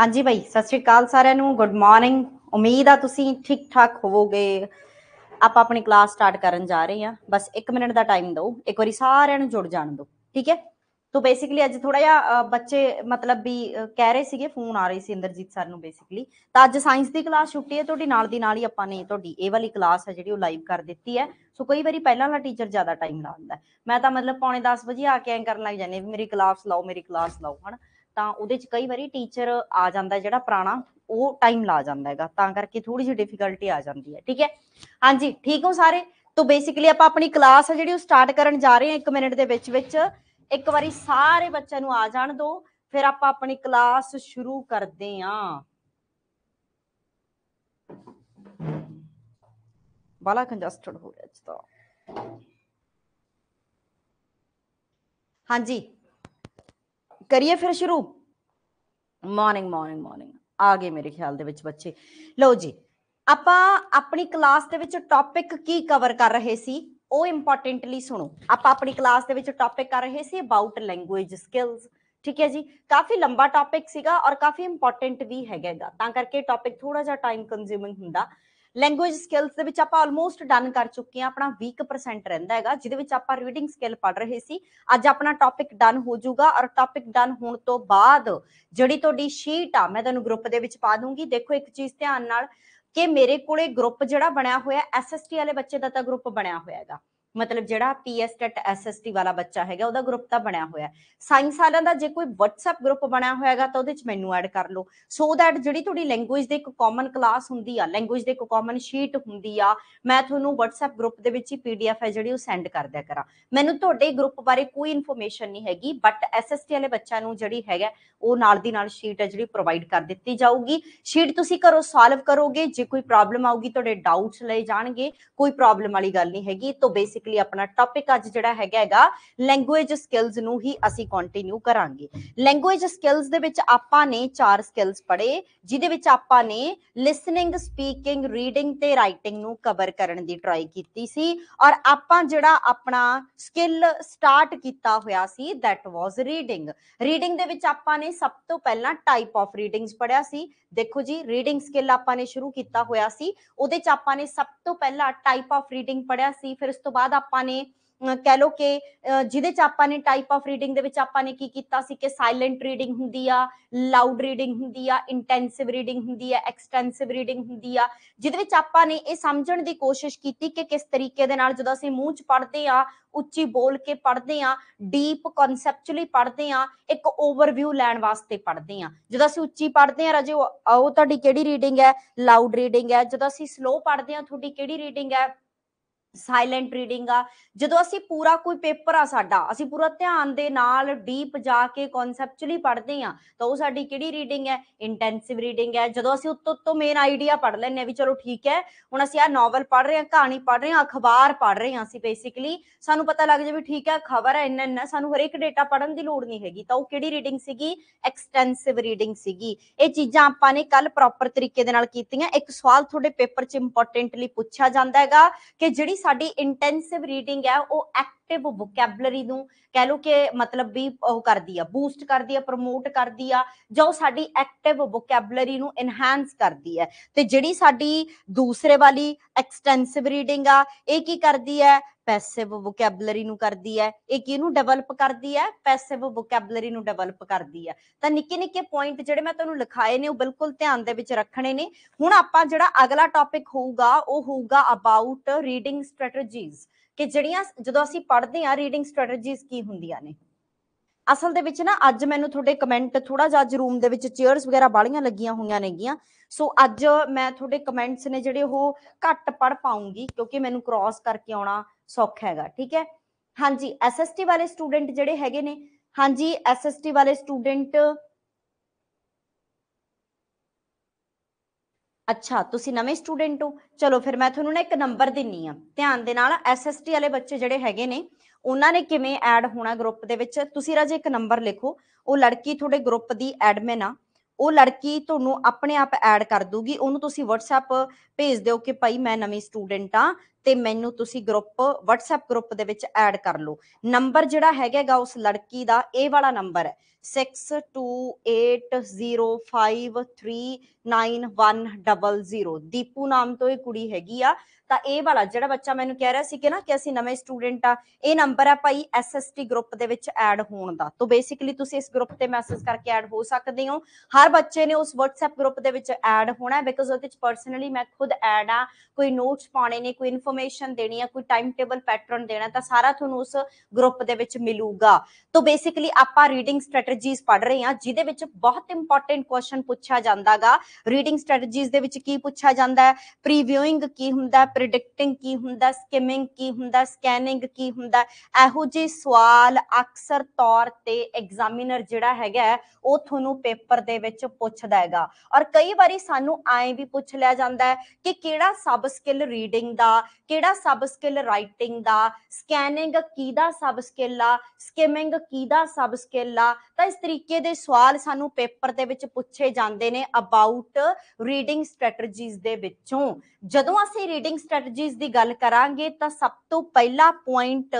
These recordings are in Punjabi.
ਹਾਂਜੀ ਭਾਈ ਸਤਿ ਸ਼੍ਰੀ ਅਕਾਲ ਸਾਰਿਆਂ ਨੂੰ ਗੁੱਡ ਮਾਰਨਿੰਗ ਉਮੀਦ ਆ ਤੁਸੀਂ ਠੀਕ ਠਾਕ ਹੋਵੋਗੇ ਆਪਾਂ ਆਪਣੀ ਕਲਾਸ ਸਟਾਰਟ ਕਰਨ ਜਾ ਰਹੇ ਹਾਂ ਬਸ 1 ਮਿੰਟ ਦਾ ਟਾਈਮ ਦਿਓ ਇੱਕ ਵਾਰੀ ਸਾਰਿਆਂ ਨੂੰ ਜੁੜ ਜਾਣ ਦਿਓ ਠੀਕ ਹੈ ਤੋਂ ਬੇਸਿਕਲੀ ਅੱਜ ਥੋੜਾ ਜਿਹਾ ਬੱਚੇ ਮਤਲਬ ਵੀ ਕਹਿ ਰਹੇ ਸੀਗੇ ਫੋਨ ਆ ਰਹੀ ਸੀ ਇੰਦਰਜੀਤ ਸਰ ਨੂੰ ਬੇਸਿਕਲੀ ਤਾਂ ਅੱਜ ਸਾਇੰਸ ਦੀ ਕਲਾਸ ਛੁੱਟੀ ਹੈ ਤੁਹਾਡੀ ਨਾਲ ਦੀ ਨਾਲ ਹੀ ਆਪਾਂ ਨੇ ਤੁਹਾਡੀ ਇਹ ਵਾਲੀ ਕਲਾਸ ਹੈ ਜਿਹੜੀ ਉਹ ਲਾਈਵ ਕਰ ਦਿੱਤੀ ਹੈ ਸੋ ਕਈ ਵਾਰੀ ਪਹਿਲਾਂ ਵਾਲਾ ਟੀਚਰ ਜ਼ਿਆਦਾ ਟਾਈਮ ਲਾ ਦਿੰਦਾ ਮੈਂ ਤਾਂ ਮਤਲਬ ਪੌਣੇ 10 ਵਜੇ ਆ ਕੇ ਐਂ ਕਰਨ ਲੱਗ ਜਾਂਦੀ ਵੀ ਮੇਰੀ ਕਲਾਸ ਲਾਓ ਮੇਰੀ ਕਲਾਸ ਲਾਓ ਹਨ ਤਾਂ ਉਹਦੇ ਚ ਕਈ ਵਾਰੀ ਟੀਚਰ ਆ ਜਾਂਦਾ ਜਿਹੜਾ ਪੁਰਾਣਾ ਉਹ ਟਾਈਮ ਲਾ ਜਾਂਦਾ ਹੈਗਾ ਤਾਂ ਕਰਕੇ ਥੋੜੀ ਜਿਹੀ ਡਿਫਿਕਲਟੀ ਆ ਜਾਂਦੀ ਹੈ ਠੀਕ ਹੈ ਹਾਂਜੀ ਠੀਕ ਹੋ ਸਾਰੇ ਤੋਂ ਬੇਸਿਕਲੀ ਆਪਾਂ ਆਪਣੀ ਕਲਾਸ ਹੈ ਜਿਹੜੀ ਉਹ ਸਟਾਰਟ ਕਰਨ ਜਾ ਰਹੇ ਹਾਂ 1 ਮਿੰਟ ਦੇ ਵਿੱਚ ਵਿੱਚ ਇੱਕ ਵਾਰੀ ਸਾਰੇ ਬੱਚਿਆਂ ਨੂੰ ਆ ਜਾਣ ਦਿਓ ਫਿਰ ਆਪਾਂ ਆਪਣੀ ਕਲਾਸ ਸ਼ੁਰੂ ਕਰਦੇ ਹਾਂ ਬਾਲਾ ਕੰਜਸਟਡ ਹੋ ਰਿਹਾ ਅੱਜ ਤਾਂ ਹਾਂਜੀ ਕਰੀਏ ਫਿਰ ਸ਼ੁਰੂ ਮਾਰਨਿੰਗ ਮਾਰਨਿੰਗ ਮਾਰਨਿੰਗ ਆ ਗਏ ਮੇਰੇ ਖਿਆਲ ਦੇ ਵਿੱਚ ਬੱਚੇ ਲਓ ਜੀ ਆਪਾਂ ਆਪਣੀ ਕਲਾਸ ਦੇ ਵਿੱਚ ਟੌਪਿਕ ਕੀ ਕਵਰ ਕਰ ਰਹੇ ਸੀ ਉਹ ਇੰਪੋਰਟੈਂਟਲੀ ਸੁਣੋ ਆਪਾਂ ਆਪਣੀ ਕਲਾਸ ਦੇ ਵਿੱਚ ਟੌਪਿਕ ਕਰ ਰਹੇ ਸੀ ਅਬਾਊਟ ਲੈਂਗੁਏਜ ਸਕਿਲਸ ਠੀਕ ਹੈ ਜੀ ਕਾਫੀ ਲੰਬਾ ਟੌਪਿਕ ਸੀਗਾ ਔਰ ਕਾਫੀ ਇੰਪੋਰਟੈਂਟ ਵੀ ਹੈਗਾ ਤਾਂ ਕਰਕੇ ਟੌਪਿਕ ਥੋੜਾ ਜਿਹਾ ਟਾਈਮ ਕੰਜ਼ਿਊਮਿੰਗ ਹੁੰਦਾ ਲੈਂਗੁਏਜ ਸਕਿੱਲਸ ਦੇ ਵਿੱਚ ਆਪਾਂ ਆਲਮੋਸਟ ਡਨ ਕਰ ਚੁੱਕੇ ਆ ਆਪਣਾ 20% ਰਹਿੰਦਾ ਹੈਗਾ ਜਿਹਦੇ ਵਿੱਚ ਆਪਾਂ ਰੀਡਿੰਗ ਸਕਿੱਲ ਪੜ ਰਹੇ ਸੀ ਅੱਜ ਆਪਣਾ ਟੌਪਿਕ ਡਨ ਹੋ ਜਾਊਗਾ ਔਰ ਟੌਪਿਕ ਡਨ ਹੋਣ ਤੋਂ ਬਾਅਦ ਜਿਹੜੀ ਤੁਹਾਡੀ ਸ਼ੀਟ ਆ ਮੈਂ ਤੁਹਾਨੂੰ ਗਰੁੱਪ ਦੇ ਵਿੱਚ ਪਾ ਦੂੰਗੀ ਦੇਖੋ ਇੱਕ ਚੀਜ਼ ਧਿਆਨ ਨਾਲ ਕਿ ਮੇਰੇ ਕੋਲੇ ਗਰੁੱਪ ਜਿਹੜਾ ਬਣਿਆ ਹੋਇਆ ਐਸਐਸਟੀ ਵਾਲੇ ਬੱਚੇ ਦਾ ਤਾਂ ਗਰੁੱਪ ਬਣਿਆ ਹੋਇਆ ਹੈਗਾ ਮਤਲਬ ਜਿਹੜਾ ਪੀਐਸ ਟੈਟ ਐਸਐਸਟੀ ਵਾਲਾ ਬੱਚਾ ਹੈਗਾ ਉਹਦਾ ਗਰੁੱਪ ਤਾਂ ਬਣਿਆ ਹੋਇਆ ਸਾਇੰਸ ਵਾਲਿਆਂ ਦਾ ਜੇ ਕੋਈ ਵਟਸਐਪ ਗਰੁੱਪ ਬਣਿਆ ਹੋਇਆਗਾ ਤਾਂ ਉਹਦੇ ਵਿੱਚ ਮੈਨੂੰ ਐਡ ਕਰ ਲਓ ਸੋ ਦੈਟ ਜਿਹੜੀ ਤੁਹਾਡੀ ਲੈਂਗੁਏਜ ਦੇ ਇੱਕ ਕਾਮਨ ਕਲਾਸ ਹੁੰਦੀ ਆ ਲੈਂਗੁਏਜ ਦੇ ਇੱਕ ਕਾਮਨ ਸ਼ੀਟ ਹੁੰਦੀ ਆ ਮੈਂ ਤੁਹਾਨੂੰ ਵਟਸਐਪ ਗਰੁੱਪ ਦੇ ਵਿੱਚ ਹੀ ਪੀਡੀਐਫ ਹੈ ਜਿਹੜੀ ਉਹ ਸੈਂਡ ਕਰ ਦਿਆ ਕਰਾਂ ਮੈਨੂੰ ਤੁਹਾਡੇ ਗਰੁੱਪ ਬਾਰੇ ਕੋਈ ਇਨਫੋਰਮੇਸ਼ਨ ਨਹੀਂ ਹੈਗੀ ਬਟ ਐਸਐਸਟੀ ਵਾਲੇ ਬੱਚਿਆਂ ਨੂੰ ਜਿਹੜੀ ਹੈਗਾ ਉਹ ਨਾਲ ਦੀ ਨਾਲ ਸ਼ੀਟ ਹੈ ਜਿਹੜੀ ਪ੍ਰੋਵਾਈਡ ਕਰ ਦਿੱਤੀ ਜਾਊਗੀ ਸ਼ੀਟ ਤੁਸੀਂ ਘਰੋਂ ਸੋਲਵ ਕਰੋਗੇ ਜੇ ਕੋਈ ਪ੍ਰੋਬਲਮ ਆਊਗੀ ਤੁਹਾਡੇ ਡਾਊਟਸ ਲਏ ਜਾਣਗੇ ਕੋਈ ਪ੍ਰੋਬਲਮ ਵਾਲੀ ਗੱਲ ਨਹੀਂ ਹੈਗੀ ਤੋਂ ਬੇਸਿਕ ਬੇਸਿਕਲੀ ਆਪਣਾ ਟਾਪਿਕ ਅੱਜ ਜਿਹੜਾ ਹੈਗਾ ਹੈਗਾ ਲੈਂਗੁਏਜ ਸਕਿਲਸ ਨੂੰ ਹੀ ਅਸੀਂ ਕੰਟੀਨਿਊ ਕਰਾਂਗੇ ਲੈਂਗੁਏਜ ਸਕਿਲਸ ਦੇ ਵਿੱਚ ਆਪਾਂ ਨੇ ਚਾਰ ਸਕਿਲਸ ਪੜ੍ਹੇ ਜਿਹਦੇ ਵਿੱਚ ਆਪਾਂ ਨੇ ਲਿਸਨਿੰਗ ਸਪੀਕਿੰਗ ਰੀਡਿੰਗ ਤੇ ਰਾਈਟਿੰਗ ਨੂੰ ਕਵਰ ਕਰਨ ਦੀ ਟਰਾਈ ਕੀਤੀ ਸੀ ਔਰ ਆਪਾਂ ਜਿਹੜਾ ਆਪਣਾ ਸਕਿੱਲ ਸਟਾਰਟ ਕੀਤਾ ਹੋਇਆ ਸੀ ਥੈਟ ਵਾਸ ਰੀਡਿੰਗ ਰੀਡਿੰਗ ਦੇ ਵਿੱਚ ਆਪਾਂ ਨੇ ਸਭ ਤੋਂ ਪਹਿਲਾਂ ਟਾਈਪ ਆਫ ਰੀਡਿੰਗਸ ਪੜਿਆ ਸੀ ਦੇਖੋ ਜੀ ਰੀਡਿੰਗ ਸਕਿੱਲ ਆਪਾਂ ਨੇ ਸ਼ੁਰੂ ਕੀਤਾ ਹੋਇਆ ਸੀ ਉਹਦੇ ਚ ਆਪਾਂ ਨੇ ਸਭ ਤੋਂ ਪਹਿਲਾਂ ਟਾਈਪ ਆਫ ਰੀਡਿੰਗ ਪੜਿਆ ਸੀ ਫਿਰ ਉਸ ਤੋਂ ਬਾਅਦ ਬਾਅਦ ਆਪਾਂ ਨੇ ਕਹਿ ਲੋ ਕਿ ਜਿਹਦੇ ਚ ਆਪਾਂ ਨੇ ਟਾਈਪ ਆਫ ਰੀਡਿੰਗ ਦੇ ਵਿੱਚ ਆਪਾਂ ਨੇ ਕੀ ਕੀਤਾ ਸੀ ਕਿ ਸਾਇਲੈਂਟ ਰੀਡਿੰਗ ਹੁੰਦੀ ਆ ਲਾਊਡ ਰੀਡਿੰਗ ਹੁੰਦੀ ਆ ਇੰਟੈਂਸਿਵ ਰੀਡਿੰਗ ਹੁੰਦੀ ਆ ਐਕਸਟੈਂਸਿਵ ਰੀਡਿੰਗ ਹੁੰਦੀ ਆ ਜਿਹਦੇ ਵਿੱਚ ਆਪਾਂ ਨੇ ਇਹ ਸਮਝਣ ਦੀ ਕੋਸ਼ਿਸ਼ ਕੀਤੀ ਕਿ ਕਿਸ ਤਰੀਕੇ ਦੇ ਨਾਲ ਜਦੋਂ ਅਸੀਂ ਮੂੰਹ ਚ ਪੜ੍ਹਦੇ ਆ ਉੱਚੀ ਬੋਲ ਕੇ ਪੜ੍ਹਦੇ ਆ ਡੀਪ ਕਨਸੈਪਚੁਅਲੀ ਪੜ੍ਹਦੇ ਆ ਇੱਕ ਓਵਰਵਿਊ ਲੈਣ ਵਾਸਤੇ ਪੜ੍ਹਦੇ ਆ ਜਦੋਂ ਅਸੀਂ ਉੱਚੀ ਪੜ੍ਹਦੇ ਆ ਰਾਜੇ ਉਹ ਤੁਹਾਡੀ ਕਿਹੜੀ ਰੀਡਿੰਗ ਹੈ ਲਾਊਡ ਰੀਡਿੰਗ ਹੈ ਜਦੋਂ ਅਸੀਂ ਸਲੋ ਪੜ੍ਹਦੇ ਆ ਤੁਹਾਡੀ ਕਿਹੜੀ ਰੀਡਿੰਗ ਹੈ ਸਾਇਲੈਂਟ ਰੀਡਿੰਗ ਆ ਜਦੋਂ ਅਸੀਂ ਪੂਰਾ ਕੋਈ ਪੇਪਰ ਆ ਸਾਡਾ ਅਸੀਂ ਪੂਰਾ ਧਿਆਨ ਦੇ ਨਾਲ ਡੀਪ ਜਾ ਕੇ ਕਨਸੈਪਚੁਅਲੀ ਪੜ੍ਹਦੇ ਆ ਤਾਂ ਉਹ ਸਾਡੀ ਕਿਹੜੀ ਰੀਡਿੰਗ ਹੈ ਇੰਟੈਂਸਿਵ ਰੀਡਿੰਗ ਹੈ ਜਦੋਂ ਅਸੀਂ ਉੱਤੋਂ ਉੱਤੋਂ ਮੇਨ ਆਈਡੀਆ ਪੜ੍ਹ ਲੈਂਦੇ ਆ ਵੀ ਚਲੋ ਠੀਕ ਹੈ ਹੁਣ ਅਸੀਂ ਆ ਨੋਵਲ ਪੜ੍ਹ ਰਹੇ ਆ ਕਹਾਣੀ ਪੜ੍ਹ ਰਹੇ ਆ ਅਖਬਾਰ ਪੜ੍ਹ ਰਹੇ ਆ ਅਸੀਂ ਬੇਸਿਕਲੀ ਸਾਨੂੰ ਪਤਾ ਲੱਗ ਜਾਵੇ ਠੀਕ ਹੈ ਖਬਰ ਹੈ ਇੰਨਾ ਇੰਨਾ ਸਾਨੂੰ ਹਰੇਕ ਡੇਟਾ ਪੜ੍ਹਨ ਦੀ ਲੋੜ ਨਹੀਂ ਹੈਗੀ ਤਾਂ ਉਹ ਕਿਹੜੀ ਰੀਡਿੰਗ ਸੀਗੀ ਐਕਸਟੈਂਸਿਵ ਰੀਡਿੰਗ ਸੀਗੀ ਇਹ ਚੀਜ਼ਾਂ ਆਪਾਂ ਨੇ ਕੱਲ ਪ੍ਰੋਪਰ ਤਰੀਕੇ ਦੇ ਨਾਲ ਕੀਤੀਆਂ ਇੱਕ ਸਵਾਲ ਤੁਹਾਡੇ ਪੇਪਰ 'ਚ ਇੰਪੋਰਟੈਂਟਲੀ ਪੁੱਛਿਆ ਜਾਂਦਾ ਹੈਗਾ ਕਿ ਜਿਹੜੀ ਸਾਡੀ ਇੰਟੈਂਸਿਵ ਰੀਡਿੰਗ ਹੈ ਉਹ ਤੇ ਉਹ ਵੋਕੈਬਲਰੀ ਨੂੰ ਕਹਿ ਲਓ ਕਿ ਮਤਲਬ ਵੀ ਉਹ ਕਰਦੀ ਆ ਬੂਸਟ ਕਰਦੀ ਆ ਪ੍ਰਮੋਟ ਕਰਦੀ ਆ ਜੋ ਸਾਡੀ ਐਕਟਿਵ ਵੋਕੈਬਲਰੀ ਨੂੰ ਇਨਹਾਂਸ ਕਰਦੀ ਹੈ ਤੇ ਜਿਹੜੀ ਸਾਡੀ ਦੂਸਰੇ ਵਾਲੀ ਐਕਸਟੈਂਸਿਵ ਰੀਡਿੰਗ ਆ ਇਹ ਕੀ ਕਰਦੀ ਹੈ ਪੈਸਿਵ ਵੋਕੈਬਲਰੀ ਨੂੰ ਕਰਦੀ ਹੈ ਇਹ ਕਿਹਨੂੰ ਡਿਵੈਲਪ ਕਰਦੀ ਹੈ ਪੈਸਿਵ ਵੋਕੈਬਲਰੀ ਨੂੰ ਡਿਵੈਲਪ ਕਰਦੀ ਹੈ ਤਾਂ ਨਿੱਕੇ ਨਿੱਕੇ ਪੁਆਇੰਟ ਜਿਹੜੇ ਮੈਂ ਤੁਹਾਨੂੰ ਲਿਖਾਏ ਨੇ ਉਹ ਬਿਲਕੁਲ ਧਿਆਨ ਦੇ ਵਿੱਚ ਰੱਖਣੇ ਨੇ ਹੁਣ ਆਪਾਂ ਜਿਹੜਾ ਅਗਲਾ ਟੌਪਿਕ ਹੋਊਗਾ ਉਹ ਹੋਊਗਾ ਅਬਾਊਟ ਰੀਡਿੰਗ ਸਟ੍ਰੈਟਜੀਜ਼ ਕਿ ਜਿਹੜੀਆਂ ਜਦੋਂ ਅਸੀਂ ਪੜ੍ਹਦੇ ਆ ਰੀਡਿੰਗ ਸਟ੍ਰੈਟਜੀਜ਼ ਕੀ ਹੁੰਦੀਆਂ ਨੇ ਅਸਲ ਦੇ ਵਿੱਚ ਨਾ ਅੱਜ ਮੈਨੂੰ ਤੁਹਾਡੇ ਕਮੈਂਟ ਥੋੜਾ ਜਿਹਾ ਅੱਜ ਰੂਮ ਦੇ ਵਿੱਚ ਚੇਅਰਸ ਵਗੈਰਾ ਬਾਲੀਆਂ ਲੱਗੀਆਂ ਹੋਈਆਂ ਨੇਗੀਆਂ ਸੋ ਅੱਜ ਮੈਂ ਤੁਹਾਡੇ ਕਮੈਂਟਸ ਨੇ ਜਿਹੜੇ ਉਹ ਘੱਟ ਪੜ ਪਾਉਂਗੀ ਕਿਉਂਕਿ ਮੈਨੂੰ ਕ੍ਰਾਸ ਕਰਕੇ ਆਉਣਾ ਸੌਖਾ ਹੈਗਾ ਠੀਕ ਹੈ ਹਾਂਜੀ ਐਸਐਸਟੀ ਵਾਲੇ ਸਟੂਡੈਂਟ ਜਿਹੜੇ ਹੈਗੇ ਨੇ ਹਾਂਜੀ ਐਸਐਸਟੀ ਵਾਲੇ ਸਟੂਡੈਂਟ ਅੱਛਾ ਤੁਸੀਂ ਨਵੇਂ ਸਟੂਡੈਂਟ ਹੋ ਚਲੋ ਫਿਰ ਮੈਂ ਤੁਹਾਨੂੰ ਨਾ ਇੱਕ ਨੰਬਰ ਦਿੰਨੀ ਆ ਧਿਆਨ ਦੇ ਨਾਲ ਐਸਐਸਟੀ ਵਾਲੇ ਬੱਚੇ ਜਿਹੜੇ ਹੈਗੇ ਨੇ ਉਹਨਾਂ ਨੇ ਕਿਵੇਂ ਐਡ ਹੋਣਾ ਗਰੁੱਪ ਦੇ ਵਿੱਚ ਤੁਸੀਂ ਰਾਜੇ ਇੱਕ ਨੰਬਰ ਲਿਖੋ ਉਹ ਲੜਕੀ ਤੁਹਾਡੇ ਗਰੁੱਪ ਦੀ ਐਡਮਿਨ ਆ ਉਹ ਲੜਕੀ ਤੁਹਾਨੂੰ ਆਪਣੇ ਆਪ ਐਡ ਕਰ ਦੂਗੀ ਉਹਨੂੰ ਤੁਸੀਂ WhatsApp ਭੇਜ ਦਿਓ ਕਿ ਭਾਈ ਮੈਂ ਨਵੀਂ ਸਟੂਡੈਂਟ ਆ ਤੇ ਮੈਨੂੰ ਤੁਸੀਂ ਗਰੁੱਪ WhatsApp ਗਰੁੱਪ ਦੇ ਵਿੱਚ ਐਡ ਕਰ ਲਓ ਨੰਬਰ ਜਿਹੜਾ ਹੈਗਾਗਾ ਉਸ ਲੜਕੀ ਦਾ ਇਹ ਵਾਲਾ ਨੰਬਰ ਹੈ 6280539100 ਦੀਪੂ ਨਾਮ ਤੋਂ ਇਹ ਕੁੜੀ ਹੈਗੀ ਆ ਤਾਂ ਇਹ ਵਾਲਾ ਜਿਹੜਾ ਬੱਚਾ ਮੈਨੂੰ ਕਹਿ ਰਿਹਾ ਸੀ ਕਿ ਨਾ ਕਿ ਅਸੀਂ ਨਵੇਂ ਸਟੂਡੈਂਟ ਆ ਇਹ ਨੰਬਰ ਆ ਭਾਈ ਐਸਐਸਟੀ ਗਰੁੱਪ ਦੇ ਵਿੱਚ ਐਡ ਹੋਣ ਦਾ ਤੋਂ ਬੇਸਿਕਲੀ ਤੁਸੀਂ ਇਸ ਗਰੁੱਪ ਤੇ ਮੈਸੇਜ ਕਰਕੇ ਐਡ ਹੋ ਸਕਦੇ ਹੋ ਹਰ ਬੱਚੇ ਨੇ ਉਸ WhatsApp ਗਰੁੱਪ ਦੇ ਵਿੱਚ ਐਡ ਹੋਣਾ ਹੈ ਬਿਕਾਜ਼ ਉਹਦੇ ਵਿੱਚ ਪਰਸਨਲੀ ਮੈਂ ਖੁਦ ਐਡ ਆ ਕੋਈ ਨੋਟਸ ਪਾਉਣੇ ਨੇ ਕੋਈ ਇਨਫੋਰਮੇਸ਼ਨ ਦੇਣੀ ਆ ਕੋਈ ਟਾਈਮ ਟੇਬਲ ਪੈਟਰਨ ਦੇਣਾ ਤਾਂ ਸਾਰਾ ਤੁਹਾਨੂੰ ਉਸ ਗਰੁੱਪ ਦੇ ਵਿੱਚ ਮਿਲੂਗਾ ਤੋਂ ਬੇਸਿਕਲੀ ਆਪਾਂ ਰੀਡਿੰਗ ਸਟ੍ਰੈਟ ਸਟ੍ਰੈਟਜੀਜ਼ ਪੜ ਰਹੇ ਹਾਂ ਜਿਹਦੇ ਵਿੱਚ ਬਹੁਤ ਇੰਪੋਰਟੈਂਟ ਕੁਐਸਚਨ ਪੁੱਛਿਆ ਜਾਂਦਾਗਾ ਰੀਡਿੰਗ ਸਟ੍ਰੈਟਜੀਜ਼ ਦੇ ਵਿੱਚ ਕੀ ਪੁੱਛਿਆ ਜਾਂਦਾ ਹੈ ਪ੍ਰੀਵਿਊਇੰਗ ਕੀ ਹੁੰਦਾ ਪ੍ਰੈਡਿਕਟਿੰਗ ਕੀ ਹੁੰਦਾ ਸਕਿਮਿੰਗ ਕੀ ਹੁੰਦਾ ਸਕੈਨਿੰਗ ਕੀ ਹੁੰਦਾ ਇਹੋ ਜੀ ਸਵਾਲ ਅਕਸਰ ਤੌਰ ਤੇ ਐਗਜ਼ਾਮੀਨਰ ਜਿਹੜਾ ਹੈਗਾ ਉਹ ਤੁਹਾਨੂੰ ਪੇਪਰ ਦੇ ਵਿੱਚ ਪੁੱਛਦਾ ਹੈਗਾ ਔਰ ਕਈ ਵਾਰੀ ਸਾਨੂੰ ਐਂ ਵੀ ਪੁੱਛ ਲਿਆ ਜਾਂਦਾ ਹੈ ਕਿ ਕਿਹੜਾ ਸਬ ਸਕਿੱਲ ਰੀਡਿੰਗ ਦਾ ਕਿਹੜਾ ਸਬ ਸਕਿੱਲ ਰਾਈਟਿੰਗ ਦਾ ਸਕੈਨਿੰਗ ਕੀ ਦਾ ਸਬ ਸਕਿੱਲ ਆ ਸਕਿਮਿੰਗ ਕੀ ਦਾ ਸਬ ਸਕਿੱਲ ਆ ਤਾਂ ਇਸ ਤਰੀਕੇ ਦੇ ਸਵਾਲ ਸਾਨੂੰ ਪੇਪਰ ਦੇ ਵਿੱਚ ਪੁੱਛੇ ਜਾਂਦੇ ਨੇ ਅਬਾਊਟ ਰੀਡਿੰਗ ਸਟ੍ਰੈਟਜੀਜ਼ ਦੇ ਵਿੱਚੋਂ ਜਦੋਂ ਅਸੀਂ ਰੀਡਿੰਗ ਸਟ੍ਰੈਟਜੀਜ਼ ਦੀ ਗੱਲ ਕਰਾਂਗੇ ਤਾਂ ਸਭ ਤੋਂ ਪਹਿਲਾ ਪੁਆਇੰਟ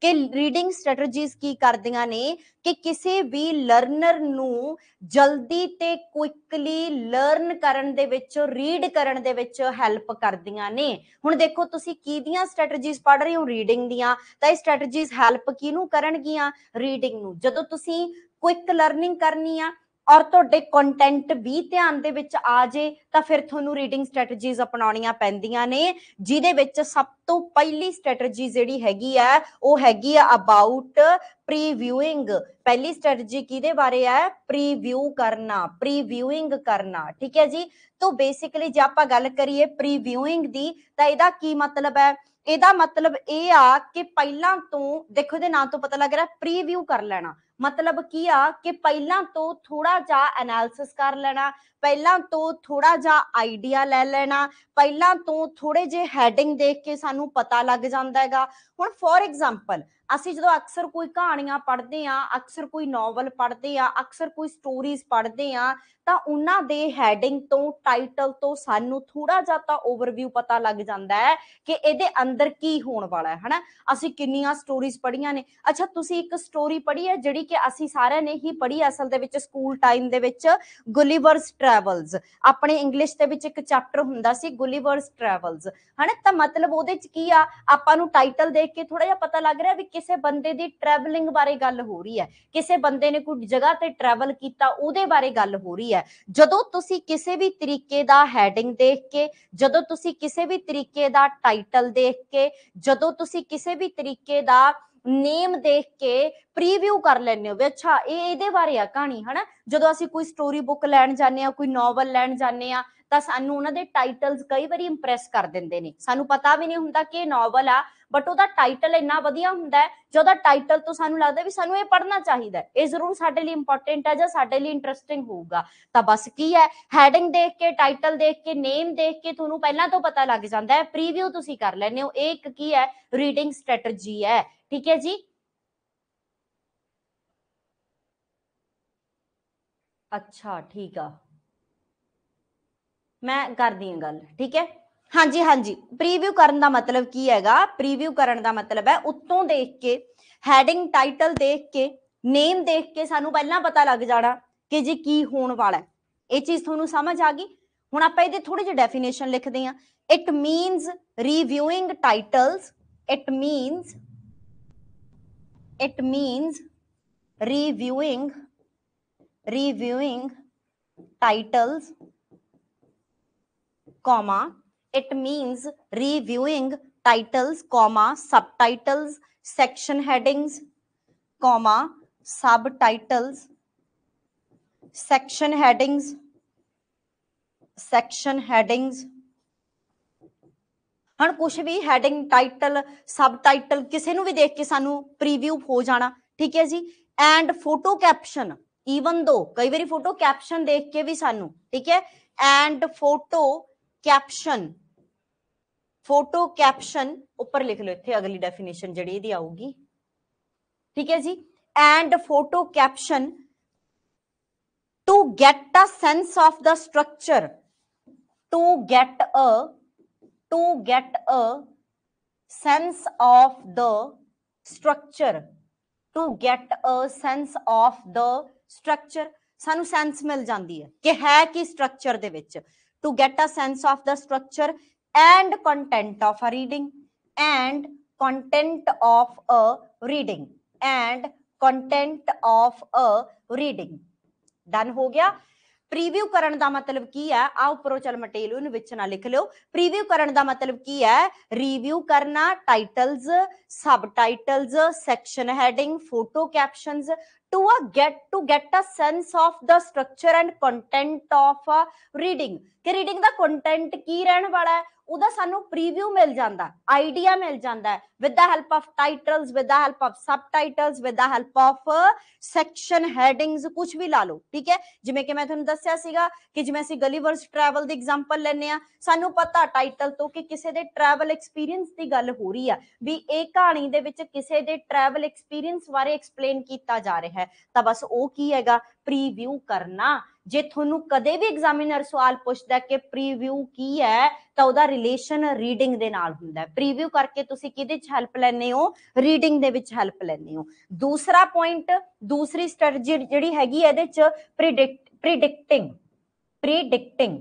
ਕਿ ਰੀਡਿੰਗ ਸਟ੍ਰੈਟਜੀਜ਼ ਕੀ ਕਰਦੀਆਂ ਨੇ ਕਿ ਕਿਸੇ ਵੀ ਲਰਨਰ ਨੂੰ ਜਲਦੀ ਤੇ ਕੁਇਕਲੀ ਲਰਨ ਕਰਨ ਦੇ ਵਿੱਚ ਰੀਡ ਕਰਨ ਦੇ ਵਿੱਚ ਹੈਲਪ ਕਰਦੀਆਂ ਨੇ ਹੁਣ ਦੇਖੋ ਤੁਸੀਂ ਦੀਆਂ ਸਟ੍ਰੈਟਜੀਜ਼ ਪੜ੍ਹ ਰਹੇ ਹੋ ਰੀਡਿੰਗ ਦੀਆਂ ਤਾਂ ਇਹ ਸਟ੍ਰੈਟਜੀਜ਼ ਹੈਲਪ ਕਿਹਨੂੰ ਕਰਨਗੀਆਂ ਰੀਡਿੰਗ ਨੂੰ ਜਦੋਂ ਤੁਸੀਂ ਕੁਇਕ ਲਰਨਿੰਗ ਕਰਨੀ ਆ ਔਰ ਤੁਹਾਡੇ ਕੰਟੈਂਟ ਵੀ ਧਿਆਨ ਦੇ ਵਿੱਚ ਆ ਜੇ ਤਾਂ ਫਿਰ ਤੁਹਾਨੂੰ ਰੀਡਿੰਗ ਸਟ੍ਰੈਟਜੀਜ਼ ਅਪਣਾਉਣੀਆਂ ਪੈਂਦੀਆਂ ਨੇ ਜਿਹਦੇ ਵਿੱਚ ਸਭ ਤੋਂ ਪਹਿਲੀ ਸਟ੍ਰੈਟਜੀ ਜਿਹੜੀ ਹੈਗੀ ਆ ਉਹ ਹੈਗੀ ਆ ਅਬਾਊਟ ਪ੍ਰੀਵਿਊਇੰਗ ਪਹਿਲੀ ਸਟ੍ਰੈਟਜੀ ਕਿਹਦੇ ਬਾਰੇ ਆ ਪ੍ਰੀਵਿਊ ਕਰਨਾ ਪ੍ਰੀਵਿਊਇੰਗ ਕਰਨਾ ਠੀਕ ਹੈ ਜੀ ਤੋਂ ਬੇਸਿਕਲੀ ਜੇ ਆਪਾਂ ਗੱਲ ਕਰੀਏ ਪ੍ਰੀਵਿਊਇੰਗ ਦੀ ਤਾਂ ਇਹਦਾ ਕੀ ਮਤਲਬ ਹੈ ਇਹਦਾ ਮਤਲਬ ਇਹ ਆ ਕਿ ਪਹਿਲਾਂ ਤੋਂ ਦੇਖੋ ਦੇ ਨਾਂ ਤੋਂ ਪਤਾ ਲੱਗ ਰਿਹਾ ਪ੍ਰੀਵਿਊ ਕਰ ਲੈਣਾ ਮਤਲਬ ਕੀ ਆ ਕਿ ਪਹਿਲਾਂ ਤੋਂ ਥੋੜਾ ਜਿਹਾ ਐਨਾਲਿਸਿਸ ਕਰ ਲੈਣਾ ਪਹਿਲਾਂ ਤੋਂ ਥੋੜਾ ਜਿਹਾ ਆਈਡੀਆ ਲੈ ਲੈਣਾ ਪਹਿਲਾਂ ਤੋਂ ਥੋੜੇ ਜੇ ਹੈਡਿੰਗ ਦੇਖ ਕੇ ਸਾਨੂੰ ਪਤਾ ਲੱਗ ਜਾਂਦਾ ਹੈਗਾ ਹੁਣ ਫੋਰ ਐਗਜ਼ਾਮਪਲ ਅਸੀਂ ਜਦੋਂ ਅਕਸਰ ਕੋਈ ਕਹਾਣੀਆਂ ਪੜ੍ਹਦੇ ਆ ਅਕਸਰ ਕੋਈ ਨੋਵਲ ਪੜ੍ਹਦੇ ਆ ਅਕਸਰ ਕੋਈ ਸਟੋਰੀਜ਼ ਪੜ੍ਹਦੇ ਆ ਤਾਂ ਉਹਨਾਂ ਦੇ ਹੈਡਿੰਗ ਤੋਂ ਟਾਈਟਲ ਤੋਂ ਸਾਨੂੰ ਥੋੜਾ ਜਿਹਾ ਤਾਂ ਓਵਰਵਿਊ ਪਤਾ ਲੱਗ ਜਾਂਦਾ ਹੈ ਕਿ ਇਹਦੇ ਅੰਦਰ ਕੀ ਹੋਣ ਵਾਲਾ ਹੈ ਹਨਾ ਅਸੀਂ ਕਿੰਨੀਆਂ ਸਟੋਰੀਜ਼ ਪੜ੍ਹੀਆਂ ਨੇ ਅੱਛਾ ਤੁਸੀਂ ਇੱਕ ਸਟੋਰੀ ਪੜ੍ਹੀ ਹੈ ਜਿਹੜੀ ਜਿਹੜੀ ਕਿ ਅਸੀਂ ਸਾਰਿਆਂ ਨੇ ਹੀ ਪੜ੍ਹੀ ਅਸਲ ਦੇ ਵਿੱਚ ਸਕੂਲ ਟਾਈਮ ਦੇ ਵਿੱਚ ਗੁਲੀਵਰਸ ਟਰੈਵਲਸ ਆਪਣੇ ਇੰਗਲਿਸ਼ ਦੇ ਵਿੱਚ ਇੱਕ ਚੈਪਟਰ ਹੁੰਦਾ ਸੀ ਗੁਲੀਵਰਸ ਟਰੈਵਲਸ ਹਨਾ ਤਾਂ ਮਤਲਬ ਉਹਦੇ ਵਿੱਚ ਕੀ ਆ ਆਪਾਂ ਨੂੰ ਟਾਈਟਲ ਦੇਖ ਕੇ ਥੋੜਾ ਜਿਹਾ ਪਤਾ ਲੱਗ ਰਿਹਾ ਵੀ ਕਿਸੇ ਬੰਦੇ ਦੀ ਟਰੈਵਲਿੰਗ ਬਾਰੇ ਗੱਲ ਹੋ ਰਹੀ ਹੈ ਕਿਸੇ ਬੰਦੇ ਨੇ ਕੋਈ ਜਗ੍ਹਾ ਤੇ ਟਰੈਵਲ ਕੀਤਾ ਉਹਦੇ ਬਾਰੇ ਗੱਲ ਹੋ ਰਹੀ ਹੈ ਜਦੋਂ ਤੁਸੀਂ ਕਿਸੇ ਵੀ ਤਰੀਕੇ ਦਾ ਹੈਡਿੰਗ ਦੇਖ ਕੇ ਜਦੋਂ ਤੁਸੀਂ ਕਿਸੇ ਵੀ ਤਰੀਕੇ ਦਾ ਟਾਈਟਲ ਦੇਖ ਕੇ ਜਦੋਂ ਤੁਸੀਂ ਕਿਸੇ ਵੀ ਤਰੀਕੇ ਦਾ ਨੇਮ ਦੇਖ ਕੇ ਪ੍ਰੀਵਿਊ ਕਰ ਲੈਣੇ ਹੋ ਵੀ ਅੱਛਾ ਇਹ ਇਹਦੇ ਬਾਰੇ ਆ ਕਹਾਣੀ ਹਨਾ ਜਦੋਂ ਅਸੀਂ ਕੋਈ ਸਟੋਰੀ ਬੁੱਕ ਲੈਣ ਜਾਂਦੇ ਆ ਕੋਈ ਨੋਵਲ ਲੈਣ ਜਾਂਦੇ ਆ ਤਾਂ ਸਾਨੂੰ ਉਹਨਾਂ ਦੇ ਟਾਈਟਲਸ ਕਈ ਵਾਰੀ ਇੰਪ੍ਰੈਸ ਕਰ ਦਿੰਦੇ ਨੇ ਸਾਨੂੰ ਪਤਾ ਵੀ ਨਹੀਂ ਹੁੰਦਾ ਕਿ ਇਹ ਨੋਵਲ ਆ ਬਟ ਉਹਦਾ ਟਾਈਟਲ ਇੰਨਾ ਵਧੀਆ ਹੁੰਦਾ ਹੈ ਉਹਦਾ ਟਾਈਟਲ ਤੋਂ ਸਾਨੂੰ ਲੱਗਦਾ ਵੀ ਸਾਨੂੰ ਇਹ ਪੜ੍ਹਨਾ ਚਾਹੀਦਾ ਇਹ ਜ਼ਰੂਰ ਸਾਡੇ ਲਈ ਇੰਪੋਰਟੈਂਟ ਹੈ ਜਾਂ ਸਾਡੇ ਲਈ ਇੰਟਰਸਟਿੰਗ ਹੋਊਗਾ ਤਾਂ ਬਸ ਕੀ ਹੈ ਹੈਡਿੰਗ ਦੇਖ ਕੇ ਟਾਈਟਲ ਦੇਖ ਕੇ ਨੇਮ ਦੇਖ ਕੇ ਤੁਹਾਨੂੰ ਪਹਿਲਾਂ ਤੋਂ ਪਤਾ ਲੱਗ ਜਾਂਦਾ ਹੈ ਪ੍ਰੀਵਿਊ ਤੁਸੀਂ ਕਰ ਲੈਣੇ ਹੋ ਇਹ ਇੱਕ ਕੀ ਹੈ ਰੀਡਿੰਗ ਸਟ੍ਰੈਟਜੀ ਹੈ ਠੀਕ ਹੈ ਜੀ ਅੱਛਾ ਠੀਕ ਆ ਮੈਂ ਕਰਦੀ ਹਾਂ ਗੱਲ ਠੀਕ ਹੈ ਹਾਂਜੀ ਹਾਂਜੀ ਪ੍ਰੀਵਿਊ ਕਰਨ ਦਾ ਮਤਲਬ ਕੀ ਹੈਗਾ ਪ੍ਰੀਵਿਊ ਕਰਨ ਦਾ ਮਤਲਬ ਹੈ ਉੱਤੋਂ ਦੇਖ ਕੇ ਹੈਡਿੰਗ ਟਾਈਟਲ ਦੇਖ ਕੇ ਨੇਮ ਦੇਖ ਕੇ ਸਾਨੂੰ ਪਹਿਲਾਂ ਪਤਾ ਲੱਗ ਜਾਣਾ ਕਿ ਜੀ ਕੀ ਹੋਣ ਵਾਲਾ ਹੈ ਇਹ ਚੀਜ਼ ਤੁਹਾਨੂੰ ਸਮਝ ਆ ਗਈ ਹੁਣ ਆਪਾਂ ਇਹਦੇ ਥੋੜੀ ਜਿਹੀ ਡੈਫੀਨੇਸ਼ਨ ਲਿਖਦੇ ਹਾਂ it means reviewing titles it means it means reviewing reviewing titles comma it means reviewing titles comma subtitles section headings comma subtitles section headings section headings ਹਣ ਕੁਝ ਵੀ ਹੈਡਿੰਗ ਟਾਈਟਲ ਸਬ ਟਾਈਟਲ ਕਿਸੇ ਨੂੰ ਵੀ ਦੇਖ ਕੇ ਸਾਨੂੰ ਪ੍ਰੀਵਿਊ ਹੋ ਜਾਣਾ ਠੀਕ ਹੈ ਜੀ ਐਂਡ ਫੋਟੋ ਕੈਪਸ਼ਨ ਈਵਨ ਦੋ ਕਈ ਵਾਰੀ ਫੋਟੋ ਕੈਪਸ਼ਨ ਦੇਖ ਕੇ ਵੀ ਸਾਨੂੰ ਠੀਕ ਹੈ and photo caption photo caption ਉੱਪਰ ਲਿਖ ਲਓ ਇੱਥੇ ਅਗਲੀ ਡੈਫੀਨੇਸ਼ਨ ਜਿਹੜੀ ਇਹਦੀ ਆਊਗੀ ਠੀਕ ਹੈ ਜੀ and photo caption to get a sense of the structure to get a to get a sense of the structure to get a sense of the structure ਸਾਨੂੰ ਸੈਂਸ ਮਿਲ ਜਾਂਦੀ ਹੈ ਕਿ ਹੈ ਕਿ ਸਟਰਕਚਰ ਦੇ ਵਿੱਚ to get a sense of the structure and content of a reading and content of a reading and content of a reading done ਹੋ ਗਿਆ ਪ੍ਰੀਵਿਊ ਕਰਨ ਦਾ ਮਤਲਬ ਕੀ ਹੈ ਆ ਉੱਪਰੋਂ ਚਲ ਮਟੀਰੀਅਲ ਨੂੰ ਵਿੱਚ ਨਾ ਲਿਖ ਲਿਓ ਪ੍ਰੀਵਿਊ ਕਰਨ ਦਾ ਮਤਲਬ ਕੀ ਹੈ ਰਿਵਿਊ ਕਰਨਾ titles sub titles section heading photo captions to a get to get a sense of the structure and content of reading ਕਿ ਰੀਡਿੰਗ ਦਾ ਕੰਟੈਂਟ ਕੀ ਰਹਿਣ ਵਾਲਾ ਹੈ ਉਹਦਾ ਸਾਨੂੰ ਪ੍ਰੀਵਿਊ ਮਿਲ ਜਾਂਦਾ ਆਈਡੀਆ ਮਿਲ ਜਾਂਦਾ with the help of titles with the help of subtitles with the help of section headings ਕੁਝ ਵੀ ਲਾ ਲਓ ਠੀਕ ਹੈ ਜਿਵੇਂ ਕਿ ਮੈਂ ਤੁਹਾਨੂੰ ਦੱਸਿਆ ਸੀਗਾ ਕਿ ਜਿਵੇਂ ਅਸੀਂ ਗਲੀਵਰਸ ਟਰੈਵਲ ਦੀ ਐਗਜ਼ਾਮਪਲ ਲੈਨੇ ਆ ਸਾਨੂੰ ਪਤਾ ਟਾਈਟਲ ਤੋਂ ਕਿ ਕਿਸੇ ਦੇ ਟਰੈਵਲ ਐਕਸਪੀਰੀਅੰਸ ਦੀ ਗੱਲ ਹੋ ਰਹੀ ਆ ਵੀ ਇਹ ਕਹਾਣੀ ਦੇ ਵਿੱਚ ਕਿਸੇ ਦੇ ਟਰੈਵਲ ਐਕਸਪੀਰੀਅੰਸ ਬਾਰੇ ਐਕਸਪਲੇਨ ਕੀਤਾ ਜਾ ਰਿਹਾ ਹੈ ਤਾਂ ਬਸ ਉਹ ਕੀ ਹੈਗਾ ਪ੍ਰੀਵਿਊ ਕਰਨਾ ਜੇ ਤੁਹਾਨੂੰ ਕਦੇ ਵੀ ਐਗਜ਼ਾਮੀਨਰ ਸਵਾਲ ਪੁੱਛਦਾ ਕਿ ਪ੍ਰੀਵਿਊ ਕੀ ਹੈ ਤਾਂ ਉਹਦਾ ਰਿਲੇਸ਼ਨ ਰੀਡਿੰਗ ਦੇ ਨਾਲ ਹੁੰਦਾ ਹੈ ਪ੍ਰੀਵਿਊ ਕਰਕੇ ਤੁਸੀਂ ਕਿਹਦੇ ਚ ਹੈਲਪ ਲੈਣੇ ਹੋ ਰੀਡਿੰਗ ਦੇ ਵਿੱਚ ਹੈਲਪ ਲੈਣੇ ਹੋ ਦੂਸਰਾ ਪੁਆਇੰਟ ਦੂਸਰੀ ਸਟ੍ਰੈਟਜੀ ਜਿਹੜੀ ਹੈਗੀ ਇਹਦੇ ਚ ਪ੍ਰੀਡਿਕਟ ਪ੍ਰੀਡਿਕਟਿੰਗ ਪ੍ਰੀਡਿਕਟਿੰਗ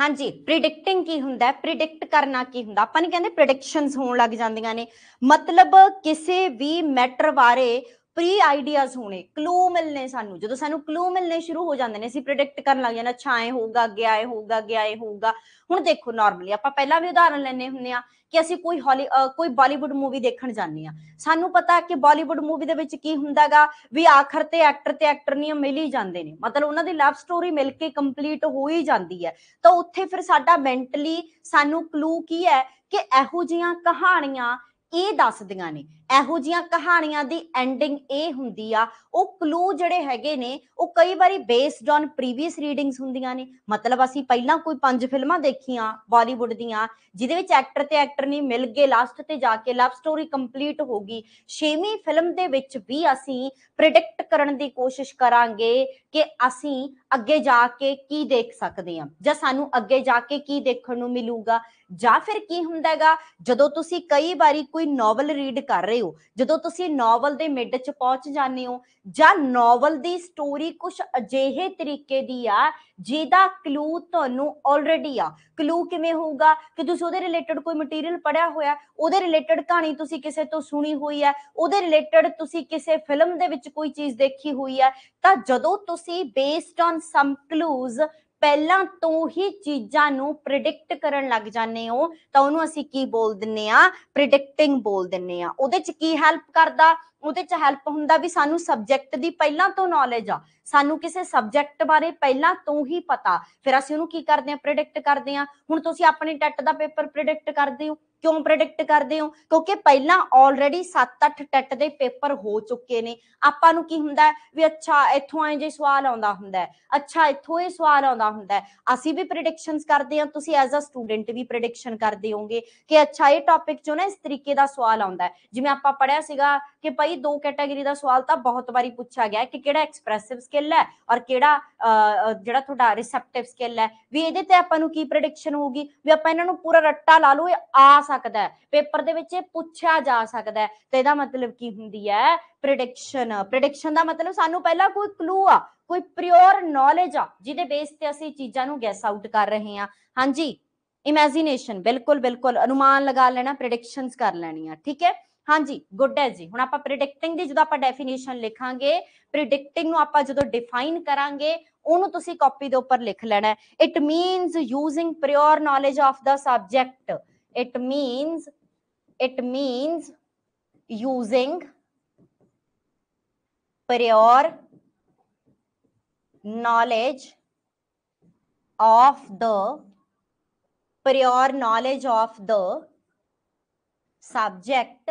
ਹਾਂਜੀ ਪ੍ਰੀਡਿਕਟਿੰਗ ਕੀ ਹੁੰਦਾ ਹੈ ਪ੍ਰੀਡਿਕਟ ਕਰਨਾ ਕੀ ਹੁੰਦਾ ਆਪਾਂ ਨੇ ਕਹਿੰਦੇ ਪ੍ਰੈਡਿਕਸ਼ਨਸ ਹੋਣ ਲੱਗ ਜਾਂਦੀਆਂ ਨੇ ਮਤਲਬ ਕਿਸੇ ਵੀ ਮੈਟਰ ਬਾਰੇ ਪ੍ਰੀ ਆਈਡੀਆਜ਼ ਹੋਣੇ ਕਲੂ ਮਿਲਨੇ ਸਾਨੂੰ ਜਦੋਂ ਸਾਨੂੰ ਕਲੂ ਮਿਲਨੇ ਸ਼ੁਰੂ ਹੋ ਜਾਂਦੇ ਨੇ ਅਸੀਂ ਪ੍ਰੈਡਿਕਟ ਕਰਨ ਲੱਗ ਜਾਂਦੇ ਅੱਛਾ ਐ ਹੋਊਗਾ ਅੱਗੇ ਆਏ ਹੋਊਗਾ ਅੱਗੇ ਆਏ ਹੋਊਗਾ ਹੁਣ ਦੇਖੋ ਨਾਰਮਲੀ ਆਪਾਂ ਪਹਿਲਾਂ ਵੀ ਉਦਾਹਰਨ ਲੈਣੇ ਹੁੰਦੇ ਆ ਕਿ ਅਸੀਂ ਕੋਈ ਹਾਲੀ ਕੋਈ ਬਾਲੀਵੁੱਡ ਮੂਵੀ ਦੇਖਣ ਜਾਂਦੇ ਆ ਸਾਨੂੰ ਪਤਾ ਕਿ ਬਾਲੀਵੁੱਡ ਮੂਵੀ ਦੇ ਵਿੱਚ ਕੀ ਹੁੰਦਾਗਾ ਵੀ ਆਖਰ ਤੇ ਐਕਟਰ ਤੇ ਐਕਟਰਨੀਆਂ ਮਿਲ ਹੀ ਜਾਂਦੇ ਨੇ ਮਤਲਬ ਉਹਨਾਂ ਦੀ ਲਵ ਸਟੋਰੀ ਮਿਲ ਕੇ ਕੰਪਲੀਟ ਹੋ ਹੀ ਜਾਂਦੀ ਹੈ ਤਾਂ ਉੱਥੇ ਫਿਰ ਸਾਡਾ ਮੈਂਟਲੀ ਸਾਨੂੰ ਕਲੂ ਕੀ ਹੈ ਕਿ ਇਹੋ ਜੀਆਂ ਕਹਾਣੀਆਂ ਇਹ ਦੱਸਦੀਆਂ ਨੇ ਇਹੋ ਜੀਆਂ ਕਹਾਣੀਆਂ ਦੀ ਐਂਡਿੰਗ ਇਹ ਹੁੰਦੀ ਆ ਉਹ ਕਲੂ ਜਿਹੜੇ ਹੈਗੇ ਨੇ ਉਹ ਕਈ ਵਾਰੀ ਬੇਸਡ ਔਨ ਪ੍ਰੀਵੀਅਸ ਰੀਡਿੰਗਸ ਹੁੰਦੀਆਂ ਨੇ ਮਤਲਬ ਅਸੀਂ ਪਹਿਲਾਂ ਕੋਈ ਪੰਜ ਫਿਲਮਾਂ ਦੇਖੀਆਂ ਬਾਲੀਵੁੱਡ ਦੀਆਂ ਜਿਹਦੇ ਵਿੱਚ ਐਕਟਰ ਤੇ ਐਕਟਰਨੀ ਮਿਲ ਗਏ ਲਾਸਟ ਤੇ ਜਾ ਕੇ ਲਵ ਸਟੋਰੀ ਕੰਪਲੀਟ ਹੋ ਗਈ ਛੇਵੀਂ ਫਿਲਮ ਦੇ ਵਿੱਚ ਵੀ ਅਸੀਂ ਪ੍ਰੈਡਿਕਟ ਕਰਨ ਦੀ ਕੋਸ਼ਿਸ਼ ਕਰਾਂਗੇ ਕਿ ਅਸੀਂ ਅੱਗੇ ਜਾ ਕੇ ਕੀ ਦੇਖ ਸਕਦੇ ਹਾਂ ਜਾਂ ਸਾਨੂੰ ਅੱਗੇ ਜਾ ਕੇ ਕੀ ਦੇਖਣ ਨੂੰ ਮਿਲੂਗਾ ਜਾਂ ਫਿਰ ਕੀ ਹੁੰਦਾਗਾ ਜਦੋਂ ਤੁਸੀਂ ਕਈ ਵਾਰੀ ਕੋਈ ਨੋਵਲ ਰੀਡ ਕਰ ਰਹੇ ਹੋ ਜਦੋਂ ਤੁਸੀਂ ਨੋਵਲ ਦੇ ਮਿਡ 'ਚ ਪਹੁੰਚ ਜਾਂਦੇ ਹੋ ਜਾਂ ਨੋਵਲ ਦੀ ਸਟੋਰੀ ਕੁਝ ਅਜਿਹੇ ਤਰੀਕੇ ਦੀ ਆ ਜਿਹਦਾ ਕਲੂ ਤੁਹਾਨੂੰ ਆਲਰੇਡੀ ਆ ਕਲੂ ਕਿਵੇਂ ਹੋਊਗਾ ਕਿ ਤੁਸੀਂ ਉਹਦੇ ਰਿਲੇਟਡ ਕੋਈ ਮਟੀਰੀਅਲ ਪੜਿਆ ਹੋਇਆ ਉਹਦੇ ਰਿਲੇਟਡ ਕਹਾਣੀ ਤੁਸੀਂ ਕਿਸੇ ਤੋਂ ਸੁਣੀ ਹੋਈ ਆ ਉਹਦੇ ਰਿਲੇਟਡ ਤੁਸੀਂ ਕਿਸੇ ਫਿਲਮ ਦੇ ਵਿੱਚ ਕੋਈ ਚੀਜ਼ ਦੇਖੀ ਹੋਈ ਆ ਤਾਂ ਜਦੋਂ ਤੁਸੀਂ ਬੇਸਡ ਔਨ ਸਮ ਕਲੂਜ਼ ਪਹਿਲਾਂ ਤੋਂ ਹੀ ਚੀਜ਼ਾਂ ਨੂੰ ਪ੍ਰੈਡਿਕਟ ਕਰਨ ਲੱਗ ਜਾਂਦੇ ਹੋ ਤਾਂ ਉਹਨੂੰ ਅਸੀਂ ਕੀ ਬੋਲ ਦਿੰਨੇ ਆ ਪ੍ਰੈਡਿਕਟਿੰਗ ਬੋਲ ਦਿੰਨੇ ਆ ਉਹਦੇ ਚ ਕੀ ਹੈਲਪ ਕਰਦਾ ਉਹਦੇ ਚ ਹੈਲਪ ਹੁੰਦਾ ਵੀ ਸਾਨੂੰ ਸਬਜੈਕਟ ਦੀ ਪਹਿਲਾਂ ਤੋਂ ਨੌਲੇਜ ਆ ਸਾਨੂੰ ਕਿਸੇ ਸਬਜੈਕਟ ਬਾਰੇ ਪਹਿਲਾਂ ਤੋਂ ਹੀ ਪਤਾ ਫਿਰ ਅਸੀਂ ਉਹਨੂੰ ਕੀ ਕਰਦੇ ਆ ਪ੍ਰੈਡਿਕਟ ਕਰਦੇ ਆ ਹੁਣ ਤੁਸੀਂ ਆਪਣੇ ਟੈਟ ਦਾ ਪੇਪਰ ਪ੍ਰੈਡਿਕਟ ਕਰਦੇ ਹੋ ਕਿਉਂ ਪ੍ਰੈਡਿਕਟ ਕਰਦੇ ਹੋ ਕਿਉਂਕਿ ਪਹਿਲਾਂ ਆਲਰੇਡੀ 7-8 ਟੈਟ ਦੇ ਪੇਪਰ ਹੋ ਚੁੱਕੇ ਨੇ ਆਪਾਂ ਨੂੰ ਕੀ ਹੁੰਦਾ ਵੀ ਅੱਛਾ ਇੱਥੋਂ ਐਂ ਜੇ ਸਵਾਲ ਆਉਂਦਾ ਹੁੰਦਾ ਅੱਛਾ ਇੱਥੋਂ ਇਹ ਸਵਾਲ ਆਉਂਦਾ ਹੁੰਦਾ ਅਸੀਂ ਵੀ ਪ੍ਰੈਡਿਕਸ਼ਨਸ ਕਰਦੇ ਹਾਂ ਤੁਸੀਂ ਐਜ਼ ਅ ਸਟੂਡੈਂਟ ਵੀ ਪ੍ਰੈਡਿਕਸ਼ਨ ਕਰਦੇ ਹੋਗੇ ਕਿ ਅੱਛਾ ਇਹ ਟੌਪਿਕ ਚੋਂ ਨਾ ਇਸ ਤਰੀਕੇ ਦਾ ਸਵਾਲ ਆਉਂਦਾ ਜਿਵੇਂ ਆਪਾਂ ਪੜਿਆ ਸੀਗਾ ਕਿ ਭਾਈ ਦੋ ਕੈਟਾਗਰੀ ਦਾ ਸਵਾਲ ਤਾਂ ਬਹੁਤ ਵਾਰੀ ਪੁੱਛਿਆ ਗਿਆ ਕਿ ਕਿਹੜਾ ਐਕਸਪ੍ਰੈਸਿਵ ਸਕਿੱਲ ਹੈ ਔਰ ਕਿਹੜਾ ਜਿਹੜਾ ਤੁਹਾਡਾ ਰਿਸੈਪਟਿਵ ਸਕਿੱਲ ਹੈ ਵੀ ਇਹਦੇ ਤੇ ਆਪਾਂ ਨੂੰ ਕੀ ਪ੍ਰੈਡਿਕਸ਼ਨ ਹੋਊਗੀ ਵੀ ਆਪਾਂ ਇਹਨਾਂ ਨੂੰ ਪੂਰਾ ਰੱਟਾ ਲਾ ਲਓ ਇਹ ਆ ਸਕਦਾ ਹੈ ਪੇਪਰ ਦੇ ਵਿੱਚ ਇਹ ਪੁੱਛਿਆ ਜਾ ਸਕਦਾ ਹੈ ਤੇ ਇਹਦਾ ਮਤਲਬ ਕੀ ਹੁੰਦੀ ਹੈ ਪ੍ਰੈਡਿਕਸ਼ਨ ਪ੍ਰੈਡਿਕਸ਼ਨ ਦਾ ਮਤਲਬ ਸਾਨੂੰ ਪਹਿਲਾਂ ਕੋਈ ਕਲੂ ਆ ਕੋਈ ਪ੍ਰਿਓਰ ਨੌਲੇਜ ਆ ਜਿਹਦੇ ਬੇਸ ਤੇ ਅਸੀਂ ਚੀਜ਼ਾਂ ਨੂੰ ਗੈਸ ਆਊਟ ਕਰ ਰਹੇ ਹਾਂ ਹਾਂਜੀ ਇਮੇਜਿਨੇਸ਼ਨ ਬਿਲਕੁਲ ਬਿਲਕੁਲ ਅਨੁਮਾਨ ਲਗਾ ਲੈਣਾ ਪ੍ਰੈਡਿਕਸ਼ਨਸ ਕਰ ਲੈਣੀਆਂ ਠੀਕ ਹੈ ਹਾਂਜੀ ਗੁੱਡ ਹੈ ਜੀ ਹੁਣ ਆਪਾਂ ਪ੍ਰੈਡਿਕਟਿੰਗ ਦੀ ਜਦੋਂ ਆਪਾਂ ਡੈਫੀਨੇਸ਼ਨ ਲਿਖਾਂਗੇ ਪ੍ਰੈਡਿਕਟਿੰਗ ਨੂੰ ਆਪਾਂ ਜਦੋਂ ਡਿਫਾਈਨ ਕਰਾਂਗੇ ਉਹਨੂੰ ਤੁਸੀਂ ਕਾਪੀ ਦੇ ਉੱਪਰ ਲਿਖ ਲੈਣਾ it means using prior knowledge of the subject it means it means using prior knowledge of the prior knowledge of the subject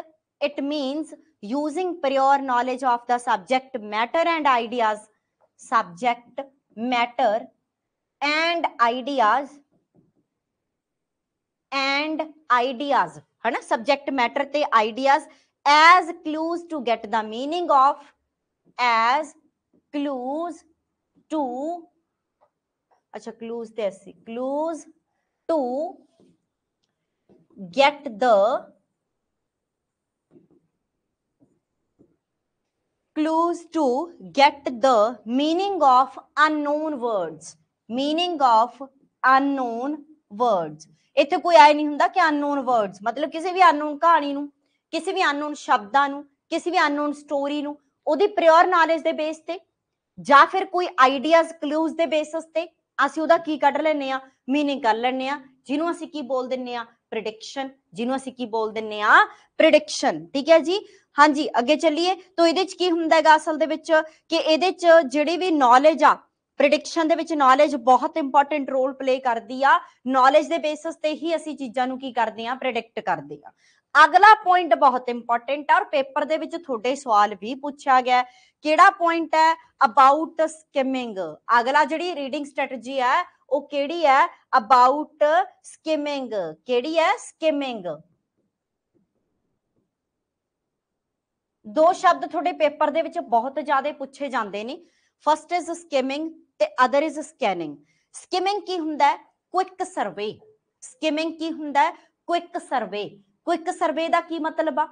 it means using prior knowledge of the subject matter and ideas subject matter and ideas and ideas ਹਨਾ ਸਬਜੈਕਟ ਮੈਟਰ ਤੇ ideas as clues to get the meaning of as clues to ਅੱਛਾ ਕਲੂਜ਼ ਤੇ ਅਸੀਂ clues to get the clues to get the meaning of unknown words meaning of unknown words ਇੱਥੇ ਕੋਈ ਆਏ ਨਹੀਂ ਹੁੰਦਾ ਕਿ ਅਨਨੋਨ ਵਰਡਸ ਮਤਲਬ ਕਿਸੇ ਵੀ ਅਨਨੋਨ ਕਹਾਣੀ ਨੂੰ ਕਿਸੇ ਵੀ ਅਨਨੋਨ ਸ਼ਬਦਾਂ ਨੂੰ ਕਿਸੇ ਵੀ ਅਨਨੋਨ ਸਟੋਰੀ ਨੂੰ ਉਹਦੀ ਪ੍ਰਿਓਰ ਨੌਲੇਜ ਦੇ ਬੇਸ ਤੇ ਜਾਂ ਫਿਰ ਕੋਈ ਆਈਡੀਆਜ਼ ਕਲੂਜ਼ ਦੇ ਬੇਸਿਸ ਤੇ ਅਸੀਂ ਉਹਦਾ ਕੀ ਕੱਢ ਲੈਨੇ ਆ मीनिंग ਕਰ ਲੈਨੇ ਆ ਜਿਹਨੂੰ ਅਸੀਂ ਕੀ ਬੋਲ ਦਿੰਨੇ ਆ ਪ੍ਰੈਡਿਕਸ਼ਨ ਜਿਹਨੂੰ ਅਸੀਂ ਕੀ ਬੋਲ ਦਿੰਨੇ ਆ ਪ੍ਰੈਡਿਕਸ਼ਨ ਠੀਕ ਹੈ ਜੀ ਹਾਂਜੀ ਅੱਗੇ ਚੱਲੀਏ ਤਾਂ ਇਹਦੇ ਵਿੱਚ ਕੀ ਹੁੰਦਾ ਹੈਗਾ ਅਸਲ ਦੇ ਵਿੱਚ ਕਿ ਇਹਦੇ ਵਿੱਚ ਜਿਹੜੀ ਵੀ ਨੌਲੇਜ ਆ ਪ੍ਰੈਡਿਕਸ਼ਨ ਦੇ ਵਿੱਚ ਨੌਲੇਜ ਬਹੁਤ ਇੰਪੋਰਟੈਂਟ ਰੋਲ ਪਲੇ ਕਰਦੀ ਆ ਨੌਲੇਜ ਦੇ ਬੇਸਿਸ ਤੇ ਹੀ ਅਸੀਂ ਚੀਜ਼ਾਂ ਨੂੰ ਕੀ ਕਰਦੇ ਆ ਪ੍ਰੈਡਿਕਟ ਕਰਦੇ ਆ ਅਗਲਾ ਪੁਆਇੰਟ ਬਹੁਤ ਇੰਪੋਰਟੈਂਟ ਆ ਔਰ ਪੇਪਰ ਦੇ ਵਿੱਚ ਤੁਹਾਡੇ ਸਵਾਲ ਵੀ ਪੁੱਛਿਆ ਗਿਆ ਕਿਹੜਾ ਪੁਆਇੰਟ ਹੈ ਅਬਾਊਟ ਸਕਿਮਿੰਗ ਅਗਲਾ ਜਿਹੜੀ ਰੀਡਿੰਗ ਸਟ੍ਰੈਟਜੀ ਹੈ ਉਹ ਕਿਹੜੀ ਹੈ ਅਬਾਊਟ ਸਕਿਮਿੰਗ ਕਿਹੜੀ ਹੈ ਸਕਿਮਿੰਗ ਦੋ ਸ਼ਬਦ ਤੁਹਾਡੇ ਪੇਪਰ ਦੇ ਵਿੱਚ ਬਹੁਤ ਜ਼ਿਆਦਾ ਪੁੱਛੇ ਜਾਂਦੇ ਨੇ ਫਸਟ ਇਜ਼ ਸਕਿਮਿੰਗ ਤੇ ਅਦਰ ਇਜ਼ ਸਕੈਨਿੰਗ ਸਕਿਮਿੰਗ ਕੀ ਹੁੰਦਾ ਹੈ ਕੁਇਕ ਸਰਵੇ ਸਕਿਮਿੰਗ ਕੀ ਹੁੰਦਾ ਹੈ ਕੁਇਕ ਸਰਵੇ ਕੁਇਕ ਸਰਵੇ ਦਾ ਕੀ ਮਤਲਬ ਆ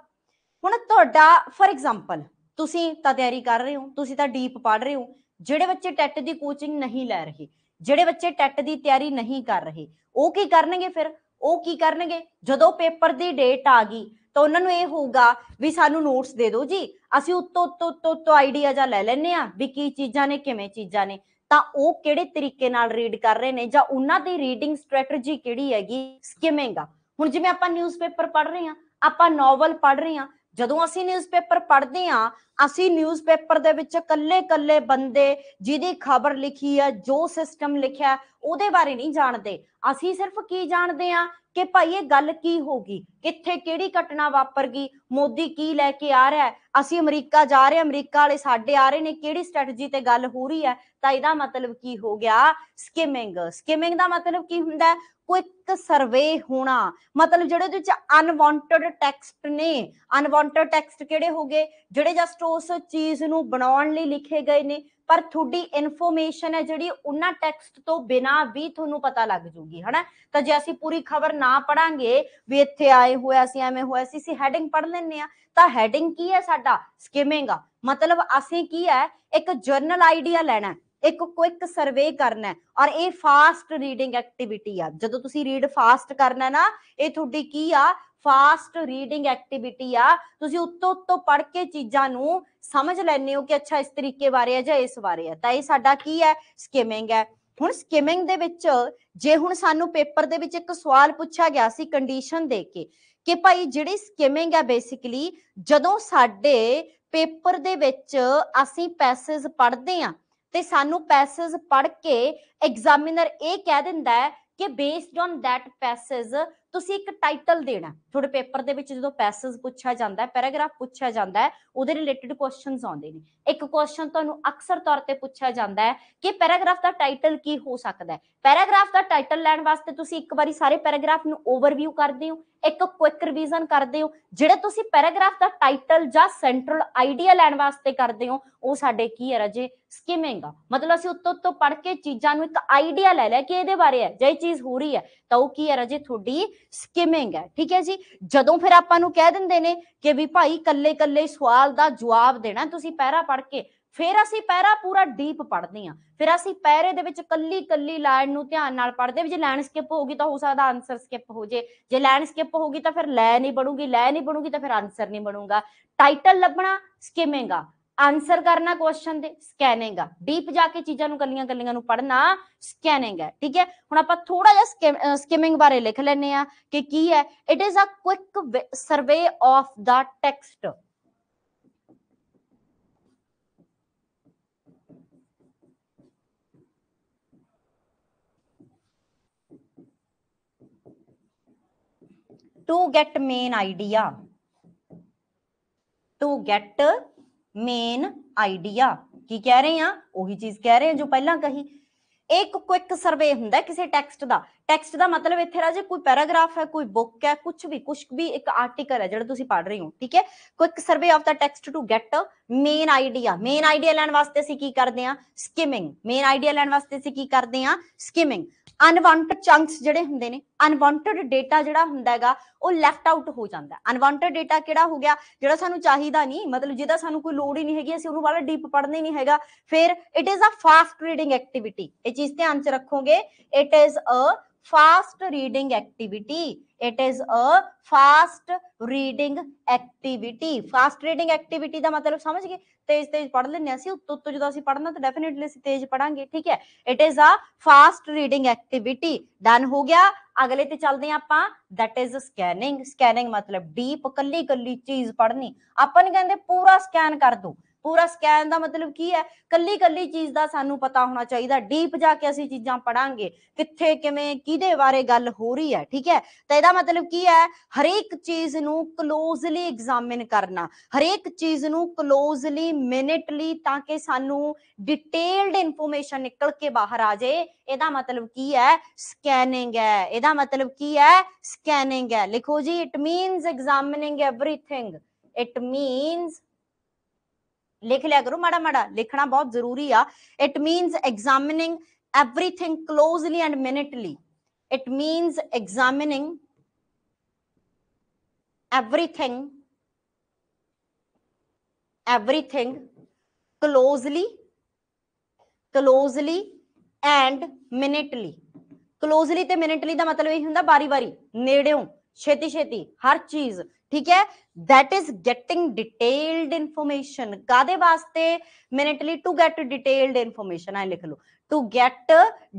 ਹੁਣ ਤੁਹਾਡਾ ਫੋਰ ਐਗਜ਼ਾਮਪਲ ਤੁਸੀਂ ਤਾਂ ਤਿਆਰੀ ਕਰ ਰਹੇ ਹੋ ਤੁਸੀਂ ਤਾਂ ਡੀਪ ਪੜ ਰਹੇ ਹੋ ਜਿਹੜੇ ਬੱਚੇ ਟੈਟ ਦੀ ਕੋਚਿੰਗ ਨਹੀਂ ਲੈ ਰਹੇ ਜਿਹੜੇ ਬੱਚੇ ਟੈਟ ਦੀ ਤਿਆਰੀ ਨਹੀਂ ਕਰ ਰਹੇ ਉਹ ਕੀ ਕਰਨਗੇ ਫਿਰ ਉਹ ਕੀ ਕਰਨਗੇ ਜਦੋਂ ਪੇਪਰ ਦੀ ਡੇਟ ਆ ਗਈ ਤਾਂ ਉਹਨਾਂ ਨੂੰ ਇਹ ਹੋਊਗਾ ਵੀ ਸਾਨੂੰ ਨੋਟਸ ਦੇ ਦਿਓ ਜੀ ਅਸੀਂ ਉੱਤੋਂ ਉੱਤੋਂ ਉੱਤੋਂ ਆਈਡੀਆ ਜਾਂ ਲੈ ਲੈਨੇ ਆ ਵੀ ਕੀ ਚੀਜ਼ਾਂ ਨੇ ਕਿਵੇਂ ਚੀਜ਼ਾਂ ਨੇ ਤਾਂ ਉਹ ਕਿਹੜੇ ਤਰੀਕੇ ਨਾਲ ਰੀਡ ਕਰ ਰਹੇ ਨੇ ਜਾਂ ਉਹਨਾਂ ਦੀ ਰੀਡਿੰਗ ਸਟ੍ਰੈਟਜੀ ਕਿਹੜੀ ਹੈਗੀ ਸਕਿਮਿੰਗ ਆ ਹੁਣ ਜਿਵੇਂ ਆਪਾਂ ਨਿਊਜ਼ਪੇਪਰ ਪੜ੍ਹ ਰਹੇ ਆ ਆਪਾਂ ਨੋਵਲ ਪੜ੍ਹ ਰਹੇ ਆ ਜਦੋਂ ਅਸੀਂ ਨਿਊਜ਼ਪੇਪਰ ਪੜ੍ਹਦੇ ਆ ਅਸੀਂ ਨਿਊਜ਼ਪੇਪਰ ਦੇ ਵਿੱਚ ਕੱਲੇ-ਕੱਲੇ ਬੰਦੇ ਜਿਹਦੀ ਖਬਰ ਲਿਖੀ ਆ ਜੋ ਸਿਸਟਮ ਲਿਖਿਆ ਉਹਦੇ ਬਾਰੇ ਨਹੀਂ ਜਾਣਦੇ ਅਸੀਂ ਸਿਰਫ ਕੀ ਜਾਣਦੇ ਆ ਕਿ ਭਾਈ ਇਹ ਗੱਲ ਕੀ ਹੋਗੀ ਕਿੱਥੇ ਕਿਹੜੀ ਘਟਨਾ ਵਾਪਰ ਗਈ ਮੋਦੀ ਕੀ ਲੈ ਕੇ ਆ ਰਿਹਾ ਅਸੀਂ ਅਮਰੀਕਾ ਜਾ ਰਹੇ ਅਮਰੀਕਾ ਵਾਲੇ ਸਾਡੇ ਆ ਰਹੇ ਨੇ ਕਿਹੜੀ ਸਟ੍ਰੈਟਜੀ ਤੇ ਗੱਲ ਹੋ ਰਹੀ ਹੈ ਤਾਂ ਇਹਦਾ ਮਤਲਬ ਕੀ ਹੋ ਗਿਆ ਸਕਿਮਿੰਗ ਸਕਿਮਿੰਗ ਦਾ ਮਤਲਬ ਕੀ ਹੁੰਦਾ ਕੁਇਕ ਸਰਵੇ ਹੋਣਾ ਮਤਲਬ ਜਿਹੜੇ ਉਹਦੇ ਵਿੱਚ ਅਨਵਾਂਟਡ ਟੈਕਸਟ ਨੇ ਅਨਵਾਂਟਡ ਟੈਕਸਟ ਕਿਹੜੇ ਹੋਗੇ ਜਿਹੜੇ ਜਸਟ ਉਸ ਚੀਜ਼ ਨੂੰ ਬਣਾਉਣ ਲਈ ਲਿਖੇ ਗਏ ਨੇ ਪਰ ਤੁਹਾਡੀ ਇਨਫੋਰਮੇਸ਼ਨ ਹੈ ਜਿਹੜੀ ਉਹਨਾਂ ਟੈਕਸਟ ਤੋਂ ਬਿਨਾ ਵੀ ਤੁਹਾਨੂੰ ਪਤਾ ਲੱਗ ਜੂਗੀ ਹਨਾ ਤਾਂ ਜੇ ਅਸੀਂ ਪੂਰੀ ਖਬਰ ਨਾ ਪੜਾਂਗੇ ਵੀ ਇੱਥੇ ਆਏ ਹੋਏ ਅਸੀਂ ਐਵੇਂ ਹੋਏ ਸੀ ਸੀ ਹੈਡਿੰਗ ਪੜ ਲੈਣੇ ਆ ਤਾਂ ਹੈਡਿੰਗ ਕੀ ਹੈ ਸਾਡਾ ਸਕਿਮਿੰਗ ਮਤਲਬ ਅਸੀਂ ਕੀ ਹੈ ਇੱਕ ਜਰਨਲ ਆਈਡੀਆ ਲੈਣਾ ਇੱਕ ਕੁਇਕ ਸਰਵੇ ਕਰਨਾ ਹੈ ਔਰ ਇਹ ਫਾਸਟ ਰੀਡਿੰਗ ਐਕਟੀਵਿਟੀ ਆ ਜਦੋਂ ਤੁਸੀਂ ਰੀਡ ਫਾਸਟ ਕਰਨਾ ਨਾ ਇਹ ਤੁਹਾਡੀ ਕੀ ਆ ਫਾਸਟ ਰੀਡਿੰਗ ਐਕਟੀਵਿਟੀ ਆ ਤੁਸੀਂ ਉੱਤੋਂ ਉੱਤੋਂ ਪੜ ਕੇ ਚੀਜ਼ਾਂ ਨੂੰ ਸਮਝ ਲੈਣੇ ਹੋ ਕਿ ਅੱਛਾ ਇਸ ਤਰੀਕੇ ਬਾਰੇ ਆ ਜਾਂ ਇਸ ਬਾਰੇ ਆ ਤਾਂ ਇਹ ਸਾਡਾ ਕੀ ਹੈ ਸਕਿਮਿੰਗ ਹੈ ਹੁਣ ਸਕਿਮਿੰਗ ਦੇ ਵਿੱਚ ਜੇ ਹੁਣ ਸਾਨੂੰ ਪੇਪਰ ਦੇ ਵਿੱਚ ਇੱਕ ਸਵਾਲ ਪੁੱਛਿਆ ਗਿਆ ਸੀ ਕੰਡੀਸ਼ਨ ਦੇ ਕੇ ਕਿ ਭਾਈ ਜਿਹੜੀ ਸਕਿਮਿੰਗ ਹੈ ਬੇਸਿਕਲੀ ਜਦੋਂ ਸਾਡੇ ਪੇਪਰ ਦੇ ਵਿੱਚ ਅਸੀਂ ਪੈਸੇਜ ਪੜ੍ਹਦੇ ਆ ਤੇ ਸਾਨੂੰ ਪੈਸੇਜ ਪੜ੍ਹ ਕੇ ਐਗਜ਼ਾਮੀਨਰ ਇਹ ਕਹਿ ਦਿੰਦਾ ਹੈ ਕਿ ਬੇਸਡ ਔਨ that ਪੈਸੇਜ ਤੁਸੀਂ ਇੱਕ ਟਾਈਟਲ ਦੇਣਾ ਤੁਹਾਡੇ ਪੇਪਰ ਦੇ ਵਿੱਚ ਜਦੋਂ ਪੈਸੇਜ ਪੁੱਛਿਆ ਜਾਂਦਾ ਹੈ ਪੈਰਾਗ੍ਰਾਫ ਪੁੱਛਿਆ ਜਾਂਦਾ ਹੈ ਉਹਦੇ ਰਿਲੇਟਡ ਕੁਐਸਚਨਸ ਆਉਂਦੇ ਨੇ ਇੱਕ ਕੁਐਸਚਨ ਤੁਹਾਨੂੰ ਅਕਸਰ ਤੌਰ ਤੇ ਪੁੱਛਿਆ ਜਾਂਦਾ ਹੈ ਕਿ ਪੈਰਾਗ੍ਰਾਫ ਦਾ ਟਾਈਟਲ ਕੀ ਹੋ ਸਕਦਾ ਹੈ ਪੈਰਾਗ੍ਰਾਫ ਦਾ ਟਾਈਟਲ ਲੈਣ ਵਾਸਤੇ ਤੁਸੀਂ ਇੱਕ ਵਾਰੀ ਸਾਰੇ ਪੈਰਾਗ੍ਰਾਫ ਨੂੰ ਓਵਰਵਿਊ ਕਰਦੇ ਹੋ ਇੱਕ ਕੁਇਕ ਰਿਵੀਜ਼ਨ ਕਰਦੇ ਹੋ ਜਿਹੜੇ ਤੁਸੀਂ ਪੈਰਾਗ੍ਰਾਫ ਦਾ ਟਾਈਟਲ ਜਾਂ ਸੈਂਟਰਲ ਆਈਡੀਆ ਲੈਣ ਵਾਸਤੇ ਕਰਦੇ ਹੋ ਉਹ ਸਾਡੇ ਕੀ ਹੈ ਰਾਜੇ ਸਕਿਮਿੰਗ ਮਤਲਬ ਅਸੀਂ ਉੱਤੋਂ ਉੱਤੋਂ ਪੜ੍ਹ ਕੇ ਚੀਜ਼ਾਂ ਨੂੰ ਇੱਕ ਆਈਡੀਆ ਲੈ ਲਿਆ ਕਿ ਇਹਦੇ ਬਾਰੇ ਹੈ ਜੇ ਚੀਜ਼ ਹੋ ਰਹੀ ਹੈ ਤਾਂ ਉਹ ਕੀ ਹੈ ਰਾਜੇ ਤੁਹਾਡੀ ਸਕਿਮਿੰਗ ਹੈ ਠੀਕ ਹੈ ਜੀ ਜਦੋਂ ਫਿਰ ਆਪਾਂ ਨੂੰ ਕਹਿ ਦਿੰਦੇ ਨੇ ਕਿ ਵੀ ਭਾਈ ਕੱਲੇ ਕੱਲੇ ਸਵਾਲ ਦਾ ਜਵਾਬ ਦੇਣਾ ਤੁਸੀਂ ਪੈਰਾ ਪੜ ਕੇ ਫਿਰ ਅਸੀਂ ਪੈਰਾ ਪੂਰਾ ਡੀਪ ਪੜਦੇ ਆ ਫਿਰ ਅਸੀਂ ਪੈਰੇ ਦੇ ਵਿੱਚ ਕੱਲੀ ਕੱਲੀ ਲਾਈਨ ਨੂੰ ਧਿਆਨ ਨਾਲ ਪੜਦੇ ਜੇ ਲਾਈਨ ਸਕਿਪ ਗਈ ਤਾਂ ਹੋ ਸਕਦਾ ਆਨਸਰ ਸਕਿਪ ਹੋ ਜੇ ਜੇ ਲਾਈਨ ਸਕਿਪ ਗਈ ਤਾਂ ਫਿਰ ਲੈ ਨਹੀਂ ਬਣੂਗੀ ਲੈ ਨਹੀਂ ਬਣੂਗੀ ਤਾਂ ਫਿਰ ਆਨਸਰ ਨਹੀਂ ਬਣੂਗਾ ਟਾਈਟਲ ਲੱਭਣਾ ਸਕਿਮਿੰਗ ਆ ਆਨਸਰ ਕਰਨਾ ਕੁਐਸਚਨ ਦੇ ਸਕੈਨਿੰਗ ਆ ਡੀਪ ਜਾ ਕੇ ਚੀਜ਼ਾਂ ਨੂੰ ਕੱਲੀਆਂ ਕੱਲੀਆਂ ਨੂੰ ਪੜਨਾ ਸਕੈਨਿੰਗ ਹੈ ਠੀਕ ਹੈ ਹੁਣ ਆਪਾਂ ਥੋੜਾ ਜਿਹਾ ਸਕਿਮਿੰਗ ਬਾਰੇ ਲਿਖ ਲੈਨੇ ਆ ਕਿ ਕੀ ਹੈ it is a quick survey of the text to get main idea to get main idea ਕੀ ਕਹਿ ਰਹੇ ਆ ਉਹੀ ਚੀਜ਼ ਕਹਿ ਰਹੇ ਆ ਜੋ ਪਹਿਲਾਂ ਕਹੀ ਇੱਕ ਕੁਇਕ ਸਰਵੇ ਹੁੰਦਾ ਕਿਸੇ ਟੈਕਸਟ ਦਾ ਟੈਕਸਟ ਦਾ ਮਤਲਬ ਇੱਥੇ ਰਾਜੇ ਕੋਈ ਪੈਰਾਗ੍ਰਾਫ ਹੈ ਕੋਈ ਬੁੱਕ ਹੈ ਕੁਝ ਵੀ ਕੁਝ ਵੀ ਇੱਕ ਆਰਟੀਕਲ ਹੈ ਜਿਹੜਾ ਤੁਸੀਂ ਪੜ੍ਹ ਰਹੇ ਹੋ ਠੀਕ ਹੈ quick survey of the text to get main idea main idea ਲੈਣ ਵਾਸਤੇ ਅਸੀਂ ਕੀ ਕਰਦੇ ਆ ਸਕਿਮਿੰਗ ਮੇਨ ਆਈਡੀਆ ਲੈਣ ਵਾਸਤੇ ਅਸੀਂ ਕੀ ਕਰਦੇ ਆ ਸਕਿਮਿੰਗ ਅਨਵਾਂਟਡ ਚੰਕਸ ਜਿਹੜੇ ਹੁੰਦੇ ਨੇ ਅਨਵਾਂਟਡ ਡਾਟਾ ਜਿਹੜਾ ਹੁੰਦਾ ਹੈਗਾ ਉਹ ਲੈਫਟ ਆਊਟ ਹੋ ਜਾਂਦਾ ਅਨਵਾਂਟਡ ਡਾਟਾ ਕਿਹੜਾ ਹੋ ਗਿਆ ਜਿਹੜਾ ਸਾਨੂੰ ਚਾਹੀਦਾ ਨਹੀਂ ਮਤਲਬ ਜਿਹਦਾ ਸਾਨੂੰ ਕੋਈ ਲੋੜ ਹੀ ਨਹੀਂ ਹੈਗੀ ਅਸੀਂ ਉਹਨੂੰ ਵਾਲਾ ਡੀਪ ਪੜ੍ਹਨੇ ਨਹੀਂ ਹੈਗਾ ਫਿਰ it is a fast reading activity ਇਹ ਚੀਜ਼ ਧਿਆਨ ਚ ਰੱਖੋਗੇ it is a fast reading activity it is a fast reading activity fast reading activity ਦਾ ਮਤਲਬ ਸਮਝ ਗਏ ਤੇਜ਼ ਤੇਜ਼ ਪੜ ਲੈਣੇ ਅਸੀਂ ਉੱਤੋਂ ਉੱਤੋਂ ਜਦੋਂ ਅਸੀਂ ਪੜਨਾ ਤਾਂ ਡੈਫੀਨਿਟਲੀ ਅਸੀਂ ਤੇਜ਼ ਪੜਾਂਗੇ ਠੀਕ ਹੈ it is a fast reading activity done ਹੋ ਗਿਆ ਅਗਲੇ ਤੇ ਚੱਲਦੇ ਆ ਆਪਾਂ ਦੈਟ ਇਜ਼ ਸਕੈਨਿੰਗ ਸਕੈਨਿੰਗ ਮਤਲਬ ਡੀਪ ਕੱਲੀ ਕੱਲੀ ਚੀਜ਼ ਪੜਨੀ ਆਪਾਂ ਨੇ ਕਹਿੰਦੇ ਪੂਰਾ ਸਕੈਨ ਕਰ ਦੋ ਪੂਰਾ ਸਕੈਨ ਦਾ ਮਤਲਬ ਕੀ ਹੈ ਕੱਲੀ ਕੱਲੀ ਚੀਜ਼ ਦਾ ਸਾਨੂੰ ਪਤਾ ਹੋਣਾ ਚਾਹੀਦਾ ਡੀਪ ਜਾ ਕੇ ਅਸੀਂ ਚੀਜ਼ਾਂ ਪੜਾਂਗੇ ਕਿੱਥੇ ਕਿਵੇਂ ਕਿਹਦੇ ਬਾਰੇ ਗੱਲ ਹੋ ਰਹੀ ਹੈ ਠੀਕ ਹੈ ਤਾਂ ਇਹਦਾ ਮਤਲਬ ਕੀ ਹੈ ਹਰੇਕ ਚੀਜ਼ ਨੂੰ ਕਲੋਜ਼ਲੀ ਐਗਜ਼ਾਮਿਨ ਕਰਨਾ ਹਰੇਕ ਚੀਜ਼ ਨੂੰ ਕਲੋਜ਼ਲੀ ਮਿੰਟਲੀ ਤਾਂ ਕਿ ਸਾਨੂੰ ਡਿਟੇਲਡ ਇਨਫੋਰਮੇਸ਼ਨ ਨਿਕਲ ਕੇ ਬਾਹਰ ਆ ਜਾਏ ਇਹਦਾ ਮਤਲਬ ਕੀ ਹੈ ਸਕੈਨਿੰਗ ਹੈ ਇਹਦਾ ਮਤਲਬ ਕੀ ਹੈ ਸਕੈਨਿੰਗ ਹੈ ਲਿਖੋ ਜੀ it means examining everything it means ਲਿਖ ਲਿਆ ਕਰੋ ਮਾੜਾ ਮਾੜਾ ਲਿਖਣਾ ਬਹੁਤ ਜ਼ਰੂਰੀ ਆ it means examining everything closely and minutely it means examining everything everything closely closely and minutely closely ਤੇ ਮਿਨਟਲੀ ਦਾ ਮਤਲਬ ਇਹ ਹੁੰਦਾ ਬਾਰੀ-ਬਾਰੀ ਨੇੜਿਓਂ ਛੇਤੀ-ਛੇਤੀ ਹਰ ਚੀਜ਼ ਠੀਕ ਹੈ that is getting detailed information ਕਾਦੇ ਵਾਸਤੇ minutely to get detailed information ਆ ਲਿਖ ਲਓ to get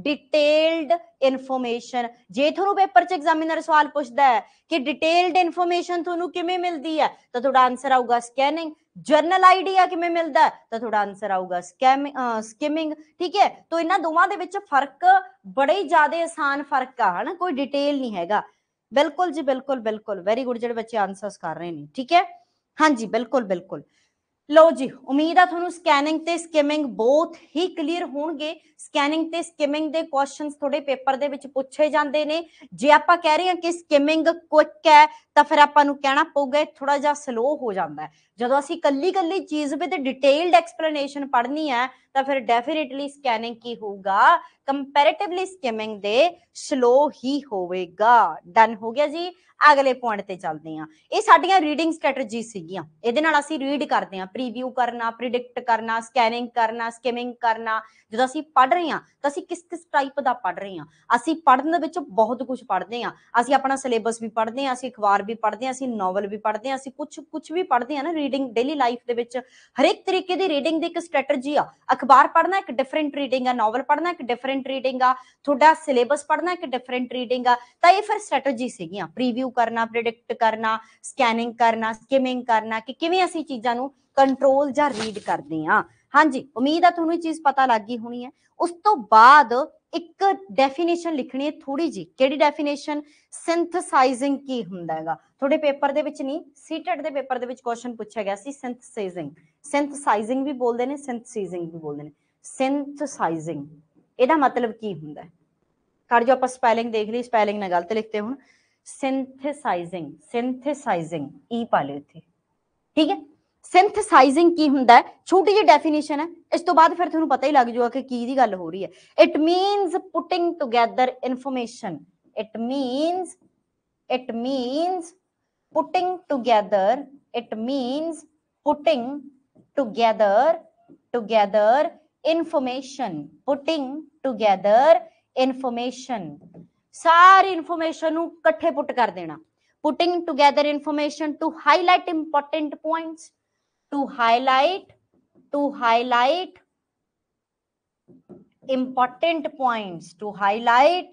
detailed information ਜੇ ਤੁਹਾਨੂੰ ਪੇਪਰ 'ਚ ਐਗਜ਼ਾਮੀਨਰ ਸਵਾਲ ਪੁੱਛਦਾ ਹੈ ਕਿ detailed information ਤੁਹਾਨੂੰ ਕਿਵੇਂ ਮਿਲਦੀ ਹੈ ਤਾਂ ਤੁਹਾਡਾ ਆਨਸਰ ਆਊਗਾ ਸਕੈਨਿੰਗ ਜਰਨਲ ਆਈਡੀਆ ਕਿਵੇਂ ਮਿਲਦਾ ਤਾਂ ਤੁਹਾਡਾ ਆਨਸਰ ਆਊਗਾ ਸਕਿਮਿੰਗ ਠੀਕ ਹੈ ਤਾਂ ਇਹਨਾਂ ਦੋਵਾਂ ਦੇ ਵਿੱਚ ਫਰਕ ਬੜੇ ਹੀ ਜ਼ਿਆਦਾ ਆਸਾਨ ਫਰਕ ਆ ਹਨ ਕੋਈ ਡਿਟੇਲ ਨਹੀਂ ਹੈਗਾ ਬਿਲਕੁਲ ਜੀ ਬਿਲਕੁਲ ਬਿਲਕੁਲ ਵੈਰੀ ਗੁੱਡ ਜਿਹੜੇ ਬੱਚੇ ਆਨਸਰਸ ਕਰ ਰਹੇ ਨੇ ਠੀਕ ਹੈ ਹਾਂਜੀ ਬਿਲਕੁਲ ਬਿਲਕੁਲ ਲੋ ਜੀ ਉਮੀਦ ਆ ਤੁਹਾਨੂੰ ਸਕੈਨਿੰਗ ਤੇ ਸਕਿਮਿੰਗ ਬਹੁਤ ਹੀ ਕਲੀਅਰ ਹੋਣਗੇ ਸਕੈਨਿੰਗ ਤੇ ਸਕਿਮਿੰਗ ਦੇ ਕੁਐਸਚਨਸ ਤੁਹਾਡੇ ਪੇਪਰ ਦੇ ਵਿੱਚ ਪੁੱਛੇ ਜਾਂਦੇ ਨੇ ਜੇ ਆਪਾਂ ਕਹਿ ਰਹੇ ਹਾਂ ਕਿ ਸਕਿਮਿੰਗ ਕੁਇਕ ਹੈ ਤਾਂ ਫਿਰ ਆਪਾਂ ਨੂੰ ਕਹਿਣਾ ਪਊਗਾ ਇਹ ਥੋੜਾ ਜਿਹਾ ਸਲੋ ਹੋ ਜਾਂਦਾ ਜਦੋਂ ਅਸੀਂ ਕੱਲੀ-ਕੱਲੀ ਚੀਜ਼ 'ਤੇ ਡਿਟੇਲਡ ਐਕਸਪਲੇਨੇਸ਼ਨ ਪੜ੍ਹਨੀ ਹੈ ਤਾਂ ਫਿਰ ਡੈਫੀਨਿਟਲੀ ਸਕੈਨਿੰਗ ਕੀ ਹੋਊਗਾ ਕੰਪੈਰੀਟਿਵਲੀ ਸਕਿਮਿੰਗ ਦੇ ਸਲੋ ਹੀ ਹੋਵੇਗਾ ਡਨ ਹੋ ਗਿਆ ਜੀ ਅਗਲੇ ਪੁਆਇੰਟ ਤੇ ਚੱਲਦੇ ਹਾਂ ਇਹ ਸਾਡੀਆਂ ਰੀਡਿੰਗ ਸਟ੍ਰੈਟਜੀ ਸੀਗੀਆਂ ਇਹਦੇ ਨਾਲ ਅਸੀਂ ਰੀਡ ਕਰਦੇ ਹਾਂ ਪ੍ਰੀਵਿਊ ਕਰਨਾ ਪ੍ਰੀਡਿਕਟ ਕਰਨਾ ਸਕੈਨਿੰਗ ਕਰਨਾ ਸਕਿਮਿੰਗ ਕਰਨਾ ਜਦੋਂ ਅਸੀਂ ਪੜ੍ਹ ਰਹੇ ਹਾਂ ਤਾਂ ਅਸੀਂ ਕਿਸ-ਕਿਸ ਟਾਈਪ ਦਾ ਪੜ੍ਹ ਰਹੇ ਹਾਂ ਅਸੀਂ ਪੜ੍ਹਨ ਦੇ ਵਿੱਚ ਬਹੁਤ ਕੁਝ ਪੜ੍ਹਦੇ ਹਾਂ ਅਸੀਂ ਆਪਣਾ ਸਿਲੇਬਸ ਵੀ ਪੜ੍ਹਦੇ ਹਾਂ ਅਸੀਂ ਅਖਬਾਰ ਵੀ ਪੜ੍ਹਦੇ ਆ ਅਸੀਂ ਨੋਵਲ ਵੀ ਪੜ੍ਹਦੇ ਆ ਅਸੀਂ ਕੁਝ ਕੁਝ ਵੀ ਪੜ੍ਹਦੇ ਆ ਨਾ ਰੀਡਿੰਗ ਡੇਲੀ ਲਾਈਫ ਦੇ ਵਿੱਚ ਹਰੇਕ ਤਰੀਕੇ ਦੀ ਰੀਡਿੰਗ ਦੀ ਇੱਕ ਸਟ੍ਰੈਟਜੀ ਆ ਅਖਬਾਰ ਪੜ੍ਹਨਾ ਇੱਕ ਡਿਫਰੈਂਟ ਰੀਡਿੰਗ ਆ ਨੋਵਲ ਪੜ੍ਹਨਾ ਇੱਕ ਡਿਫਰੈਂਟ ਰੀਡਿੰਗ ਆ ਤੁਹਾਡਾ ਸਿਲੇਬਸ ਪੜ੍ਹਨਾ ਇੱਕ ਡਿਫਰੈਂਟ ਰੀਡਿੰਗ ਆ ਤਾਂ ਇਹ ਫਿਰ ਸਟ੍ਰੈਟਜੀ ਸੀਗੀਆਂ ਪ੍ਰੀਵਿਊ ਕਰਨਾ ਪ੍ਰੈਡਿਕਟ ਕਰਨਾ ਸਕੈਨਿੰਗ ਕਰਨਾ ਸਕਿਮਿੰਗ ਕਰਨਾ ਕਿ ਕਿਵੇਂ ਅਸੀਂ ਚੀਜ਼ਾਂ ਨੂੰ ਕੰਟਰੋਲ ਜਾਂ ਰੀਡ ਕਰਦੇ ਆ ਹਾਂਜੀ ਉਮੀਦ ਆ ਤੁਹਾਨੂੰ ਇਹ ਚੀਜ਼ ਪਤਾ ਲੱਗ ਗਈ ਹੋਣੀ ਹੈ ਉਸ ਤੋਂ ਬਾਅਦ ਇੱਕ ਡੈਫੀਨੇਸ਼ਨ ਲਿਖਣੀ ਹੈ ਥੋੜੀ ਜੀ ਕਿਹੜੀ ਡੈਫੀਨੇਸ਼ਨ ਸਿੰਥਸਾਈਜ਼ਿੰਗ ਕੀ ਹੁੰਦਾ ਹੈਗਾ ਤੁਹਾਡੇ ਪੇਪਰ ਦੇ ਵਿੱਚ ਨਹੀਂ ਸੀਟਡ e ਦੇ ਪੇਪਰ ਦੇ ਵਿੱਚ ਕੁਐਸਚਨ ਪੁੱਛਿਆ ਗਿਆ ਸੀ ਸਿੰਥਸਾਈਜ਼ਿੰਗ ਸਿੰਥਸਾਈਜ਼ਿੰਗ ਵੀ ਬੋਲਦੇ ਨੇ ਸਿੰਥਸਾਈਜ਼ਿੰਗ ਵੀ ਬੋਲਦੇ ਨੇ ਸਿੰਥਸਾਈਜ਼ਿੰਗ ਇਹਦਾ ਮਤਲਬ ਕੀ ਹੁੰਦਾ ਹੈ ਕਰ ਜੋ ਆਪਾਂ ਸਪੈਲਿੰਗ ਦੇਖ ਲਈ ਸਪੈਲਿੰਗ ਨਾਲ ਗਲਤ ਲਿਖਤੇ ਹੁਣ ਸਿੰਥਸਾਈਜ਼ਿੰਗ ਸਿੰਥਸਾਈਜ਼ਿੰਗ ਈ ਪਾ ਲਿਓ ਇੱਥੇ ਠੀਕ ਹੈ ਸਿੰਥਸਾਈਜ਼ਿੰਗ ਕੀ ਹੁੰਦਾ ਛੋਟੀ ਜਿਹੀ ਡੈਫੀਨੇਸ਼ਨ ਹੈ ਇਸ ਤੋਂ ਬਾਅਦ ਫਿਰ ਤੁਹਾਨੂੰ ਪਤਾ ਹੀ ਲੱਗ ਜਾਊਗਾ ਕਿ ਕੀ ਦੀ ਗੱਲ ਹੋ ਰਹੀ ਹੈ it means putting together information it means it means putting together it means putting together together information putting together information ਸਾਰੀ ਇਨਫੋਰਮੇਸ਼ਨ ਨੂੰ ਇਕੱਠੇ ਪੁੱਟ ਕਰ ਦੇਣਾ putting together information to highlight important points to highlight to highlight important points to highlight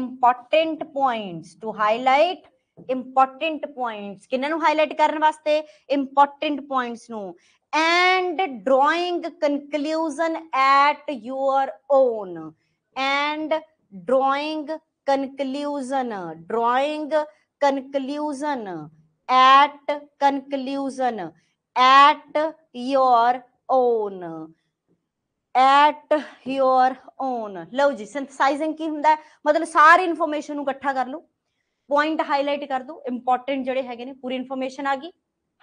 important points to highlight important points ਕਿੰਨਾਂ ਨੂੰ highlight ਕਰਨ ਵਾਸਤੇ important points ਨੂੰ and drawing conclusion at your own and drawing conclusion drawing conclusion at conclusion at your own at your own ਲਓ ਜੀ ਸਿੰਥਸਾਈਜ਼ਿੰਗ ਕੀ ਹੁੰਦਾ ਹੈ ਮਤਲਬ ਸਾਰੀ ਇਨਫੋਰਮੇਸ਼ਨ ਨੂੰ ਇਕੱਠਾ ਕਰ ਲਓ ਪੁਆਇੰਟ ਹਾਈਲਾਈਟ ਕਰ ਦੋ ਇੰਪੋਰਟੈਂਟ ਜਿਹੜੇ ਹੈਗੇ ਨੇ ਪੂਰੀ ਇਨਫੋਰਮੇਸ਼ਨ ਆ ਗਈ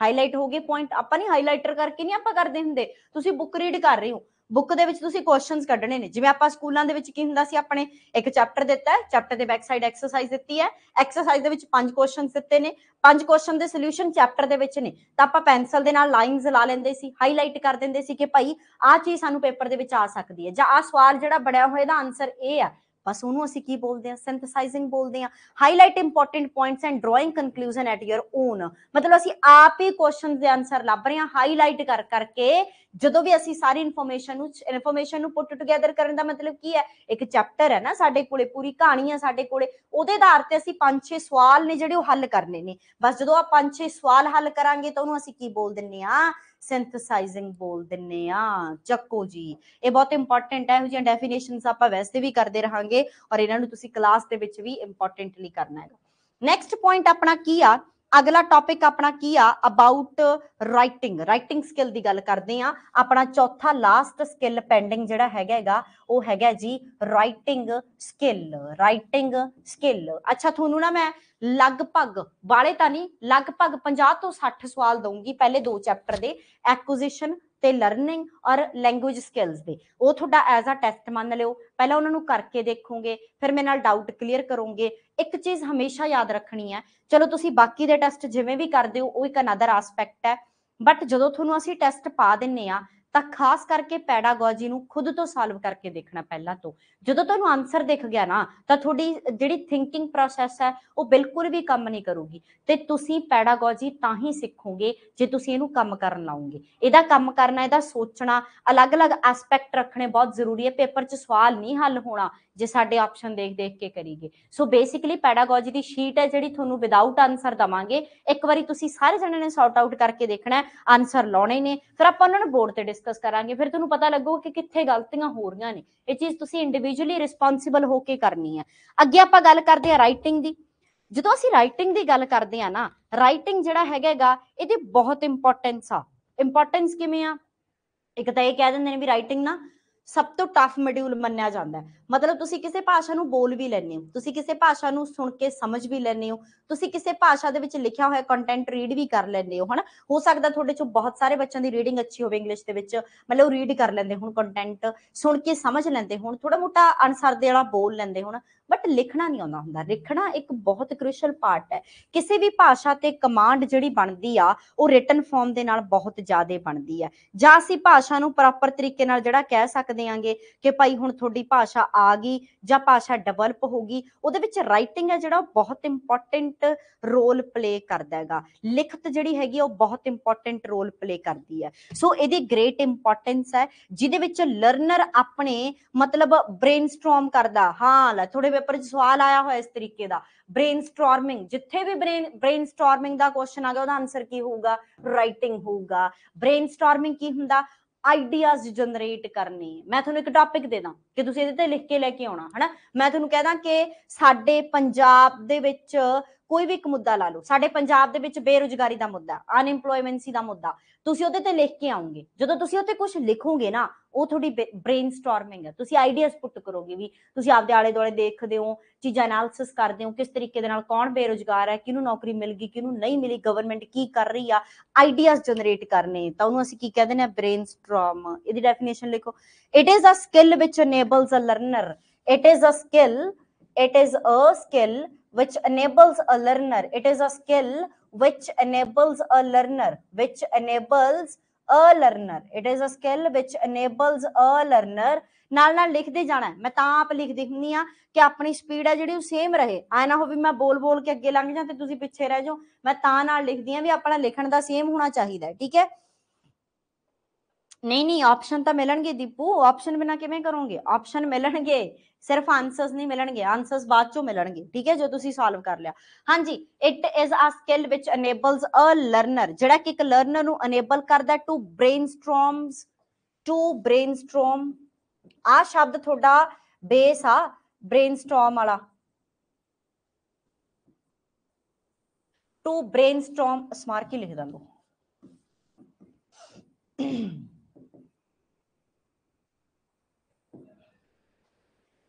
ਹਾਈਲਾਈਟ ਹੋ ਗਏ ਪੁਆਇੰਟ ਆਪਾਂ ਨਹੀਂ ਹਾਈਲਾਈਟਰ ਕਰਕੇ ਨਹੀਂ ਆਪਾਂ ਕਰਦੇ ਹੁੰਦੇ ਤੁਸੀਂ ਬੁੱਕ ਰੀਡ ਕਰ ਰਹੇ ਹੋ ਬੁੱਕ ਦੇ ਵਿੱਚ ਤੁਸੀਂ ਕੁਐਸਚਨਸ ਕੱਢਣੇ ਨੇ ਜਿਵੇਂ ਆਪਾਂ ਸਕੂਲਾਂ ਦੇ ਵਿੱਚ ਕੀ ਹੁੰਦਾ ਸੀ ਆਪਣੇ ਇੱਕ ਚੈਪਟਰ ਦਿੱਤਾ ਹੈ ਚੈਪਟਰ ਦੇ ਬੈਕ ਸਾਈਡ ਐਕਸਰਸਾਈਜ਼ ਦਿੱਤੀ ਹੈ ਐਕਸਰਸਾਈਜ਼ ਦੇ ਵਿੱਚ ਪੰਜ ਕੁਐਸਚਨਸ ਦਿੱਤੇ ਨੇ ਪੰਜ ਕੁਐਸਚਨ ਦੇ ਸੋਲੂਸ਼ਨ ਚੈਪਟਰ ਦੇ ਵਿੱਚ ਨੇ ਤਾਂ ਆਪਾਂ ਪੈਨਸਲ ਦੇ ਨਾਲ ਲਾਈਨਸ ਲਾ ਲੈਂਦੇ ਸੀ ਹਾਈਲਾਈਟ ਕਰ ਦਿੰਦੇ ਸੀ ਕਿ ਭਾਈ ਆਹ ਚੀਜ਼ ਸਾਨੂੰ ਪੇਪਰ ਦੇ ਵਿੱਚ ਆ ਸਕਦੀ ਹੈ ਜਾਂ ਆਹ ਸਵਾਲ ਜਿਹੜਾ ਬਣਿਆ ਹੋਇਆ ਦਾ ਆਨਸਰ ਇਹ ਆ ਬਸ ਉਹਨੂੰ ਅਸੀਂ ਕੀ ਬੋਲਦੇ ਆ ਸਿੰਥਸਾਈਜ਼ਿੰਗ ਬੋਲਦੇ ਆ highlight important points and drawing conclusion at your own ਮਤਲਬ ਅਸੀਂ ਆਪ ਹੀ ਕੁਐਸਚਨਸ ਦੇ ਆਨਸਰ ਲੱਭ ਰਹੇ ਆ ਹਾਈਲਾਈਟ ਕਰ ਕਰਕੇ ਜਦੋਂ ਵੀ ਅਸੀਂ ਸਾਰੀ ਇਨਫੋਰਮੇਸ਼ਨ ਨੂੰ ਇਨਫੋਰਮੇਸ਼ਨ ਨੂੰ ਪੁੱਟ ਟੁਗੇਦਰ ਕਰਨ ਦਾ ਮਤਲਬ ਕੀ ਹੈ ਇੱਕ ਚੈਪਟਰ ਹੈ ਨਾ ਸਾਡੇ ਕੋਲੇ ਪੂਰੀ ਕਹਾਣੀ ਹੈ ਸਾਡੇ ਕੋਲੇ ਉਹਦੇ ਆਧਾਰ ਤੇ ਅਸੀਂ 5-6 ਸਵਾਲ ਨੇ ਜਿਹੜੇ ਉਹ ਹੱਲ ਕਰਨੇ ਨੇ ਬਸ ਜਦੋਂ ਆ ਪੰਜ ਛੇ ਸਵਾਲ ਹੱਲ ਕਰਾਂਗੇ ਤਾਂ ਉਹਨੂੰ ਅਸੀਂ ਕੀ ਬੋਲ ਦਿੰਨੇ ਆ ਸਿੰਥਸਾਈਜ਼ਿੰਗ ਬੋਲ ਦਿੰਨੇ ਆ ਚੱਕੋ ਜੀ ਇਹ ਬਹੁਤ ਇੰਪੋਰਟੈਂਟ ਹੈ ਇਹੋ ਜਿਹੇ ਡੈਫੀਨੇਸ਼ਨਸ ਆਪਾਂ ਵੈਸੇ ਵੀ ਕਰਦੇ ਰਹਾਂਗੇ ਔਰ ਇਹਨਾਂ ਨੂੰ ਤੁਸੀਂ ਕਲਾਸ ਦੇ ਵਿੱਚ ਵੀ ਇੰਪੋਰਟੈਂਟਲੀ ਕਰਨਾ ਹੈ ਨੈਕਸਟ ਪੁਆਇੰਟ ਆਪਣਾ ਕੀ ਆ ਅਗਲਾ ਟੌਪਿਕ ਆਪਣਾ ਕੀ ਆ ਅਬਾਊਟ ਰਾਈਟਿੰਗ ਰਾਈਟਿੰਗ ਸਕਿੱਲ ਦੀ ਗੱਲ ਕਰਦੇ ਆ ਆਪਣਾ ਚੌਥਾ ਲਾਸਟ ਸਕਿੱਲ ਪੈਂਡਿੰਗ ਜਿਹੜਾ ਹੈਗਾ ਹੈਗਾ ਉਹ ਹੈਗਾ ਜੀ ਰਾਈਟਿੰਗ ਸਕਿੱਲ ਰਾਈਟਿੰਗ ਸਕਿੱਲ ਅੱਛਾ ਤੁਹਾਨੂੰ ਨਾ ਮੈਂ ਲਗਭਗ ਵਾਲੇ ਤਾਂ ਨਹੀਂ ਲਗਭਗ 50 ਤੋਂ 60 ਸਵਾਲ ਦਊਂਗੀ ਪਹਿਲੇ ਦੋ ਚੈਪਟਰ ਦੇ ਐਕੁਜੀਸ਼ਨ ਤੇ ਲਰਨਿੰਗ ਔਰ ਲੈਂਗੁਏਜ ਸਕਿਲਸ ਦੇ ਉਹ ਤੁਹਾਡਾ ਐਜ਼ ਅ ਟੈਸਟ ਮੰਨ ਲਿਓ ਪਹਿਲਾਂ ਉਹਨਾਂ ਨੂੰ ਕਰਕੇ ਦੇਖੋਗੇ ਫਿਰ ਮੇਰੇ ਨਾਲ ਡਾਊਟ ਕਲੀਅਰ ਕਰੋਗੇ ਇੱਕ ਚੀਜ਼ ਹਮੇਸ਼ਾ ਯਾਦ ਰੱਖਣੀ ਹੈ ਚਲੋ ਤੁਸੀਂ ਬਾਕੀ ਦੇ ਟੈਸਟ ਜਿਵੇਂ ਵੀ ਕਰਦੇ ਹੋ ਉਹ ਇੱਕ ਅਨਦਰ ਐਸਪੈਕਟ ਹੈ ਬਟ ਜਦੋਂ ਤੁਹਾਨੂੰ ਅਸੀਂ ਟੈਸਟ ਪਾ ਦਿੰਨੇ ਆ ਤਾਂ ਖਾਸ ਕਰਕੇ ਪੈਡਾਗੋਜੀ ਨੂੰ ਖੁਦ ਤੋਂ ਸੋਲਵ ਕਰਕੇ ਦੇਖਣਾ ਪਹਿਲਾਂ ਤੋਂ ਜਦੋਂ ਤੁਹਾਨੂੰ ਆਨਸਰ ਦਿਖ ਗਿਆ ਨਾ ਤਾਂ ਤੁਹਾਡੀ ਜਿਹੜੀ ਥਿੰਕਿੰਗ ਪ੍ਰੋਸੈਸ ਹੈ ਉਹ ਬਿਲਕੁਲ ਵੀ ਕੰਮ ਨਹੀਂ ਕਰੂਗੀ ਤੇ ਤੁਸੀਂ ਪੈਡਾਗੋਜੀ ਤਾਂ ਹੀ ਸਿੱਖੋਗੇ ਜੇ ਤੁਸੀਂ ਇਹਨੂੰ ਕੰਮ ਕਰਨ ਲਾਉਂਗੇ ਇਹਦਾ ਕੰਮ ਕਰਨਾ ਇਹਦਾ ਸੋਚਣਾ ਅਲੱਗ-ਅਲੱਗ ਐਸਪੈਕਟ ਰੱਖਣੇ ਬਹੁਤ ਜ਼ਰੂਰੀ ਹੈ ਪੇਪਰ 'ਚ ਸਵਾਲ ਨਹੀਂ ਹੱਲ ਹੋਣਾ ਜੇ ਸਾਡੇ ਆਪਸ਼ਨ ਦੇਖ-ਦੇਖ ਕੇ ਕਰੀਗੇ ਸੋ ਬੇਸਿਕਲੀ ਪੈਡਾਗੋਜੀ ਦੀ ਸ਼ੀਟ ਹੈ ਜਿਹੜੀ ਤੁਹਾਨੂੰ ਵਿਦਆਊਟ ਆਨਸਰ ਦਵਾਂਗੇ ਇੱਕ ਵਾਰੀ ਤੁਸੀਂ ਸਾਰੇ ਜਣੇ ਨੇ ਸੌਟ ਆਊਟ ਕਰਕੇ ਦੇਖਣਾ ਹੈ ਆਨਸਰ ਲਾਉਣੇ ਨੇ ਫਿਰ ਆਪਾਂ ਉਹਨਾਂ ਨੂੰ ਬੋਰਡ ਤੇ ਡਿਸਕਸ ਕਰਾਂਗੇ ਫਿਰ ਤੁਹਾਨੂੰ ਪਤਾ ਲੱਗੂਗਾ ਕਿ ਕਿੱਥੇ ਗਲਤੀਆਂ ਹੋ ਰਹੀਆਂ ਨੇ ਇਹ ਚੀਜ਼ ਤੁਸੀਂ ਇੰਡੀਵਿਜੂਅਲੀ ਰਿਸਪਾਂਸਿਬਲ ਹੋ ਕੇ ਕਰਨੀ ਹੈ ਅੱਗੇ ਆਪਾਂ ਗੱਲ ਕਰਦੇ ਆ ਰਾਈਟਿੰਗ ਦੀ ਜਦੋਂ ਅਸੀਂ ਰਾਈਟਿੰਗ ਦੀ ਗੱਲ ਕਰਦੇ ਆ ਨਾ ਰਾਈਟਿੰਗ ਜਿਹੜਾ ਹੈਗਾਗਾ ਇਹਦੀ ਬਹੁਤ ਇੰਪੋਰਟੈਂਸ ਆ ਇੰਪੋਰਟੈਂਸ ਕਿਵੇਂ ਆ ਇੱਕ ਤਾਂ ਇਹ ਕਹਿ ਦਿੰਦੇ ਨੇ ਵੀ ਰਾਈਟਿੰਗ ਨਾ ਸਭ ਤੋਂ ਟਫ ਮੋਡਿਊਲ ਮੰਨਿਆ ਜਾਂਦਾ ਹੈ ਮਤਲਬ ਤੁਸੀਂ ਕਿਸੇ ਭਾਸ਼ਾ ਨੂੰ ਬੋਲ ਵੀ ਲੈਂਦੇ ਹੋ ਤੁਸੀਂ ਕਿਸੇ ਭਾਸ਼ਾ ਨੂੰ ਸੁਣ ਕੇ ਸਮਝ ਵੀ ਲੈਂਦੇ ਹੋ ਤੁਸੀਂ ਕਿਸੇ ਭਾਸ਼ਾ ਦੇ ਵਿੱਚ ਲਿਖਿਆ ਹੋਇਆ ਕੰਟੈਂਟ ਰੀਡ ਵੀ ਕਰ ਲੈਂਦੇ ਹੋ ਹਨਾ ਹੋ ਸਕਦਾ ਤੁਹਾਡੇ ਚੋਂ ਬਹੁਤ ਸਾਰੇ ਬੱਚਿਆਂ ਦੀ ਰੀਡਿੰਗ ਅੱਛੀ ਹੋਵੇ ਇੰਗਲਿਸ਼ ਦੇ ਵਿੱਚ ਮਤਲਬ ਉਹ ਰੀਡ ਕਰ ਲੈਂਦੇ ਹੁਣ ਕੰਟੈਂਟ ਸੁਣ ਕੇ ਸਮਝ ਲੈਂਦੇ ਹੁਣ ਥੋੜਾ ਮੋਟਾ ਅਨਸਰ ਦੇ ਵਾਲਾ ਬੋਲ ਲੈਂਦੇ ਹੁਣ ਬਟ ਲਿਖਣਾ ਨਹੀਂ ਆਉਂਦਾ ਹੁੰਦਾ ਲਿਖਣਾ ਇੱਕ ਬਹੁਤ ਕ੍ਰੂਸ਼ਲ ਪਾਰਟ ਹੈ ਕਿਸੇ ਵੀ ਭਾਸ਼ਾ ਤੇ ਕਮਾਂਡ ਜਿਹੜੀ ਬਣਦੀ ਆ ਉਹ ਰਿਟਨ ਫਾਰਮ ਦੇ ਨਾਲ ਬਹੁਤ ਜ਼ਿਆਦਾ ਬਣਦੀ ਆ ਜਾਂ ਅਸੀਂ ਭਾਸ਼ਾ ਨੂੰ ਪ੍ਰੋਪਰ ਤਰੀਕੇ ਨਾਲ ਜਿਹੜਾ ਕਹਿ ਸਕਦੇ ਆਂਗੇ ਕਿ ਭਾਈ ਹੁਣ ਤੁਹਾਡੀ ਭਾਸ਼ਾ ਆ ਗਈ ਜਾਂ ਭਾਸ਼ਾ ਡਿਵੈਲਪ ਗਈ ਉਹਦੇ ਵਿੱਚ ਰਾਈਟਿੰਗ ਹੈ ਜਿਹੜਾ ਬਹੁਤ ਇੰਪੋਰਟੈਂਟ ਰੋਲ ਪਲੇ ਕਰਦਾ ਹੈਗਾ ਲਿਖਤ ਜਿਹੜੀ ਹੈਗੀ ਉਹ ਬਹੁਤ ਇੰਪੋਰਟੈਂਟ ਰੋਲ ਪਲੇ ਕਰਦੀ ਹੈ ਸੋ ਇਹਦੀ ਗ੍ਰੇਟ ਇੰਪੋਰਟੈਂਸ ਹੈ ਜਿਹਦੇ ਵਿੱਚ ਲਰਨਰ ਆਪਣੇ ਮਤਲਬ ਬ੍ਰੇਨਸਟਾਰਮ ਕਰਦਾ ਹਾਂ ਲੈ ਥੋੜੇ ਪੇਪਰ 'ਚ ਸਵਾਲ ਆਇਆ ਹੋਇਆ ਇਸ ਤਰੀਕੇ ਦਾ ਬ੍ਰੇਨਸਟਾਰਮਿੰਗ ਜਿੱਥੇ ਵੀ ਬ੍ਰੇਨ ਬ੍ਰੇਨਸਟਾਰਮਿੰਗ ਦਾ ਕੁਐਸਚਨ ਆ ਗਿਆ ਉਹਦਾ ਆਨਸਰ ਕੀ ਹੋਊਗਾ ਰਾਈਟਿੰਗ ਹੋਊਗਾ ਬ੍ਰੇਨਸਟਾਰਮਿੰਗ ਕੀ ਹੁੰਦਾ ਆਈਡੀਆਜ਼ ਜਨਰੇਟ ਕਰਨੀ ਮੈਂ ਤੁਹਾਨੂੰ ਇੱਕ ਟਾਪਿਕ ਦੇ ਦਾਂ ਕਿ ਤੁਸੀਂ ਇਹਦੇ ਤੇ ਲਿਖ ਕੇ ਲੈ ਕੇ ਆਉਣਾ ਹਨਾ ਮੈਂ ਤੁਹਾਨੂੰ ਕਹਿ ਦਾਂ ਕਿ ਸਾਡੇ ਪੰਜਾਬ ਦੇ ਵਿੱਚ ਕੋਈ ਵੀ ਇੱਕ ਮੁੱਦਾ ਲਾ ਲਓ ਸਾਡੇ ਪੰਜਾਬ ਦੇ ਵਿੱਚ ਬੇਰੋਜ਼ਗਾਰੀ ਦਾ ਮੁੱਦਾ ਅਨਇੰਪਲੋਇਮੈਂਸੀ ਦਾ ਮੁੱਦਾ ਤੁਸੀਂ ਉਹਦੇ ਤੇ ਲਿਖ ਕੇ ਆਉਂਗੇ ਜਦੋਂ ਤੁਸੀਂ ਉਹਤੇ ਕੁਝ ਲਿਖੋਗੇ ਨਾ ਉਹ ਤੁਹਾਡੀ ਬ੍ਰੇਨਸਟਾਰਮਿੰਗ ਹੈ ਤੁਸੀਂ ਆਈਡੀਆਜ਼ ਪੁੱਟ ਕਰੋਗੇ ਵੀ ਤੁਸੀਂ ਆਪਦੇ ਆਲੇ ਦੁਆਲੇ ਦੇਖਦੇ ਹੋ ਚੀਜ਼ਾਂ ਐਨਾਲਿਸਿਸ ਕਰਦੇ ਹੋ ਕਿਸ ਤਰੀਕੇ ਦੇ ਨਾਲ ਕੌਣ ਬੇਰੋਜ਼ਗਾਰ ਹੈ ਕਿਹਨੂੰ ਨੌਕਰੀ ਮਿਲ ਗਈ ਕਿਹਨੂੰ ਨਹੀਂ ਮਿਲੀ ਗਵਰਨਮੈਂਟ ਕੀ ਕਰ ਰਹੀ ਆ ਆਈਡੀਆਜ਼ ਜਨਰੇਟ ਕਰਨੇ ਤਾਂ ਉਹਨੂੰ ਅਸੀਂ ਕੀ ਕਹਿੰਦੇ ਨੇ ਬ੍ਰੇਨਸਟਾਰਮ ਇਹਦੀ ਡੈਫੀਨੇਸ਼ਨ ਲਿਖੋ it is a skill which enables a learner it is a skill it is a skill which enables a learner. It is a skill which enables a learner, which enables a learner. It is a skill which enables a learner. ਨਾਲ ਨਾਲ ਲਿਖਦੇ ਜਾਣਾ ਮੈਂ ਤਾਂ ਆਪ ਲਿਖਦੀ ਹੁੰਨੀ ਆ ਕਿ ਆਪਣੀ ਸਪੀਡ ਆ ਜਿਹੜੀ ਉਹ ਸੇਮ ਰਹੇ ਆ ਨਾ ਹੋਵੇ ਮੈਂ ਬੋਲ ਬੋਲ ਕੇ ਅੱਗੇ ਲੰਘ ਜਾਂ ਤੇ ਤੁਸੀਂ ਪਿੱਛੇ ਰਹਿ ਜਾਓ ਮੈਂ ਤਾਂ ਨਾਲ ਲਿਖਦੀ ਆ ਵੀ ਆਪਣਾ ਲਿਖਣ ਦਾ ਸੇਮ ਹੋਣਾ ਚਾਹੀਦਾ ਠੀਕ ਹੈ ਨਹੀਂ ਨਹੀਂ ਆਪਸ਼ਨ ਤਾਂ ਮਿਲਣਗੇ ਦੀਪੂ ਆਪਸ਼ਨ ਬਿਨਾ ਕਿਵੇਂ ਕਰੋਗੇ ਆਪਸ਼ਨ ਮਿਲਣਗੇ ਸਿਰਫ ਆਨਸਰਸ ਨਹੀਂ ਮਿਲਣਗੇ ਆਨਸਰਸ ਬਾਅਦ ਚੋਂ ਮਿਲਣਗੇ ਠੀਕ ਹੈ ਜੋ ਤੁਸੀਂ ਸੋਲਵ ਕਰ ਲਿਆ ਹਾਂਜੀ it is a skill which enables a learner ਜਿਹੜਾ ਕਿ ਇੱਕ ਲਰਨਰ ਨੂੰ ਅਨੇਬਲ ਕਰਦਾ ਟੂ ਬ੍ਰੇਨਸਟਾਰਮਸ ਟੂ ਬ੍ਰੇਨਸਟ੍ਰੋਮ ਆ ਸ਼ਬਦ ਤੁਹਾਡਾ ਬੇਸ ਆ ਬ੍ਰੇਨਸਟ੍ਰੋਮ ਵਾਲਾ ਟੂ ਬ੍ਰੇਨਸਟ੍ਰੋਮ ਸਮਾਰਕੀ ਲਿਖ ਦਾਂ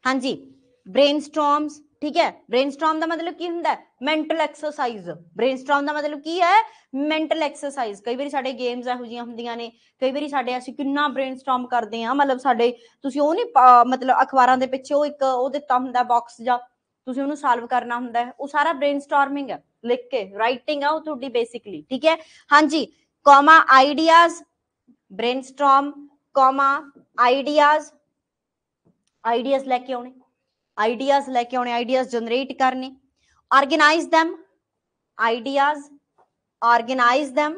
ਹਾਂਜੀ ਬ੍ਰੇਨਸਟਾਰਮਸ ਠੀਕ ਹੈ ਬ੍ਰੇਨਸਟਾਰਮ ਦਾ ਮਤਲਬ ਕੀ ਹੁੰਦਾ ਹੈ ਮੈਂਟਲ ਐਕਸਰਸਾਈਜ਼ ਬ੍ਰੇਨਸਟਾਰਮ ਦਾ ਮਤਲਬ ਕੀ ਹੈ ਮੈਂਟਲ ਐਕਸਰਸਾਈਜ਼ ਕਈ ਵਾਰੀ ਸਾਡੇ ਗੇਮਸ ਇਹੋ ਜੀਆਂ ਹੁੰਦੀਆਂ ਨੇ ਕਈ ਵਾਰੀ ਸਾਡੇ ਅਸੀਂ ਕਿੰਨਾ ਬ੍ਰੇਨਸਟਾਰਮ ਕਰਦੇ ਆ ਮਤਲਬ ਸਾਡੇ ਤੁਸੀਂ ਉਹ ਨਹੀਂ ਮਤਲਬ ਅਖਬਾਰਾਂ ਦੇ ਪਿੱਛੇ ਉਹ ਇੱਕ ਉਹ ਦਿੱਤਾ ਹੁੰਦਾ ਬਾਕਸ ਜਾਂ ਤੁਸੀਂ ਉਹਨੂੰ ਸਾਲਵ ਕਰਨਾ ਹੁੰਦਾ ਹੈ ਉਹ ਸਾਰਾ ਬ੍ਰੇਨਸਟਾਰਮਿੰਗ ਹੈ ਲਿਖ ਕੇ ਰਾਈਟਿੰਗ ਆ ਉਹ ਤੁਹਾਡੀ ਬੇਸਿਕਲੀ ਠੀਕ ਹੈ ਹਾਂਜੀ comma ideas brainstorm comma ideas ideas ਲੈ ਕੇ ਆਉਣੇ ਆਈਡੀਆਜ਼ ਲੈ ਕੇ ਆਉਣੇ ਆਈਡੀਆਜ਼ ਜਨਰੇਟ ਕਰਨੇ organise them ideas organise them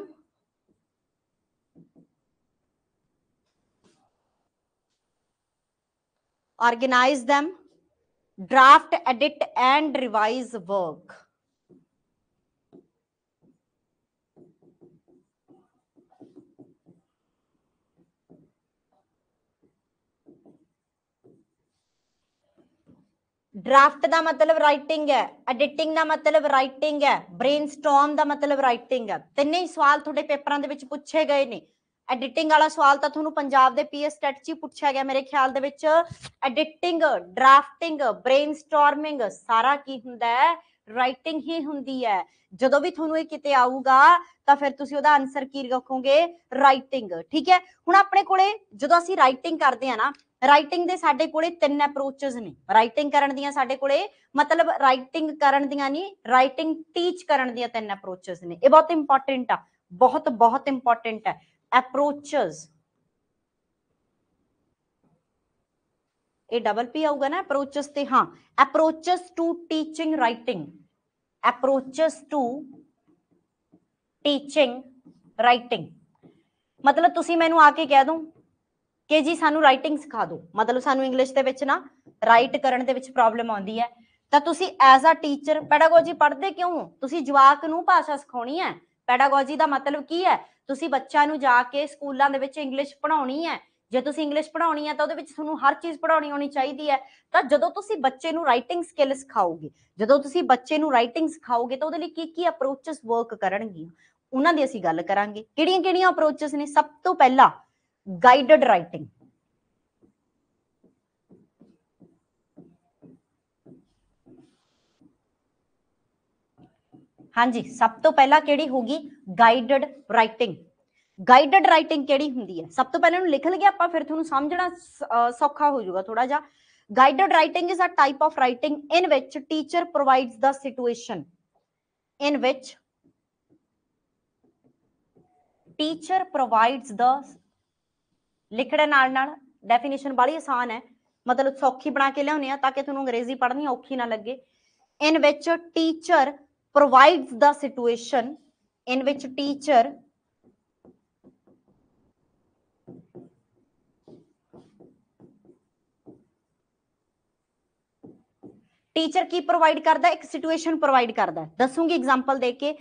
organise them draft edit and revise work draft ਦਾ ਮਤਲਬ ਰਾਈਟਿੰਗ ਹੈ ਐਡੀਟਿੰਗ ਦਾ ਮਤਲਬ ਰਾਈਟਿੰਗ ਹੈ ਬ੍ਰੇਨਸਟਾਰਮ ਦਾ ਮਤਲਬ ਰਾਈਟਿੰਗ ਹੈ ਤਿੰਨੇ ਹੀ ਸਵਾਲ ਤੁਹਾਡੇ ਪੇਪਰਾਂ ਦੇ ਵਿੱਚ ਪੁੱਛੇ ਗਏ ਨੇ ਐਡੀਟਿੰਗ ਵਾਲਾ ਸਵਾਲ ਤਾਂ ਤੁਹਾਨੂੰ ਪੰਜਾਬ ਦੇ ਪੀਐਸ ਸਟੈਟ 'ਚ ਪੁੱਛਿਆ ਗਿਆ ਮੇਰੇ ਖਿਆਲ ਦੇ ਵਿੱਚ ਐਡੀਟਿੰਗ ਡਰਾਫਟਿੰਗ ਬ੍ਰੇਨਸਟਾਰਮਿੰਗ ਸਾਰਾ ਕੀ ਹੁੰਦਾ ਹੈ ਰਾਈਟਿੰਗ ਹੀ ਹੁੰਦੀ ਹੈ ਜਦੋਂ ਵੀ ਤੁਹਾਨੂੰ ਇਹ ਕਿਤੇ ਆਊਗਾ ਤਾਂ ਫਿਰ ਤੁਸੀਂ ਉਹਦਾ ਆਨਸਰ ਕੀ ਰੱਖੋਗੇ ਰਾਈਟਿੰਗ ਠੀਕ ਹੈ ਹੁਣ ਆਪਣੇ ਕੋਲੇ ਜਦੋਂ ਅਸੀਂ ਰਾਈਟਿੰਗ ਕਰਦੇ ਆ ਨਾ રાઇટિંગ ਦੇ ਸਾਡੇ ਕੋਲੇ 3 એપ્રોચેસ ਨੇ રાઇટિંગ ਕਰਨ ਦੀਆਂ ਸਾਡੇ ਕੋਲੇ મતલબ રાઇટિંગ ਕਰਨ ਦੀਆਂ ਨਹੀਂ રાઇટિંગ ટીચ ਕਰਨ ਦੀਆਂ 3 એપ્રોચેસ ਨੇ ਇਹ બહુત ઈમ્પોર્ટન્ટ આ બહુત બહુત ઈમ્પોર્ટન્ટ હે એપ્રોચેસ એ ડબલ પી આવુગા ને એપ્રોચેસ て હા approaches to teaching writing approaches to teaching writing મતલબ તુસી મેનુ આ કે કહી દઉં ਕਿ ਜੀ ਸਾਨੂੰ ਰਾਈਟਿੰਗ ਸਿਖਾ ਦਿਓ ਮਤਲਬ ਸਾਨੂੰ ਇੰਗਲਿਸ਼ ਦੇ ਵਿੱਚ ਨਾ ਰਾਈਟ ਕਰਨ ਦੇ ਵਿੱਚ ਪ੍ਰੋਬਲਮ ਆਉਂਦੀ ਹੈ ਤਾਂ ਤੁਸੀਂ ਐਜ਼ ਅ ਟੀਚਰ ਪੈਡਾਗੋਜੀ ਪੜ੍ਹਦੇ ਕਿਉਂ ਹੋ ਤੁਸੀਂ ਜਵਾਕ ਨੂੰ ਭਾਸ਼ਾ ਸਿਖਾਉਣੀ ਹੈ ਪੈਡਾਗੋਜੀ ਦਾ ਮਤਲਬ ਕੀ ਹੈ ਤੁਸੀਂ ਬੱਚਿਆਂ ਨੂੰ ਜਾ ਕੇ ਸਕੂਲਾਂ ਦੇ ਵਿੱਚ ਇੰਗਲਿਸ਼ ਪੜ੍ਹਾਉਣੀ ਹੈ ਜੇ ਤੁਸੀਂ ਇੰਗਲਿਸ਼ ਪੜ੍ਹਾਉਣੀ ਹੈ ਤਾਂ ਉਹਦੇ ਵਿੱਚ ਤੁਹਾਨੂੰ ਹਰ ਚੀਜ਼ ਪੜ੍ਹਾਉਣੀ ਹੋਣੀ ਚਾਹੀਦੀ ਹੈ ਤਾਂ ਜਦੋਂ ਤੁਸੀਂ ਬੱਚੇ ਨੂੰ ਰਾਈਟਿੰਗ ਸਕਿੱਲ ਸਿਖਾਓਗੇ ਜਦੋਂ ਤੁਸੀਂ ਬੱਚੇ ਨੂੰ ਰਾਈਟਿੰਗ ਸਿਖਾਓਗੇ ਤਾਂ ਉਹਦੇ ਲਈ ਕੀ ਕੀ ਅਪਰੋਚਸ ਵਰਕ ਕਰਨਗੀਆਂ ਉਹਨਾਂ ਦੀ ਅਸੀਂ ਗੱਲ ਕਰਾਂਗੇ ਕਿਹੜੀਆਂ-ਕਿਹੜੀਆਂ ਅਪਰੋਚਸ ਨੇ ਸਭ ਤੋਂ ਪਹਿਲਾਂ guided writing हां जी सब तो पहला केड़ी होगी गाइडड राइटिंग गाइडड राइटिंग केड़ी होंगी है सब तो पहले लिख लगे आप फिर थोड़ा समझना सौखा हो जाएगा थोड़ा जा guided writing is a type of writing in which teacher provides the situation in which teacher provides the ਲਿਖੜੇ ਨਾਲ ਨਾਲ ਡੈਫੀਨੇਸ਼ਨ ਬੜੀ ਆਸਾਨ ਹੈ ਮਤਲਬ ਸੌਖੀ ਬਣਾ ਕੇ ਲਿਆਉਨੇ ਆ ਤਾਂ ਕਿ ਤੁਹਾਨੂੰ ਅੰਗਰੇਜ਼ੀ ਪੜ੍ਹਨੀ ਔਖੀ ਨਾ ਲੱਗੇ ਇਨ ਵਿੱਚ ਟੀਚਰ ਪ੍ਰੋਵਾਈਡਸ ਦਾ ਸਿਚੁਏਸ਼ਨ ਇਨ ਵਿੱਚ ਟੀਚਰ ਟੀਚਰ ਕੀ ਪ੍ਰੋਵਾਈਡ ਕਰਦਾ ਇੱਕ ਸਿਚੁਏਸ਼ਨ ਪ੍ਰੋਵਾਈਡ ਕਰਦਾ ਦੱਸੂਗੀ ਐਗਜ਼ਾਮਪਲ ਦੇ ਕੇ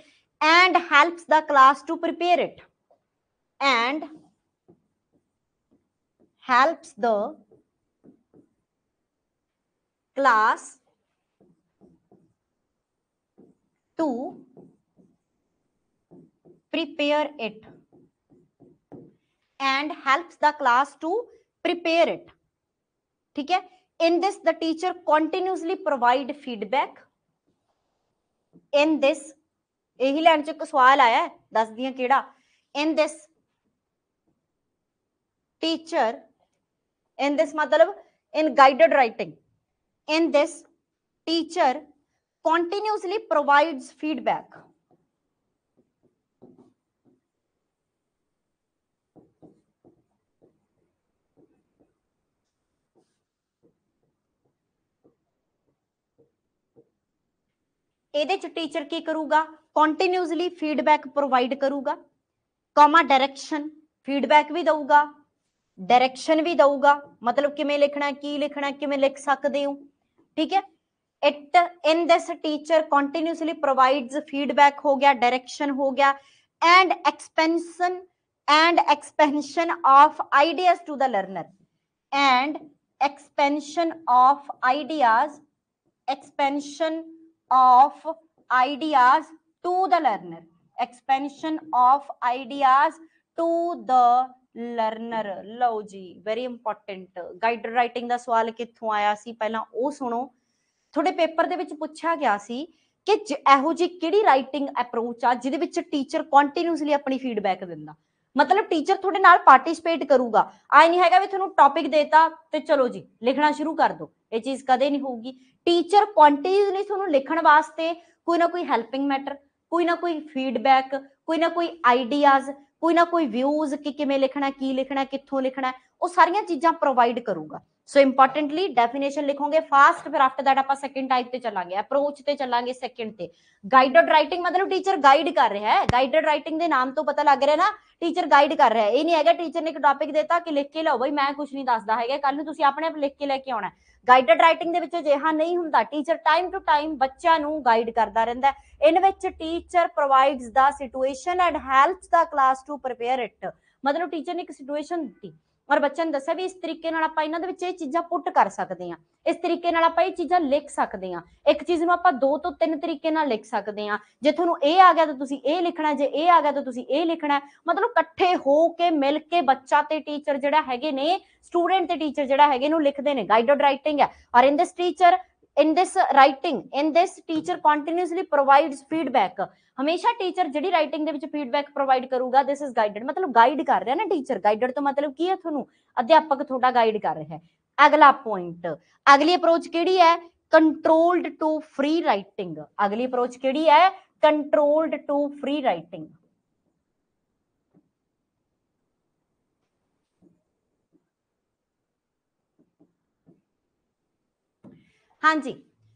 and helps the class to prepare it and helps the class to prepare it and helps the class to prepare it. theek hai in this the teacher continuously provide feedback in this ehi line ch ek sawal aaya hai दस diyan केड़ा in this teacher in this मतलब in guided writing in this teacher continuously provides feedback a teacher की करूगा कॉन्टीन्यूसली फीडबैक प्रोवाइड करूगा कॉमा डायरेक्शन फीडबैक भी दूगा ਡਾਇਰੈਕਸ਼ਨ ਵੀ ਦਊਗਾ ਮਤਲਬ ਕਿਵੇਂ ਲਿਖਣਾ ਕੀ ਲਿਖਣਾ ਕਿਵੇਂ ਲਿਖ ਸਕਦੇ ਹੋ ਠੀਕ ਹੈ it in this teacher continuously provides feedback हो गया डायरेक्शन हो गया and expansion and expansion of ideas to the learner and expansion of ideas expansion of ideas to the learner expansion of ideas to the learner ਲਓ ਜੀ ਵੈਰੀ ਇੰਪੋਰਟੈਂਟ ਗਾਈਡਡ ਰਾਈਟਿੰਗ ਦਾ ਸਵਾਲ ਕਿੱਥੋਂ ਆਇਆ ਸੀ ਪਹਿਲਾਂ ਉਹ ਸੁਣੋ ਤੁਹਾਡੇ ਪੇਪਰ ਦੇ ਵਿੱਚ ਪੁੱਛਿਆ ਗਿਆ ਸੀ ਕਿ ਇਹੋ ਜੀ ਕਿਹੜੀ ਰਾਈਟਿੰਗ ਅਪਰੋਚ ਆ ਜਿਹਦੇ ਵਿੱਚ ਟੀਚਰ ਕੰਟੀਨਿਊਸਲੀ ਆਪਣੀ ਫੀਡਬੈਕ ਦਿੰਦਾ ਮਤਲਬ ਟੀਚਰ ਤੁਹਾਡੇ ਨਾਲ ਪਾਰਟਿਸਿਪੇਟ ਕਰੂਗਾ ਆਈ ਨਹੀਂ ਹੈਗਾ ਵੀ ਤੁਹਾਨੂੰ ਟੌਪਿਕ ਦੇਤਾ ਤੇ ਚਲੋ ਜੀ ਲਿਖਣਾ ਸ਼ੁਰੂ ਕਰ ਦਿਓ ਇਹ ਚੀਜ਼ ਕਦੇ ਨਹੀਂ ਹੋਊਗੀ ਟੀਚਰ ਕੰਟੀਨਿਊਸਲੀ ਤੁਹਾਨੂੰ ਲਿਖਣ ਵਾਸਤੇ ਕੋਈ ਨਾ ਕੋਈ ਹੈਲਪਿੰਗ ਮੈਟਰ ਕੋਈ ਨਾ ਕੋਈ ਫੀਡਬੈਕ ਕੋਈ ਨਾ ਕੋਈ ਆਈਡੀਆਜ਼ ਕੋਈ ਨਾ ਕੋਈ ਵਿਊਜ਼ ਕਿ ਕਿਵੇਂ ਲਿਖਣਾ ਕੀ ਲਿਖਣਾ ਕਿੱਥੋਂ ਲਿਖਣਾ ਉਹ ਸਾਰੀਆਂ ਚੀਜ਼ਾਂ ਪ੍ਰੋਵਾਈਡ ਕਰੂਗਾ ਸੋ ਇੰਪੋਰਟੈਂਟਲੀ ਡੈਫੀਨੇਸ਼ਨ ਲਿਖੋਗੇ ਫਾਸਟ ਫਿਰ ਆਫਟਰ ਦੈਟ ਆਪਾਂ ਸੈਕੰਡ ਟਾਈਪ ਤੇ ਚੱਲਾਂਗੇ ਅਪਰੋਚ ਤੇ ਚੱਲਾਂਗੇ ਸੈਕੰਡ ਤੇ ਗਾਈਡਡ ਰਾਈਟਿੰਗ ਮਤਲਬ ਟੀਚਰ ਗਾਈਡ ਕਰ ਰਿਹਾ ਹੈ ਗਾਈਡਡ ਰਾਈਟਿੰਗ ਦੇ ਨਾਮ ਤੋਂ ਪਤਾ ਲੱਗ ਰਿਹਾ ਨਾ ਟੀਚਰ ਗਾਈਡ ਕਰ ਰਿਹਾ ਹੈ ਇਹ ਨਹੀਂ ਹੈਗਾ ਟੀਚਰ ਨੇ ਇੱਕ ਟਾਪਿਕ ਦਿੱਤਾ ਕਿ ਲਿਖ ਕੇ ਲਾਓ ਬਈ ਮੈਂ ਕੁਝ ਨਹੀਂ ਦੱਸਦਾ ਹੈਗਾ ਕੱਲ ਨੂੰ ਤੁਸੀਂ ਆਪਣੇ ਆਪ ਲਿਖ ਕੇ ਲੈ ਕੇ ਆਉਣਾ ਗਾਈਡਡ ਰਾਈਟਿੰਗ ਦੇ ਵਿੱਚ ਅਜਿਹਾ ਨਹੀਂ ਹੁੰਦਾ ਟੀਚਰ ਟਾਈਮ ਟੂ ਟਾਈਮ ਬੱਚਿਆਂ ਨੂੰ ਗਾਈਡ ਕਰਦਾ ਰਹਿੰਦਾ ਇਨ ਵਿੱਚ teacher provides the situation and helps the class to prepare it ਮਤਲਬ ਟੀਚਰ ਨੇ ਇੱਕ ਸਿਚੁਏਸ਼ਨ ਦਿੱਤੀ ਔਰ ਬੱਚਿਆਂ ਨੂੰ ਦੱਸਿਆ ਵੀ ਇਸ ਤਰੀਕੇ ਨਾਲ ਆਪਾਂ ਇਹਨਾਂ ਦੇ ਵਿੱਚ ਇਹ ਚੀਜ਼ਾਂ ਪੁੱਟ ਕਰ ਸਕਦੇ ਹਾਂ ਇਸ ਤਰੀਕੇ ਨਾਲ ਆਪਾਂ ਇਹ ਚੀਜ਼ਾਂ ਲਿਖ ਸਕਦੇ ਹਾਂ ਇੱਕ ਚੀਜ਼ ਨੂੰ ਆਪਾਂ ਦੋ ਤੋਂ ਤਿੰਨ ਤਰੀਕੇ ਨਾਲ ਲਿਖ ਸਕਦੇ ਹਾਂ ਜੇ ਤੁਹਾਨੂੰ ਇਹ ਆ ਗਿਆ ਤਾਂ ਤੁਸੀਂ ਇਹ ਲਿਖਣਾ ਜੇ ਇਹ ਆ ਗਿਆ ਤਾਂ ਤੁਸੀਂ ਇਹ ਲਿਖਣਾ ਮਤਲਬ ਇਕੱਠੇ ਹੋ ਕੇ ਮਿਲ ਕੇ ਬੱਚਾ ਤੇ ਟੀਚਰ ਜਿਹੜਾ ਹੈਗੇ ਨੇ ਸਟੂਡੈਂਟ ਤੇ ਟੀਚਰ ਜਿਹੜਾ ਹੈਗੇ ਨੂੰ ਲਿਖਦੇ ਨੇ ਗਾਈਡਡ ਰਾਈਟਿੰਗ ਹੈ ਔਰ in this teacher in this writing in this teacher continuously provides feedback ਹਮੇਸ਼ਾ ਟੀਚਰ ਜਿਹੜੀ ਰਾਈਟਿੰਗ ਦੇ ਵਿੱਚ ਫੀਡਬੈਕ ਪ੍ਰੋਵਾਈਡ ਕਰੂਗਾ this ਇਜ਼ ਗਾਈਡਡ ਮਤਲਬ ਗਾਈਡ ਕਰ ਰਿਹਾ ਨਾ ਟੀਚਰ ਗਾਈਡਡ ਤੋਂ ਮਤਲਬ ਕੀ ਹੈ ਤੁਹਾਨੂੰ ਅਧਿਆਪਕ ਤੁਹਾਡਾ ਗਾਈਡ ਕਰ ਰਿਹਾ ਹੈ ਅਗਲਾ ਪੁਆਇੰਟ ਅਗਲੀ ਅਪਰੋਚ ਕਿਹੜੀ ਹੈ ਕੰਟਰੋਲਡ ਟੂ ਫ੍ਰੀ ਰਾਈਟਿੰਗ ਅਗਲੀ ਅਪਰੋਚ ਕਿਹੜੀ ਹੈ ਕੰਟਰੋਲਡ ਟੂ ਫ੍ਰੀ ਰਾਈਟਿੰਗ ਹਾਂਜੀ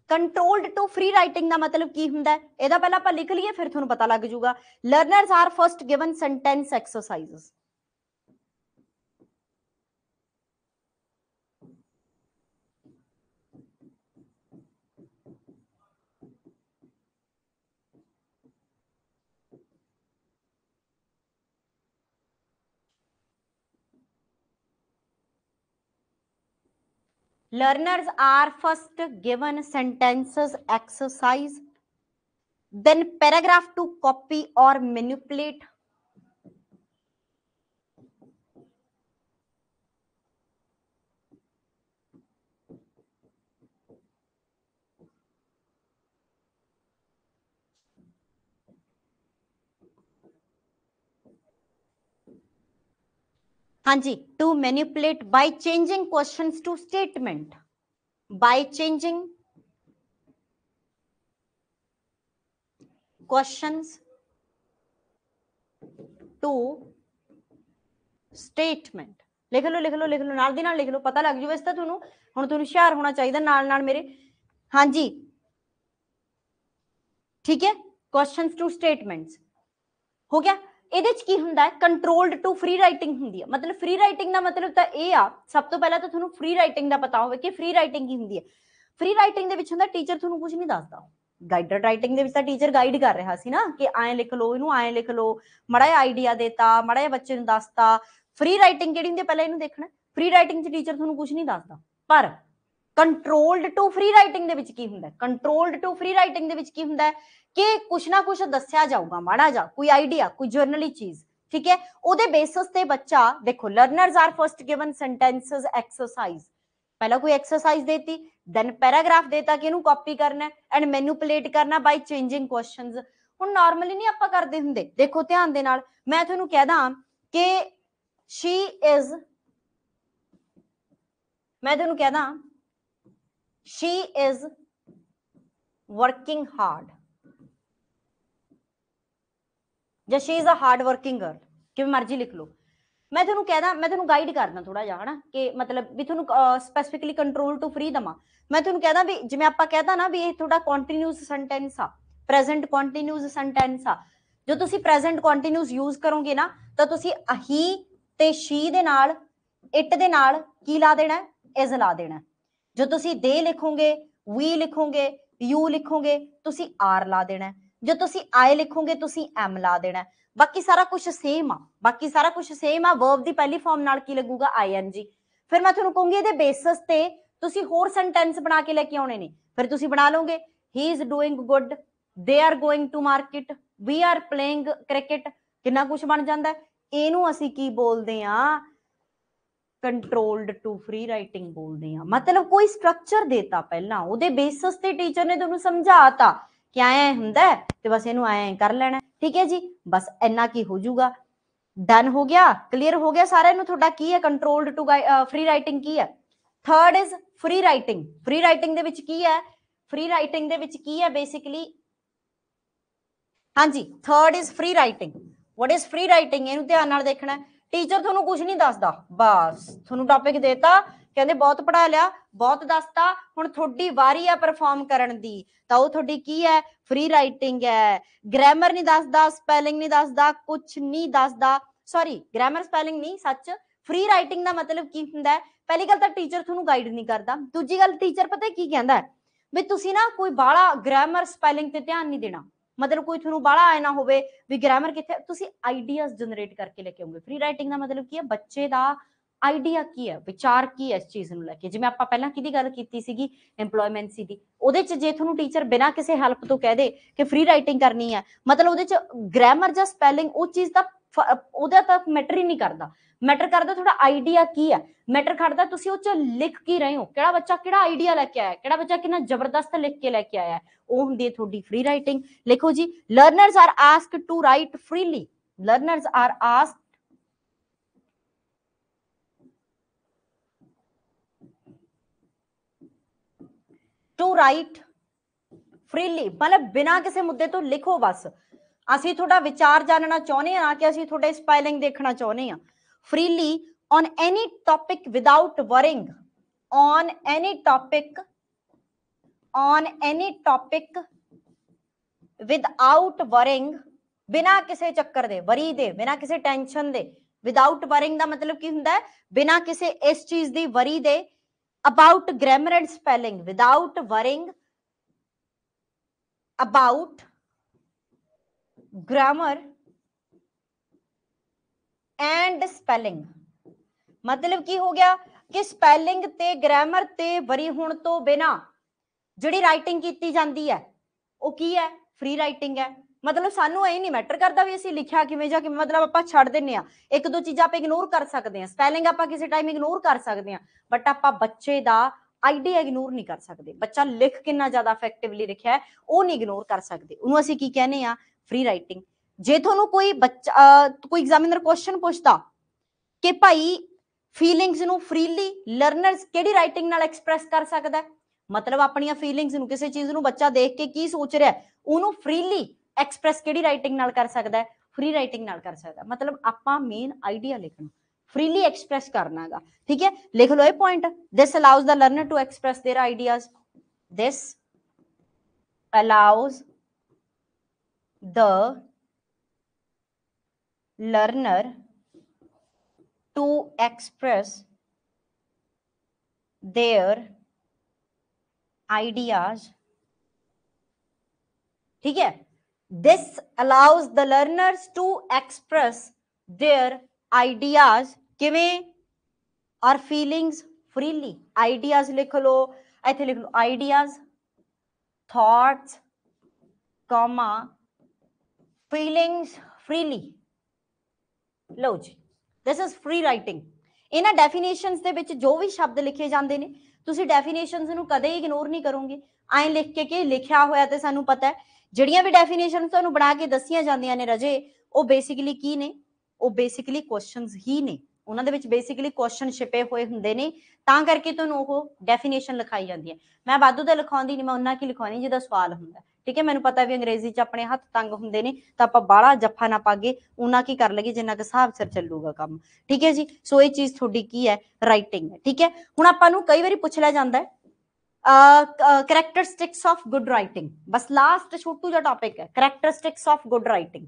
ਕੰਟਰੋਲਡ ਟੂ ਫ੍ਰੀ ਰਾਈਟਿੰਗ ਦਾ ਮਤਲਬ ਕੀ ਹੁੰਦਾ ਇਹਦਾ ਪਹਿਲਾਂ ਆਪਾਂ ਲਿਖ ਲਈਏ ਫਿਰ ਤੁਹਾਨੂੰ ਪਤਾ ਲੱਗ ਜਾਊਗਾ learners are first given sentence exercises Learners are first given sentences exercise, then paragraph to copy or manipulate हाँ जी to manipulate by changing questions to statement by changing questions to statement लिख लो लिख लो लिख लो नाल लिख लो पता लग जाऊ वैसे तो हम तुम हुशियार होना चाहिए नाल नाल मेरे हाँ जी ठीक है क्वेश्चंस टू स्टेटमेंट्स हो गया ਇਹਦੇ ਚ ਕੀ ਹੁੰਦਾ ਹੈ ਕੰਟਰੋਲਡ ਟੂ ਫ੍ਰੀ ਰਾਈਟਿੰਗ ਹੁੰਦੀ ਹੈ ਮਤਲਬ ਫ੍ਰੀ ਰਾਈਟਿੰਗ ਦਾ ਮਤਲਬ ਤਾਂ ਇਹ ਆ ਸਭ ਤੋਂ ਪਹਿਲਾਂ ਤਾਂ ਤੁਹਾਨੂੰ ਫ੍ਰੀ ਰਾਈਟਿੰਗ ਦਾ ਪਤਾ ਹੋਵੇ ਕਿ ਫ੍ਰੀ ਰਾਈਟਿੰਗ ਕੀ ਹੁੰਦੀ ਹੈ ਫ੍ਰੀ ਰਾਈਟਿੰਗ ਦੇ ਵਿੱਚ ਹੁੰਦਾ ਟੀਚਰ ਤੁਹਾਨੂੰ ਕੁਝ ਨਹੀਂ ਦੱਸਦਾ ਗਾਈਡਡ ਰਾਈਟਿੰਗ ਦੇ ਵਿੱਚ ਤਾਂ ਟੀਚਰ ਗਾਈਡ ਕਰ ਰਿਹਾ ਸੀ ਨਾ ਕਿ ਐਂ ਲਿਖ ਲਓ ਇਹਨੂੰ ਐਂ ਲਿਖ ਲਓ ਮੜਾ ਜਿਹਾ ਆਈਡੀਆ ਦੇਤਾ ਮੜਾ ਜਿਹਾ ਬੱਚੇ ਨੂੰ ਦੱਸਤਾ ਫ੍ਰੀ ਰਾਈਟਿੰਗ ਕਿਹੜੀ ਹੁੰਦੀ ਹੈ ਪਹਿਲਾਂ ਇਹਨੂੰ ਦੇਖਣਾ ਫ੍ਰੀ ਰਾਈਟਿੰਗ 'ਚ ਟੀਚਰ ਤੁਹਾਨੂੰ ਕੁਝ ਨਹੀਂ ਦੱਸਦਾ ਪਰ ਕੰਟਰੋਲਡ ਟੂ ਫ੍ਰੀ ਰਾਈਟਿੰਗ ਦੇ ਵਿੱਚ ਕੀ ਹੁੰਦਾ ਹੈ ਕੰਟਰੋਲਡ ਟੂ ਫ੍ਰੀ ਰਾਈਟਿੰਗ ਦੇ ਵਿੱਚ ਕੀ ਹੁੰਦਾ ਹੈ ਕਿ ਕੁਛ ਨਾ ਕੁਛ ਦੱਸਿਆ ਜਾਊਗਾ ਮਾੜਾ ਜਾ ਕੋਈ ਆਈਡੀਆ ਕੋਈ ਜਰਨਲੀ ਚੀਜ਼ ਠੀਕ ਹੈ ਉਹਦੇ ਬੇਸਿਸ ਤੇ ਬੱਚਾ ਦੇਖੋ learners are first given sentences exercise ਪਹਿਲਾਂ ਕੋਈ ਐਕਸਰਸਾਈਜ਼ ਦੇਤੀ ਦੈਨ ਪੈਰਾਗ੍ਰਾਫ ਦੇਤਾ ਕਿ ਇਹਨੂੰ ਕਾਪੀ ਕਰਨਾ ਐਂਡ ਮੈਨੂਪੂਲੇਟ ਕਰਨਾ ਬਾਈ ਚੇਂਜਿੰਗ ਕੁਐਸਚਨਸ ਹੁਣ ਨਾਰਮਲੀ ਨਹੀਂ ਆਪਾਂ ਕਰਦੇ ਹੁੰਦੇ ਦੇਖੋ ਧਿਆਨ ਦੇ ਨਾਲ ਮੈਂ ਤੁਹਾਨੂੰ ਕਹਿਦਾ ਕਿ ਸ਼ੀ ਇਜ਼ ਮੈਂ ਤੁਹਾਨੂੰ ਕਹਿਦਾ she is working hard ਜਾਂ she is a hard working girl ਕਿਵੇਂ ਮਰਜ਼ੀ ਲਿਖ ਲਓ ਮੈਂ ਤੁਹਾਨੂੰ ਕਹਿਦਾ ਮੈਂ ਤੁਹਾਨੂੰ ਗਾਈਡ ਕਰਦਾ ਥੋੜਾ ਜਿਹਾ ਹਨਾ ਕਿ ਮਤਲਬ ਵੀ ਤੁਹਾਨੂੰ ਸਪੈਸੀਫਿਕਲੀ ਕੰਟਰੋਲ ਟੂ ਫ੍ਰੀ ਦਮਾ ਮੈਂ ਤੁਹਾਨੂੰ ਕਹਿਦਾ ਵੀ ਜਿਵੇਂ ਆਪਾਂ ਕਹਿਦਾ ਨਾ ਵੀ ਇਹ ਤੁਹਾਡਾ ਕੰਟੀਨਿਊਸ ਸੈਂਟੈਂਸ ਆ ਪ੍ਰੈਜ਼ੈਂਟ ਕੰਟੀਨਿਊਸ ਸੈਂਟੈਂਸ ਆ ਜੋ ਤੁਸੀਂ ਪ੍ਰੈਜ਼ੈਂਟ ਕੰਟੀਨਿਊਸ ਯੂਜ਼ ਕਰੋਗੇ ਨਾ ਤਾਂ ਤੁਸੀਂ ਅਹੀ ਤੇ ਸ਼ੀ ਦੇ ਨਾਲ ਇਟ ਦੇ ਨਾਲ ਕੀ ਲਾ ਦੇਣਾ ਇਜ਼ ਲਾ ਦੇਣਾ ਜੋ ਤੁਸੀਂ ਦੇ ਲਿਖੋਗੇ ਵੀ ਲਿਖੋਗੇ ਯੂ ਲਿਖੋਗੇ ਤੁਸੀਂ ਆਰ ਲਾ ਦੇਣਾ ਜੋ ਤੁਸੀਂ ਆਈ ਲਿਖੋਗੇ ਤੁਸੀਂ ਐਮ ਲਾ ਦੇਣਾ ਬਾਕੀ ਸਾਰਾ ਕੁਝ ਸੇਮ ਆ ਬਾਕੀ ਸਾਰਾ ਕੁਝ ਸੇਮ ਆ ਵਰਬ ਦੀ ਪਹਿਲੀ ਫਾਰਮ ਨਾਲ ਕੀ ਲੱਗੂਗਾ ਆਈਐਨਜੀ ਫਿਰ ਮੈਂ ਤੁਹਾਨੂੰ ਕਹੂੰਗੀ ਇਹਦੇ ਬੇਸਿਸ ਤੇ ਤੁਸੀਂ ਹੋਰ ਸੈਂਟੈਂਸ ਬਣਾ ਕੇ ਲੈ ਕੇ ਆਉਣੇ ਨੇ ਫਿਰ ਤੁਸੀਂ ਬਣਾ ਲਓਗੇ he is doing good they are going to market we are playing cricket ਕਿੰਨਾ ਕੁਝ ਬਣ ਜਾਂਦਾ ਇਹਨੂੰ ਅਸੀਂ ਕੀ ਬੋਲਦੇ ਆ ਕੰਟਰੋਲਡ ਟੂ ਫ੍ਰੀ ਰਾਈਟਿੰਗ ਬੋਲਦੇ ਆ ਮਤਲਬ ਕੋਈ ਸਟਰਕਚਰ ਦੇਤਾ ਪਹਿਲਾਂ ਉਹਦੇ ਬੇਸਿਸ ਤੇ ਟੀਚਰ ਨੇ ਤੁਹਾਨੂੰ ਸਮਝਾਤਾ ਕਿ ਐ ਹੁੰਦਾ ਤੇ ਬਸ ਇਹਨੂੰ ਐ ਕਰ ਲੈਣਾ ਠੀਕ ਹੈ ਜੀ ਬਸ ਇੰਨਾ ਕੀ ਹੋ ਜਾਊਗਾ ਡਨ ਹੋ ਗਿਆ ਕਲੀਅਰ ਹੋ ਗਿਆ ਸਾਰਿਆਂ ਨੂੰ ਤੁਹਾਡਾ ਕੀ ਹੈ ਕੰਟਰੋਲਡ ਟੂ ਫ੍ਰੀ ਰਾਈਟਿੰਗ ਕੀ ਹੈ third is free writing free writing ਦੇ ਵਿੱਚ ਕੀ ਹੈ ਫ੍ਰੀ ਰਾਈਟਿੰਗ ਦੇ ਵਿੱਚ ਕੀ ਹੈ ਬੇਸਿਕਲੀ ਹਾਂਜੀ third is free writing what is free writing ਇਹਨੂੰ ਧਿਆਨ ਨਾਲ ਦੇਖਣਾ ਹੈ ਟੀਚਰ ਤੁਹਾਨੂੰ ਕੁਝ ਨਹੀਂ ਦੱਸਦਾ ਬਸ ਤੁਹਾਨੂੰ ਟਾਪਿਕ ਦੇਤਾ ਕਹਿੰਦੇ ਬਹੁਤ ਪੜਾ ਲਿਆ ਬਹੁਤ ਦੱਸਤਾ ਹੁਣ ਤੁਹਾਡੀ ਵਾਰੀ ਆ ਪਰਫਾਰਮ ਕਰਨ ਦੀ ਤਾਂ ਉਹ ਤੁਹਾਡੀ ਕੀ ਹੈ ਫ੍ਰੀ ਰਾਈਟਿੰਗ ਹੈ ਗ੍ਰਾਮਰ ਨਹੀਂ ਦੱਸਦਾ ਸਪੈਲਿੰਗ ਨਹੀਂ ਦੱਸਦਾ ਕੁਝ ਨਹੀਂ ਦੱਸਦਾ ਸੌਰੀ ਗ੍ਰਾਮਰ ਸਪੈਲਿੰਗ ਨਹੀਂ ਸੱਚ ਫ੍ਰੀ ਰਾਈਟਿੰਗ ਦਾ ਮਤਲਬ ਕੀ ਹੁੰਦਾ ਹੈ ਪਹਿਲੀ ਗੱਲ ਤਾਂ ਟੀਚਰ ਤੁਹਾਨੂੰ ਗਾਈਡ ਨਹੀਂ ਕਰਦਾ ਦੂਜੀ ਗੱਲ ਟੀਚਰ ਪਤਾ ਕੀ ਕਹਿੰਦਾ ਵੀ ਤੁਸੀਂ ਨਾ ਕੋਈ ਬਾਹਲਾ ਗ੍ਰਾਮਰ ਸਪੈਲਿੰਗ ਤੇ ਧਿਆਨ ਨਹੀਂ ਦੇਣਾ ਮਤਲਬ ਕੋਈ ਤੁਹਾਨੂੰ ਬਾਲਾ ਆਇਆ ਨਾ ਹੋਵੇ ਵੀ ਗ੍ਰਾਮਰ ਕਿੱਥੇ ਤੁਸੀਂ ਆਈਡੀਆਜ਼ ਜਨਰੇਟ ਕਰਕੇ ਲੈ ਕੇ ਆਉਂਗੇ ਫ੍ਰੀ ਰਾਈਟਿੰਗ ਦਾ ਮਤਲਬ ਕੀ ਹੈ ਬੱਚੇ ਦਾ ਆਈਡੀਆ ਕੀ ਹੈ ਵਿਚਾਰ ਕੀ ਹੈ ਇਸ ਚੀਜ਼ ਨੂੰ ਲੈ ਕੇ ਜਿਵੇਂ ਆਪਾਂ ਪਹਿਲਾਂ ਕਿਹਦੀ ਗੱਲ ਕੀਤੀ ਸੀਗੀ ਸੀ ਦੀ ਉਹਦੇ ਚ ਜੇ ਤੁਹਾਨੂੰ ਟੀਚਰ ਬਿਨਾ ਕਿਸੇ ਹੈਲਪ ਤੋਂ ਕਹਿ ਦੇ ਕਿ ਫ੍ਰੀ ਰਾਈਟਿੰਗ ਕਰਨੀ ਹੈ ਮਤਲਬ ਉਹਦੇ ਚ ਗ੍ਰਾਮਰ ਜਾਂ ਸਪੈਲਿੰਗ ਉਹ ਚੀਜ਼ ਦਾ ਉਹਦਾ ਤਾਂ ਮੈਟਰ ਹੀ ਨਹੀਂ ਕਰਦਾ ਮੈਟਰ ਕਰਦਾ ਤੁਹਾਡਾ ਆਈਡੀਆ ਕੀ ਹੈ ਮੈਟਰ ਕਰਦਾ ਤੁਸੀਂ ਉਹ ਚ ਲਿਖ ਕੀ ਰਹੇ ਹੋ ਕਿਹੜਾ ਬੱਚਾ ਕਿਹੜਾ ਆਈਡੀਆ ਲੈ ਕੇ ਆਇਆ ਕਿਹੜਾ ਬੱਚਾ ਕਿੰਨਾ ਜ਼ਬਰਦਸਤ ਲਿਖ ਕੇ ਲੈ ਕੇ ਆਇਆ ਉਹ ਹੁੰਦੀ ਹੈ ਤੁਹਾਡੀ ਫ੍ਰੀ ਰਾਈਟਿੰਗ ਲਿਖੋ ਜੀ learners are asked to write freely learners are asked to write freely ਮਤਲਬ ਬਿਨਾ ਕਿਸੇ ਮੁੱਦੇ ਤੋਂ ਲਿਖੋ ਬਸ ਅਸੀਂ ਤੁਹਾਡਾ ਵਿਚਾਰ ਜਾਣਨਾ ਚਾਹੁੰਦੇ ਹਾਂ ਕਿ ਅਸੀਂ ਤੁਹਾਡੇ ਸਪੈਲਿੰਗ ਦੇਖਣਾ ਚਾਹੁੰਦੇ ਹਾਂ freely on any topic without worrying on any topic on any topic without worrying ਬਿਨਾ ਕਿਸੇ ਚੱਕਰ ਦੇ ਵਰੀ ਦੇ ਬਿਨਾ ਕਿਸੇ ਟੈਨਸ਼ਨ ਦੇ ਵਿਦਆਊਟ ਵਰਿੰਗ ਦਾ ਮਤਲਬ ਕੀ ਹੁੰਦਾ ਹੈ ਬਿਨਾ ਕਿਸੇ ਇਸ ਚੀਜ਼ ਦੀ ਵਰੀ ਦੇ about grammar and spelling without worrying about grammar and spelling ਮਤਲਬ ਕੀ ਹੋ ਗਿਆ ਕਿ ਸਪੈਲਿੰਗ ਤੇ ਗ੍ਰਾਮਰ ਤੇ ਵਰੀ ਹੋਣ ਤੋਂ ਬਿਨਾ ਜਿਹੜੀ ਰਾਈਟਿੰਗ ਕੀਤੀ ਜਾਂਦੀ ਹੈ ਉਹ ਕੀ ਹੈ ਫ੍ਰੀ ਰਾਈਟਿੰਗ ਹੈ ਮਤਲਬ ਸਾਨੂੰ ਇਹ ਨਹੀਂ ਮੈਟਰ ਕਰਦਾ ਵੀ ਅਸੀਂ ਲਿਖਿਆ ਕਿਵੇਂ ਜਾਂ ਕਿਵੇਂ ਮਤਲਬ ਆਪਾਂ ਛੱਡ ਦਿੰਨੇ ਆ ਇੱਕ ਦੋ ਚੀਜ਼ਾਂ ਆਪਾਂ ਇਗਨੋਰ ਕਰ ਸਕਦੇ ਆ ਸਪੈਲਿੰਗ ਆਪਾਂ ਕਿਸੇ ਟਾਈਮ ਇਗਨੋਰ ਕਰ ਸਕਦੇ ਆ ਬਟ ਆਪਾਂ ਬੱਚੇ ਦਾ ਆਈਡੀਆ ਇਗਨੋਰ ਨਹੀਂ ਕਰ ਸਕਦੇ ਬੱਚਾ ਲਿਖ ਕਿੰਨਾ ਜ਼ਿਆਦਾ ਇਫੈਕਟਿਵਲੀ ਲਿਖਿਆ ਉਹ ਨਹੀਂ ਇਗਨੋਰ ਕਰ ਸਕਦੇ ਉਹਨੂੰ ਅਸੀਂ ਕੀ ਕਹਿੰਦੇ ਆ ਫ੍ਰੀ ਰਾਈਟਿੰਗ ਜੇ ਤੁਹਾਨੂੰ ਕੋਈ ਬੱਚਾ ਕੋਈ ਐਗਜ਼ਾਮੀਨਰ ਕੁਐਸਚਨ ਪੁੱਛਦਾ ਕਿ ਭਾਈ ਫੀਲਿੰਗਸ ਨੂੰ ਫ੍ਰੀਲੀ ਲਰਨਰਸ ਕਿਹੜੀ ਰਾਈਟਿੰਗ ਨਾਲ ਐਕਸਪ੍ਰੈਸ ਕਰ ਸਕਦਾ ਹੈ ਮਤਲਬ ਆਪਣੀਆਂ ਫੀਲਿੰਗਸ ਨੂੰ ਕਿਸੇ ਚੀਜ਼ ਨੂੰ ਬੱਚਾ ਦੇਖ ਕੇ ਕੀ ਸੋਚ ਰਿਹਾ ਉਹਨੂੰ ਫ੍ਰੀਲੀ ਐਕਸਪ੍ਰੈਸ ਕਿਹੜੀ ਰਾਈਟਿੰਗ ਨਾਲ ਕਰ ਸਕਦਾ ਹੈ ਫ੍ਰੀ ਰਾਈਟਿੰਗ ਨਾਲ ਕਰ ਸਕਦਾ ਮਤਲਬ ਆਪਾਂ ਮੇਨ ਆਈਡੀਆ ਲਿਖਣਾ ਫ੍ਰੀਲੀ ਐਕਸਪ੍ਰੈਸ ਕਰਨਾਗਾ ਠੀਕ ਹੈ ਲਿਖ ਲਓ ਇਹ point this allows the learner to express their ideas this allows the learner to express their ideas ठीक है this allows the learners to express their ideas किमें और फीलिंग्स फ्रीली आइडियाज लिख लो इतने लिख लो ideas thoughts comma feelings freely ਲਓ ਜੀ this is free writing ਇਹਨਾਂ ਡੈਫੀਨੇਸ਼ਨਸ ਦੇ ਵਿੱਚ ਜੋ ਵੀ ਸ਼ਬਦ ਲਿਖੇ ਜਾਂਦੇ ਨੇ ਤੁਸੀਂ ਡੈਫੀਨੇਸ਼ਨਸ ਨੂੰ ਕਦੇ ਇਗਨੋਰ ਨਹੀਂ ਕਰੋਗੇ ਐਂ ਲਿਖ ਕੇ ਕਿ ਲਿਖਿਆ ਹੋਇਆ ਤੇ ਸਾਨੂੰ ਪਤਾ ਹੈ ਜਿਹੜੀਆਂ ਵੀ ਡੈਫੀਨੇਸ਼ਨਸ ਤੁਹਾਨੂੰ ਬਣਾ ਕੇ ਦੱਸੀਆਂ ਜਾਂਦੀਆਂ ਨੇ ਰਜੇ ਉਹ ਬੇਸਿਕਲੀ ਕੀ ਨੇ ਉਹ ਬੇਸਿਕਲੀ ਕੁਐਸਚਨਸ ਹੀ ਨੇ ਉਹਨਾਂ ਦੇ ਵਿੱਚ ਬੇਸਿਕਲੀ ਕੁਐਸਚਨ ਛਿਪੇ ਹੋਏ ਹੁੰਦੇ ਨੇ ਤਾਂ ਕਰਕੇ ਤੁਹਾਨੂੰ ਉਹ ਡੈਫੀਨੇਸ਼ਨ ਲਿਖਾਈ ਜਾਂਦੀ ਹੈ ਮੈਂ ਬਾਦੂ ਦਾ ਲਿਖਾਉਂਦੀ ਨਹੀਂ ਮੈਂ ਉਹਨਾਂ ਕੀ ਲਿਖਾਉਣੀ ਜਿਹਦਾ ਸਵਾਲ ਹੁੰਦਾ ਠੀਕ ਹੈ ਮੈਨੂੰ ਪਤਾ ਵੀ ਅੰਗਰੇਜ਼ੀ 'ਚ ਆਪਣੇ ਹੱਥ ਤੰਗ ਹੁੰਦੇ ਨੇ ਤਾਂ ਆਪਾਂ ਬਾਹਲਾ ਜੱਫਾ ਨਾ ਪਾਗੇ ਉਹਨਾਂ ਕੀ ਕਰ ਲਗੇ ਜਿੰਨਾ ਕਿ ਹਿਸਾਬ ਸਿਰ ਚੱਲੂਗਾ ਕੰਮ ਠੀਕ ਹੈ ਜੀ ਸੋ ਇਹ ਚੀਜ਼ ਤੁਹਾਡੀ ਕੀ ਹੈ ਰਾਈਟਿੰਗ ਹੈ ਠੀਕ ਹੈ ਹੁਣ ਆਪਾਂ ਨੂੰ ਕਈ ਵਾਰੀ ਪੁੱਛ ਲਿਆ ਜਾਂਦਾ ਹੈ uh characteristics of good writing ਬਸ ਲਾਸਟ ਛੋਟੂ ਜਿਹਾ ਟਾਪਿਕ ਹੈ ਕੈਰੈਕਟਰਿਸਟਿਕਸ ਆਫ ਗੁੱਡ ਰਾਈਟਿੰਗ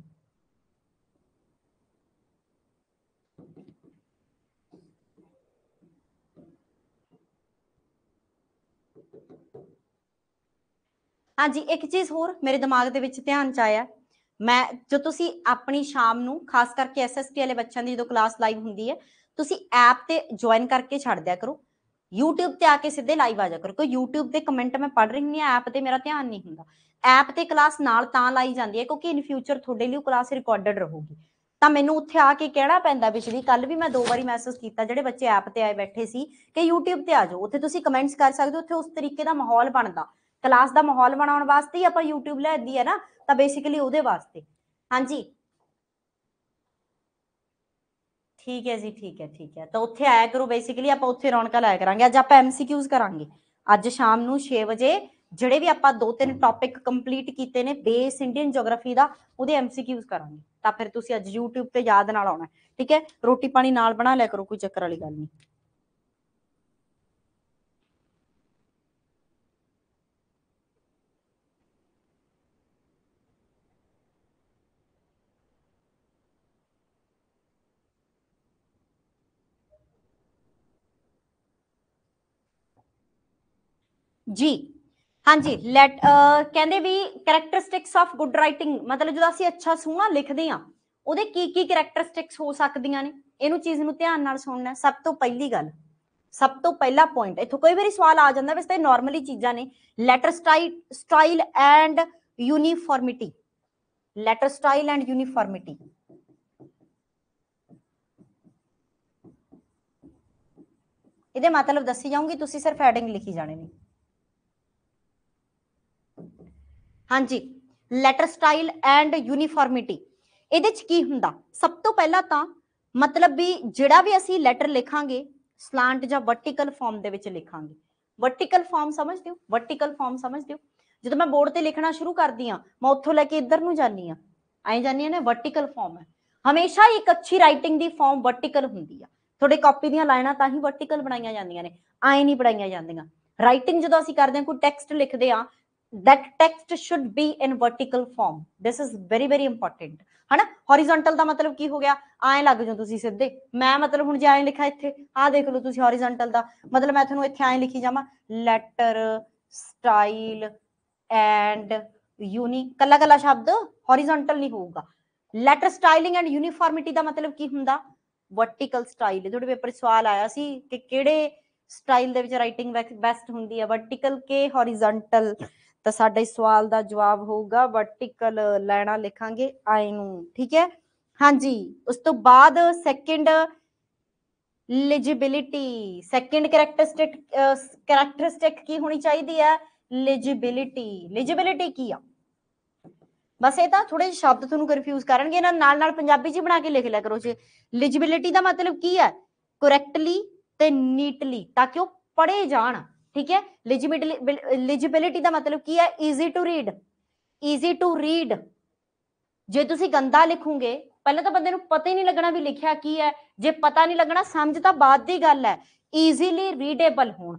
ਹਾਂਜੀ ਇੱਕ ਚੀਜ਼ ਹੋਰ ਮੇਰੇ ਦਿਮਾਗ ਦੇ ਵਿੱਚ ਧਿਆਨ ਚ ਆਇਆ ਮੈਂ ਜੋ ਤੁਸੀਂ ਆਪਣੀ ਸ਼ਾਮ ਨੂੰ ਖਾਸ ਕਰਕੇ ਐਸਐਸਪੀ ਵਾਲੇ ਬੱਚਿਆਂ ਦੀ ਜਦੋਂ ਕਲਾਸ ਲਾਈਵ ਹੁੰਦੀ ਹੈ ਤੁਸੀਂ ਐਪ ਤੇ ਜੁਆਇਨ ਕਰਕੇ ਛੱਡ ਦਿਆ ਕਰੋ YouTube ਤੇ ਆ ਕੇ ਸਿੱਧੇ ਲਾਈਵ ਆ ਜਾ ਕਰੋ ਕੋਈ YouTube ਦੇ ਕਮੈਂਟ ਮੈਂ ਪੜ ਰਹੀ ਨਹੀਂ ਐਪ ਤੇ ਮੇਰਾ ਧਿਆਨ ਨਹੀਂ ਹੁੰਦਾ ਐਪ ਤੇ ਕਲਾਸ ਨਾਲ ਤਾਂ ਲਾਈ ਜਾਂਦੀ ਹੈ ਕਿਉਂਕਿ ਇਨ ਫਿਊਚਰ ਤੁਹਾਡੇ ਲਈ ਕਲਾਸ ਰਿਕਾਰਡਡ ਰਹੂਗੀ ਤਾਂ ਮੈਨੂੰ ਉੱਥੇ ਆ ਕੇ ਕਿਹੜਾ ਪੈਂਦਾ ਪਿਛਲੀ ਕੱਲ ਵੀ ਮੈਂ ਦੋ ਵਾਰੀ ਮੈਸੇਜ ਕੀਤਾ ਜਿਹੜੇ ਬੱਚੇ ਐਪ ਤੇ ਆਏ ਬੈਠੇ ਸੀ ਕਿ YouTube ਤੇ ਆ ਜਾਓ ਉੱਥੇ ਤੁਸੀਂ ਕਮੈਂਟਸ ਕਰ ਸਕਦੇ ਹੋ ਉੱਥੇ ਉਸ ਤਰੀਕੇ ਦਾ ਮਾਹੌਲ ਬਣਦਾ ਕਲਾਸ ਦਾ ਮਾਹੌਲ ਬਣਾਉਣ ਵਾਸਤੇ ਹੀ ਆਪਾਂ YouTube ਲੈਦੀ ਹੈ ਨਾ ਤਾਂ ਬੇਸਿਕਲੀ ਉਹਦੇ ਵਾਸਤੇ ਹਾਂਜੀ ਠੀਕ ਹੈ ਜੀ ਠੀਕ ਹੈ ਠੀਕ ਹੈ ਤਾਂ ਉੱਥੇ ਆਇਆ ਕਰੋ ਬੇਸਿਕਲੀ ਆਪਾਂ ਉੱਥੇ ਰੌਣਕਾਂ ਲਾਇਆ ਕਰਾਂਗੇ ਅੱਜ ਆਪਾਂ MCQs ਕਰਾਂਗੇ ਅੱਜ ਸ਼ਾਮ ਨੂੰ 6 ਵਜੇ ਜਿਹੜੇ ਵੀ ਆਪਾਂ ਦੋ ਤਿੰਨ ਟੌਪਿਕ ਕੰਪਲੀਟ ਕੀਤੇ ਨੇ ਬੇਸ ਇੰਡੀਅਨ ਜੀਓਗ੍ਰਾਫੀ ਦਾ ਉਹਦੇ MCQs ਕਰਾਂਗੇ ਤਾਂ ਫਿਰ ਤੁਸੀਂ ਅੱਜ YouTube ਤੇ ਯਾਦ ਨਾਲ ਆਉਣਾ ਠੀਕ ਹੈ ਰੋਟੀ ਪਾਣੀ ਨਾਲ ਬਣਾ ਲਿਆ ਕਰੋ ਕੋਈ ਚੱਕਰ ਵਾਲੀ ਗੱਲ ਨਹੀਂ ਜੀ ਹਾਂਜੀ ਲੈਟ ਕਹਿੰਦੇ ਵੀ ਕੈਰੈਕਟਰਿਸਟਿਕਸ ਆਫ ਗੁੱਡ ਰਾਈਟਿੰਗ ਮਤਲਬ ਜਦੋਂ ਅਸੀਂ ਅੱਛਾ ਸੋਹਣਾ ਲਿਖਦੇ ਆ ਉਹਦੇ ਕੀ ਕੀ ਕੈਰੈਕਟਰਿਸਟਿਕਸ ਹੋ ਸਕਦੀਆਂ ਨੇ ਇਹਨੂੰ ਚੀਜ਼ ਨੂੰ ਧਿਆਨ ਨਾਲ ਸੁਣਨਾ ਸਭ ਤੋਂ ਪਹਿਲੀ ਗੱਲ ਸਭ ਤੋਂ ਪਹਿਲਾ ਪੁਆਇੰਟ ਇਥੋਂ ਕੋਈ ਵਾਰੀ ਸਵਾਲ ਆ ਜਾਂਦਾ ਵੈਸੇ ਤਾਂ ਨਾਰਮਲੀ ਚੀਜ਼ਾਂ ਨੇ letter style and uniformity letter style and uniformity ਇਹਦੇ ਮਤਲਬ ਦੱਸੀ ਜਾਊਂਗੀ ਤੁਸੀਂ ਸਿਰਫ ਹੈਡਿੰਗ ਲਿਖੀ ਜਾਣੇ ਨੇ ਹਾਂਜੀ ਲੈਟਰ ਸਟਾਈਲ ਐਂਡ ਯੂਨੀਫਾਰਮਿਟੀ ਇਹਦੇ ਚ ਕੀ ਹੁੰਦਾ ਸਭ ਤੋਂ ਪਹਿਲਾਂ ਤਾਂ ਮਤਲਬ ਵੀ ਜਿਹੜਾ ਵੀ ਅਸੀਂ ਲੈਟਰ ਲਿਖਾਂਗੇ ਸਲਾਂਟ ਜਾਂ ਵਰਟੀਕਲ ਫਾਰਮ ਦੇ ਵਿੱਚ ਲਿਖਾਂਗੇ ਵਰਟੀਕਲ ਫਾਰਮ ਸਮਝਦੇ ਹੋ ਵਰਟੀਕਲ ਫਾਰਮ ਸਮਝਦੇ ਹੋ ਜਦੋਂ ਮੈਂ ਬੋਰਡ ਤੇ ਲਿਖਣਾ ਸ਼ੁਰੂ ਕਰਦੀ ਆ ਮੈਂ ਉੱਥੋਂ ਲੈ ਕੇ ਇੱਧਰ ਨੂੰ ਜਾਨੀ ਆ ਐਂ ਜਾਨੀ ਆ ਨਾ ਵਰਟੀਕਲ ਫਾਰਮ ਹੈ ਹਮੇਸ਼ਾ ਇੱਕ ਅੱਛੀ ਰਾਈਟਿੰਗ ਦੀ ਫਾਰਮ ਵਰਟੀਕਲ ਹੁੰਦੀ ਆ ਤੁਹਾਡੇ ਕਾਪੀ ਦੀਆਂ ਲਾਈਨਾਂ ਤਾਂ ਹੀ ਵਰਟੀਕਲ ਬਣਾਈਆਂ ਜਾਂਦੀਆਂ ਨੇ ਐਂ ਨਹੀਂ ਬਣਾਈਆਂ ਜਾਂਦੀਆਂ ਰਾਈਟਿੰਗ ਜਦੋਂ ਅਸੀਂ ਕਰਦੇ ਹਾਂ ਕੋਈ ਟੈਕਸਟ ਲਿਖਦੇ ਆ that text should be in vertical form this is very very important ਹਨਾ horizontal ਦਾ ਮਤਲਬ ਕੀ ਹੋ ਗਿਆ ਐ ਲੱਗ ਜਾਓ ਤੁਸੀਂ ਸਿੱਧੇ ਮੈਂ ਮਤਲਬ ਹੁਣ ਜੇ ਐ ਲਿਖਿਆ ਇੱਥੇ ਆ ਦੇਖ ਲਓ ਤੁਸੀਂ horizontal ਦਾ ਮਤਲਬ ਮੈਂ ਤੁਹਾਨੂੰ ਇੱਥੇ ਐ ਲਿਖੀ ਜਾਵਾਂ ਲੈਟਰ ਸਟਾਈਲ ਐਂਡ ਯੂਨੀ ਕੱਲਾ ਕੱਲਾ ਸ਼ਬਦ horizontal ਨਹੀਂ ਹੋਊਗਾ ਲੈਟਰ ਸਟਾਈਲਿੰਗ ਐਂਡ ਯੂਨੀਫਾਰਮਿਟੀ ਦਾ ਮਤਲਬ ਕੀ ਹੁੰਦਾ ਵਰਟੀਕਲ ਸਟਾਈਲ ਤੁਹਾਡੇ ਪੇਪਰ ਸਵਾਲ ਆਇਆ ਸੀ ਕਿ ਕਿਹੜੇ ਸਟਾਈਲ ਦੇ ਵਿੱਚ ਰਾਈਟਿੰਗ ਬੈਸਟ ਹੁੰਦੀ ਹੈ ਵਰਟੀਕਲ ਕੇ horizontal ਤਾਂ ਸਾਡਾ ਇਸ ਸਵਾਲ ਦਾ ਜਵਾਬ ਹੋਊਗਾ ਵਰਟੀਕਲ ਲੈਣਾ ਲਿਖਾਂਗੇ ਆਏ ਨੂੰ ਠੀਕ ਹੈ ਹਾਂਜੀ ਉਸ ਤੋਂ ਬਾਅਦ second legibility second characteristic characteristic ਕੀ ਹੋਣੀ ਚਾਹੀਦੀ ਹੈ ਲਿਜੀਬਿਲਿਟੀ ਲਿਜੀਬਿਲਿਟੀ ਕੀ ਆ ਬਸ ਇਹ ਤਾਂ ਥੋੜੇ ਸ਼ਬਦ ਤੁਹਾਨੂੰ ਕਨਫਿਊਜ਼ ਕਰਨਗੇ ਇਹਨਾਂ ਨਾਲ ਨਾਲ ਪੰਜਾਬੀ ਜੀ ਬਣਾ ਕੇ ਲਿਖ ਲਿਆ ਕਰੋ ਜੀ ਲਿਜੀਬਿਲਿਟੀ ਦਾ ਮਤਲਬ ਕੀ ਹੈ ਕਰੈਕਟਲੀ ਤੇ ਨੀਟਲੀ ਤਾਂ ਕਿ ਉਹ ਪੜੇ ਜਾਣ ਠੀਕ ਹੈ ਲਿਜੀਬਿਲਿਟੀ ਦਾ ਮਤਲਬ ਕੀ ਹੈ easy to read easy to read ਜੇ ਤੁਸੀਂ ਗੰਦਾ ਲਿਖੋਗੇ ਪਹਿਲਾਂ ਤਾਂ ਬੰਦੇ ਨੂੰ ਪਤਾ ਹੀ ਨਹੀਂ ਲੱਗਣਾ ਵੀ ਲਿਖਿਆ ਕੀ ਹੈ ਜੇ ਪਤਾ ਨਹੀਂ ਲੱਗਣਾ ਸਮਝ ਤਾਂ ਬਾਅਦ ਦੀ ਗੱਲ ਹੈ ਈਜ਼ੀਲੀ ਰੀਡੇਬਲ ਹੋਣ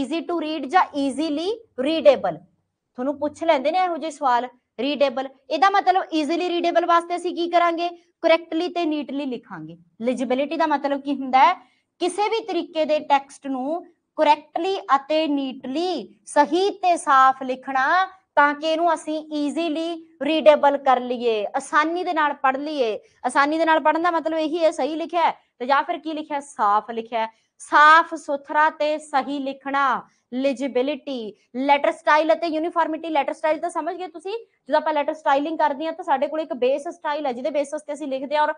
ਈਜ਼ੀ ਟੂ ਰੀਡ ਜਾਂ ਈਜ਼ੀਲੀ ਰੀਡੇਬਲ ਤੁਹਾਨੂੰ ਪੁੱਛ ਲੈਂਦੇ ਨੇ ਇਹੋ ਜਿਹੇ ਸਵਾਲ ਰੀਡੇਬਲ ਇਹਦਾ ਮਤਲਬ ਈਜ਼ੀਲੀ ਰੀਡੇਬਲ ਵਾਸਤੇ ਅਸੀਂ ਕੀ ਕਰਾਂਗੇ ਕਰੈਕਟਲੀ ਤੇ ਨੀਟਲੀ ਲਿਖਾਂਗੇ ਲਿਜੀਬਿਲਿਟੀ ਦਾ ਮਤਲਬ ਕੀ ਹੁੰਦਾ ਹੈ ਕਿਸੇ ਵੀ ਤਰੀਕੇ ਦੇ ਟੈਕਸਟ ਨੂੰ ਕਰੈਕਟਲੀ ਅਤੇ ਨੀਟਲੀ ਸਹੀ ਤੇ ਸਾਫ਼ ਲਿਖਣਾ ਤਾਂ ਕਿ ਇਹਨੂੰ ਅਸੀਂ ਈਜ਼ੀਲੀ ਰੀਡੇਬਲ ਕਰ ਲਈਏ ਆਸਾਨੀ ਦੇ ਨਾਲ ਪੜ੍ਹ ਲਈਏ ਆਸਾਨੀ ਦੇ ਨਾਲ ਪੜਨ ਦਾ ਮਤਲਬ ਇਹੀ ਹੈ ਸਹੀ ਲਿਖਿਆ ਤੇ ਜਾਂ ਫਿਰ ਕੀ ਲਿਖਿਆ ਸਾਫ਼ ਲਿਖਿਆ ਸਾਫ਼ ਸੁਥਰਾ ਤੇ ਸਹੀ ਲਿਖਣਾ ਲਿਜਿਬਿਲਿਟੀ ਲੈਟਰ ਸਟਾਈਲ ਅਤੇ ਯੂਨੀਫਾਰਮਿਟੀ ਲੈਟਰ ਸਟਾਈਲ ਤਾਂ ਸਮਝ ਗਏ ਤੁਸੀਂ ਜਦੋਂ ਆਪਾਂ ਲੈਟਰ ਸਟਾਈਲਿੰਗ ਕਰਦੇ ਹਾਂ ਤਾਂ ਸਾਡੇ ਕੋਲ ਇੱਕ ਬੇਸ ਸਟਾਈਲ ਹੈ ਜਿਹਦੇ ਬੇਸਸ ਤੇ ਅਸੀਂ ਲਿਖਦੇ ਹਾਂ ਔਰ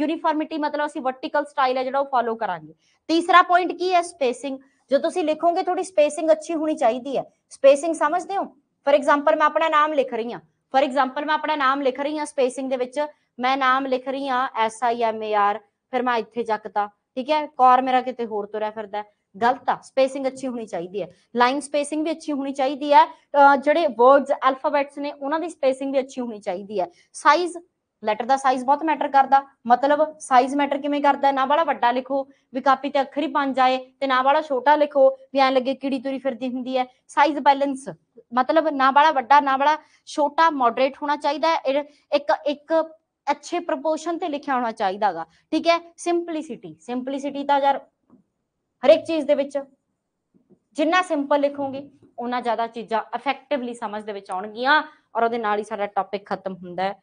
ਯੂਨੀਫਾਰਮਿਟੀ ਮਤਲਬ ਅਸੀਂ ਵਰਟੀਕਲ ਸਟਾਈਲ ਹੈ ਜਿਹੜਾ ਉਹ ਫਾਲੋ ਕਰਾਂਗੇ ਤੀਸਰਾ ਪੁਆਇੰਟ ਕੀ ਹੈ ਸਪੇਸਿੰਗ ਜੋ ਤੁਸੀਂ ਲਿਖੋਗੇ ਥੋੜੀ ਸਪੇਸਿੰਗ ਅੱਛੀ ਹੋਣੀ ਚਾਹੀਦੀ ਹੈ ਸਪੇਸਿੰਗ ਸਮਝਦੇ ਹੋ ਫਾਰ ਐਗਜ਼ਾਮਪਲ ਮੈਂ ਆਪਣਾ ਨਾਮ ਲਿਖ ਰਹੀ ਹਾਂ ਫਾਰ ਐਗਜ਼ਾਮਪਲ ਮੈਂ ਆਪਣਾ ਨਾਮ ਲਿਖ ਰਹੀ ਹਾਂ ਸਪੇਸਿੰਗ ਦੇ ਵਿੱਚ ਮੈਂ ਨਾਮ ਲਿਖ ਰਹੀ ਹਾਂ S I M A R ਫਿਰ ਮੈਂ ਇੱਥੇ ਚੱਕਤਾ ਠੀਕ ਹੈ ਕੌਰ ਮੇਰਾ ਕਿਤੇ ਹੋਰ ਤੁਰਿਆ ਫਿਰਦਾ ਗਲਤ ਆ ਸਪੇਸਿੰਗ ਅੱਛੀ ਹੋਣੀ ਚਾਹੀਦੀ ਹੈ ਲਾਈਨ ਸਪੇਸਿੰਗ ਵੀ ਅੱਛੀ ਹੋਣੀ ਚਾਹੀਦੀ ਹੈ ਜਿਹੜੇ ਵਰਡਸ ਅਲਫਾਬੈਟਸ ਨੇ ਉਹਨਾਂ ਦੀ ਸਪੇਸਿੰਗ ਵੀ ਅੱਛੀ ਹੋਣੀ ਚਾਹੀਦੀ ਹੈ ਸਾਈਜ਼ ਲੈਟਰ ਦਾ ਸਾਈਜ਼ ਬਹੁਤ ਮੈਟਰ ਕਰਦਾ ਮਤਲਬ ਸਾਈਜ਼ ਮੈਟਰ ਕਿਵੇਂ ਕਰਦਾ ਨਾ ਵਾਲਾ ਵੱਡਾ ਲਿਖੋ ਵੀ ਕਾਪੀ ਤੇ ਅੱਖਰ ਹੀ ਪੰਜ ਆਏ ਤੇ ਨਾ ਵਾਲਾ ਛੋਟਾ ਲਿਖੋ ਵੀ ਐਂ ਲੱਗੇ ਕਿੜੀ ਤੁਰੀ ਫਿਰਦੀ ਹੁੰਦੀ ਹੈ ਸਾਈਜ਼ ਬੈਲੈਂਸ ਮਤਲਬ ਨਾ ਵਾਲਾ ਵੱਡਾ ਨਾ ਵਾਲਾ ਛੋਟਾ ਮੋਡਰੇਟ ਹੋਣਾ ਚਾਹੀਦਾ ਇੱਕ ਇੱਕ ਅੱਛੇ ਪ੍ਰੋਪੋਰਸ਼ਨ ਤੇ ਲਿਖਿਆ ਹੋਣਾ ਚਾਹੀਦਾਗਾ ਠੀਕ ਹੈ ਸਿੰਪਲਿਸਿਟੀ ਸਿੰਪਲਿਸਿਟੀ ਤਾਂ ਯਾਰ ਹਰੇਕ ਚੀਜ਼ ਦੇ ਵਿੱਚ ਜਿੰਨਾ ਸਿੰਪਲ ਲਿਖੋਗੇ ਉਹਨਾਂ ਜ਼ਿਆਦਾ ਚੀਜ਼ਾਂ ਇਫੈਕਟਿਵਲੀ ਸਮਝ ਦੇ ਵਿੱਚ ਆਉਣਗੀਆਂ ਔਰ ਉਹਦੇ ਨਾਲ ਹੀ ਸਾਡਾ ਟੌਪਿਕ ਖਤਮ ਹੁੰਦਾ ਹੈ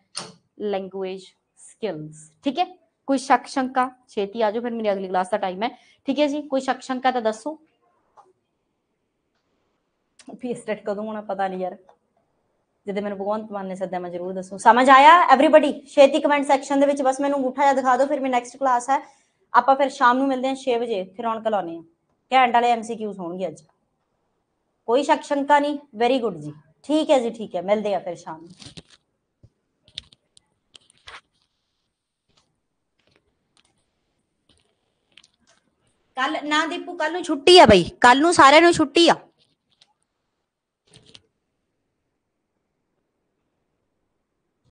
ਲੈਂਗੁਏਜ ਸਕਿਲਸ ਠੀਕ ਹੈ ਕੋਈ ਸ਼ੱਕ ਸ਼ੰਕਾ ਛੇਤੀ ਆਜੋ ਫਿਰ ਮੇਰੀ ਅਗਲੀ ਕਲਾਸ ਦਾ ਟਾਈਮ ਹੈ ਠੀਕ ਹੈ ਜੀ ਕੋਈ ਸ਼ੱਕ ਸ਼ੰਕਾ ਤਾਂ ਦੱਸੋ ਪੀਸਟੇਟ ਕਦੋਂ ਹੋਣਾ ਪਤਾ ਨਹੀਂ ਯਾਰ ਜਦੋਂ ਮੈਨੂੰ ਭਗਵੰਤ ਮਾਨ ਨੇ ਸੱਦਿਆ ਮੈਂ ਜ਼ਰੂਰ ਦੱਸੂ ਸਮਝ ਆਇਆ ਐਵਰੀਬਾਡੀ ਛੇਤੀ ਕਮੈਂਟ ਸੈਕਸ਼ਨ ਦੇ ਵਿੱਚ ਬਸ ਮੈਨੂੰ ਅੰਗੂਠਾ ਜਿਹਾ ਦਿਖਾ ਦਿਓ ਫਿਰ ਮੇਰੀ ਨੈਕਸਟ ਕਲਾਸ ਹੈ ਆਪਾਂ ਫਿਰ ਸ਼ਾਮ ਨੂੰ ਮਿਲਦੇ ਹਾਂ 6 ਵਜੇ ਫਿਰ ਔਨ ਕਲਾਉਨੇ ਆ ਘੈਂਟ ਵਾਲੇ ਐਮਸੀਕਿਊਸ ਹੋਣਗੇ ਅੱਜ ਕੋਈ ਸ਼ੱਕ ਸ਼ੰਕਾ ਨਹੀਂ ਵੈਰੀ ਗੁੱਡ ਜੀ ਠੀਕ ਹੈ ਜੀ ਠੀਕ ਹੈ ਮਿਲਦੇ ਆ ਫਿਰ ਸ਼ਾਮ ਨੂੰ ਕੱਲ ਨਾ ਦੀਪੂ ਕੱਲ ਨੂੰ ਛੁੱਟੀ ਆ ਬਈ ਕੱਲ ਨੂੰ ਸਾਰਿਆਂ ਨੂੰ ਛੁੱਟੀ ਆ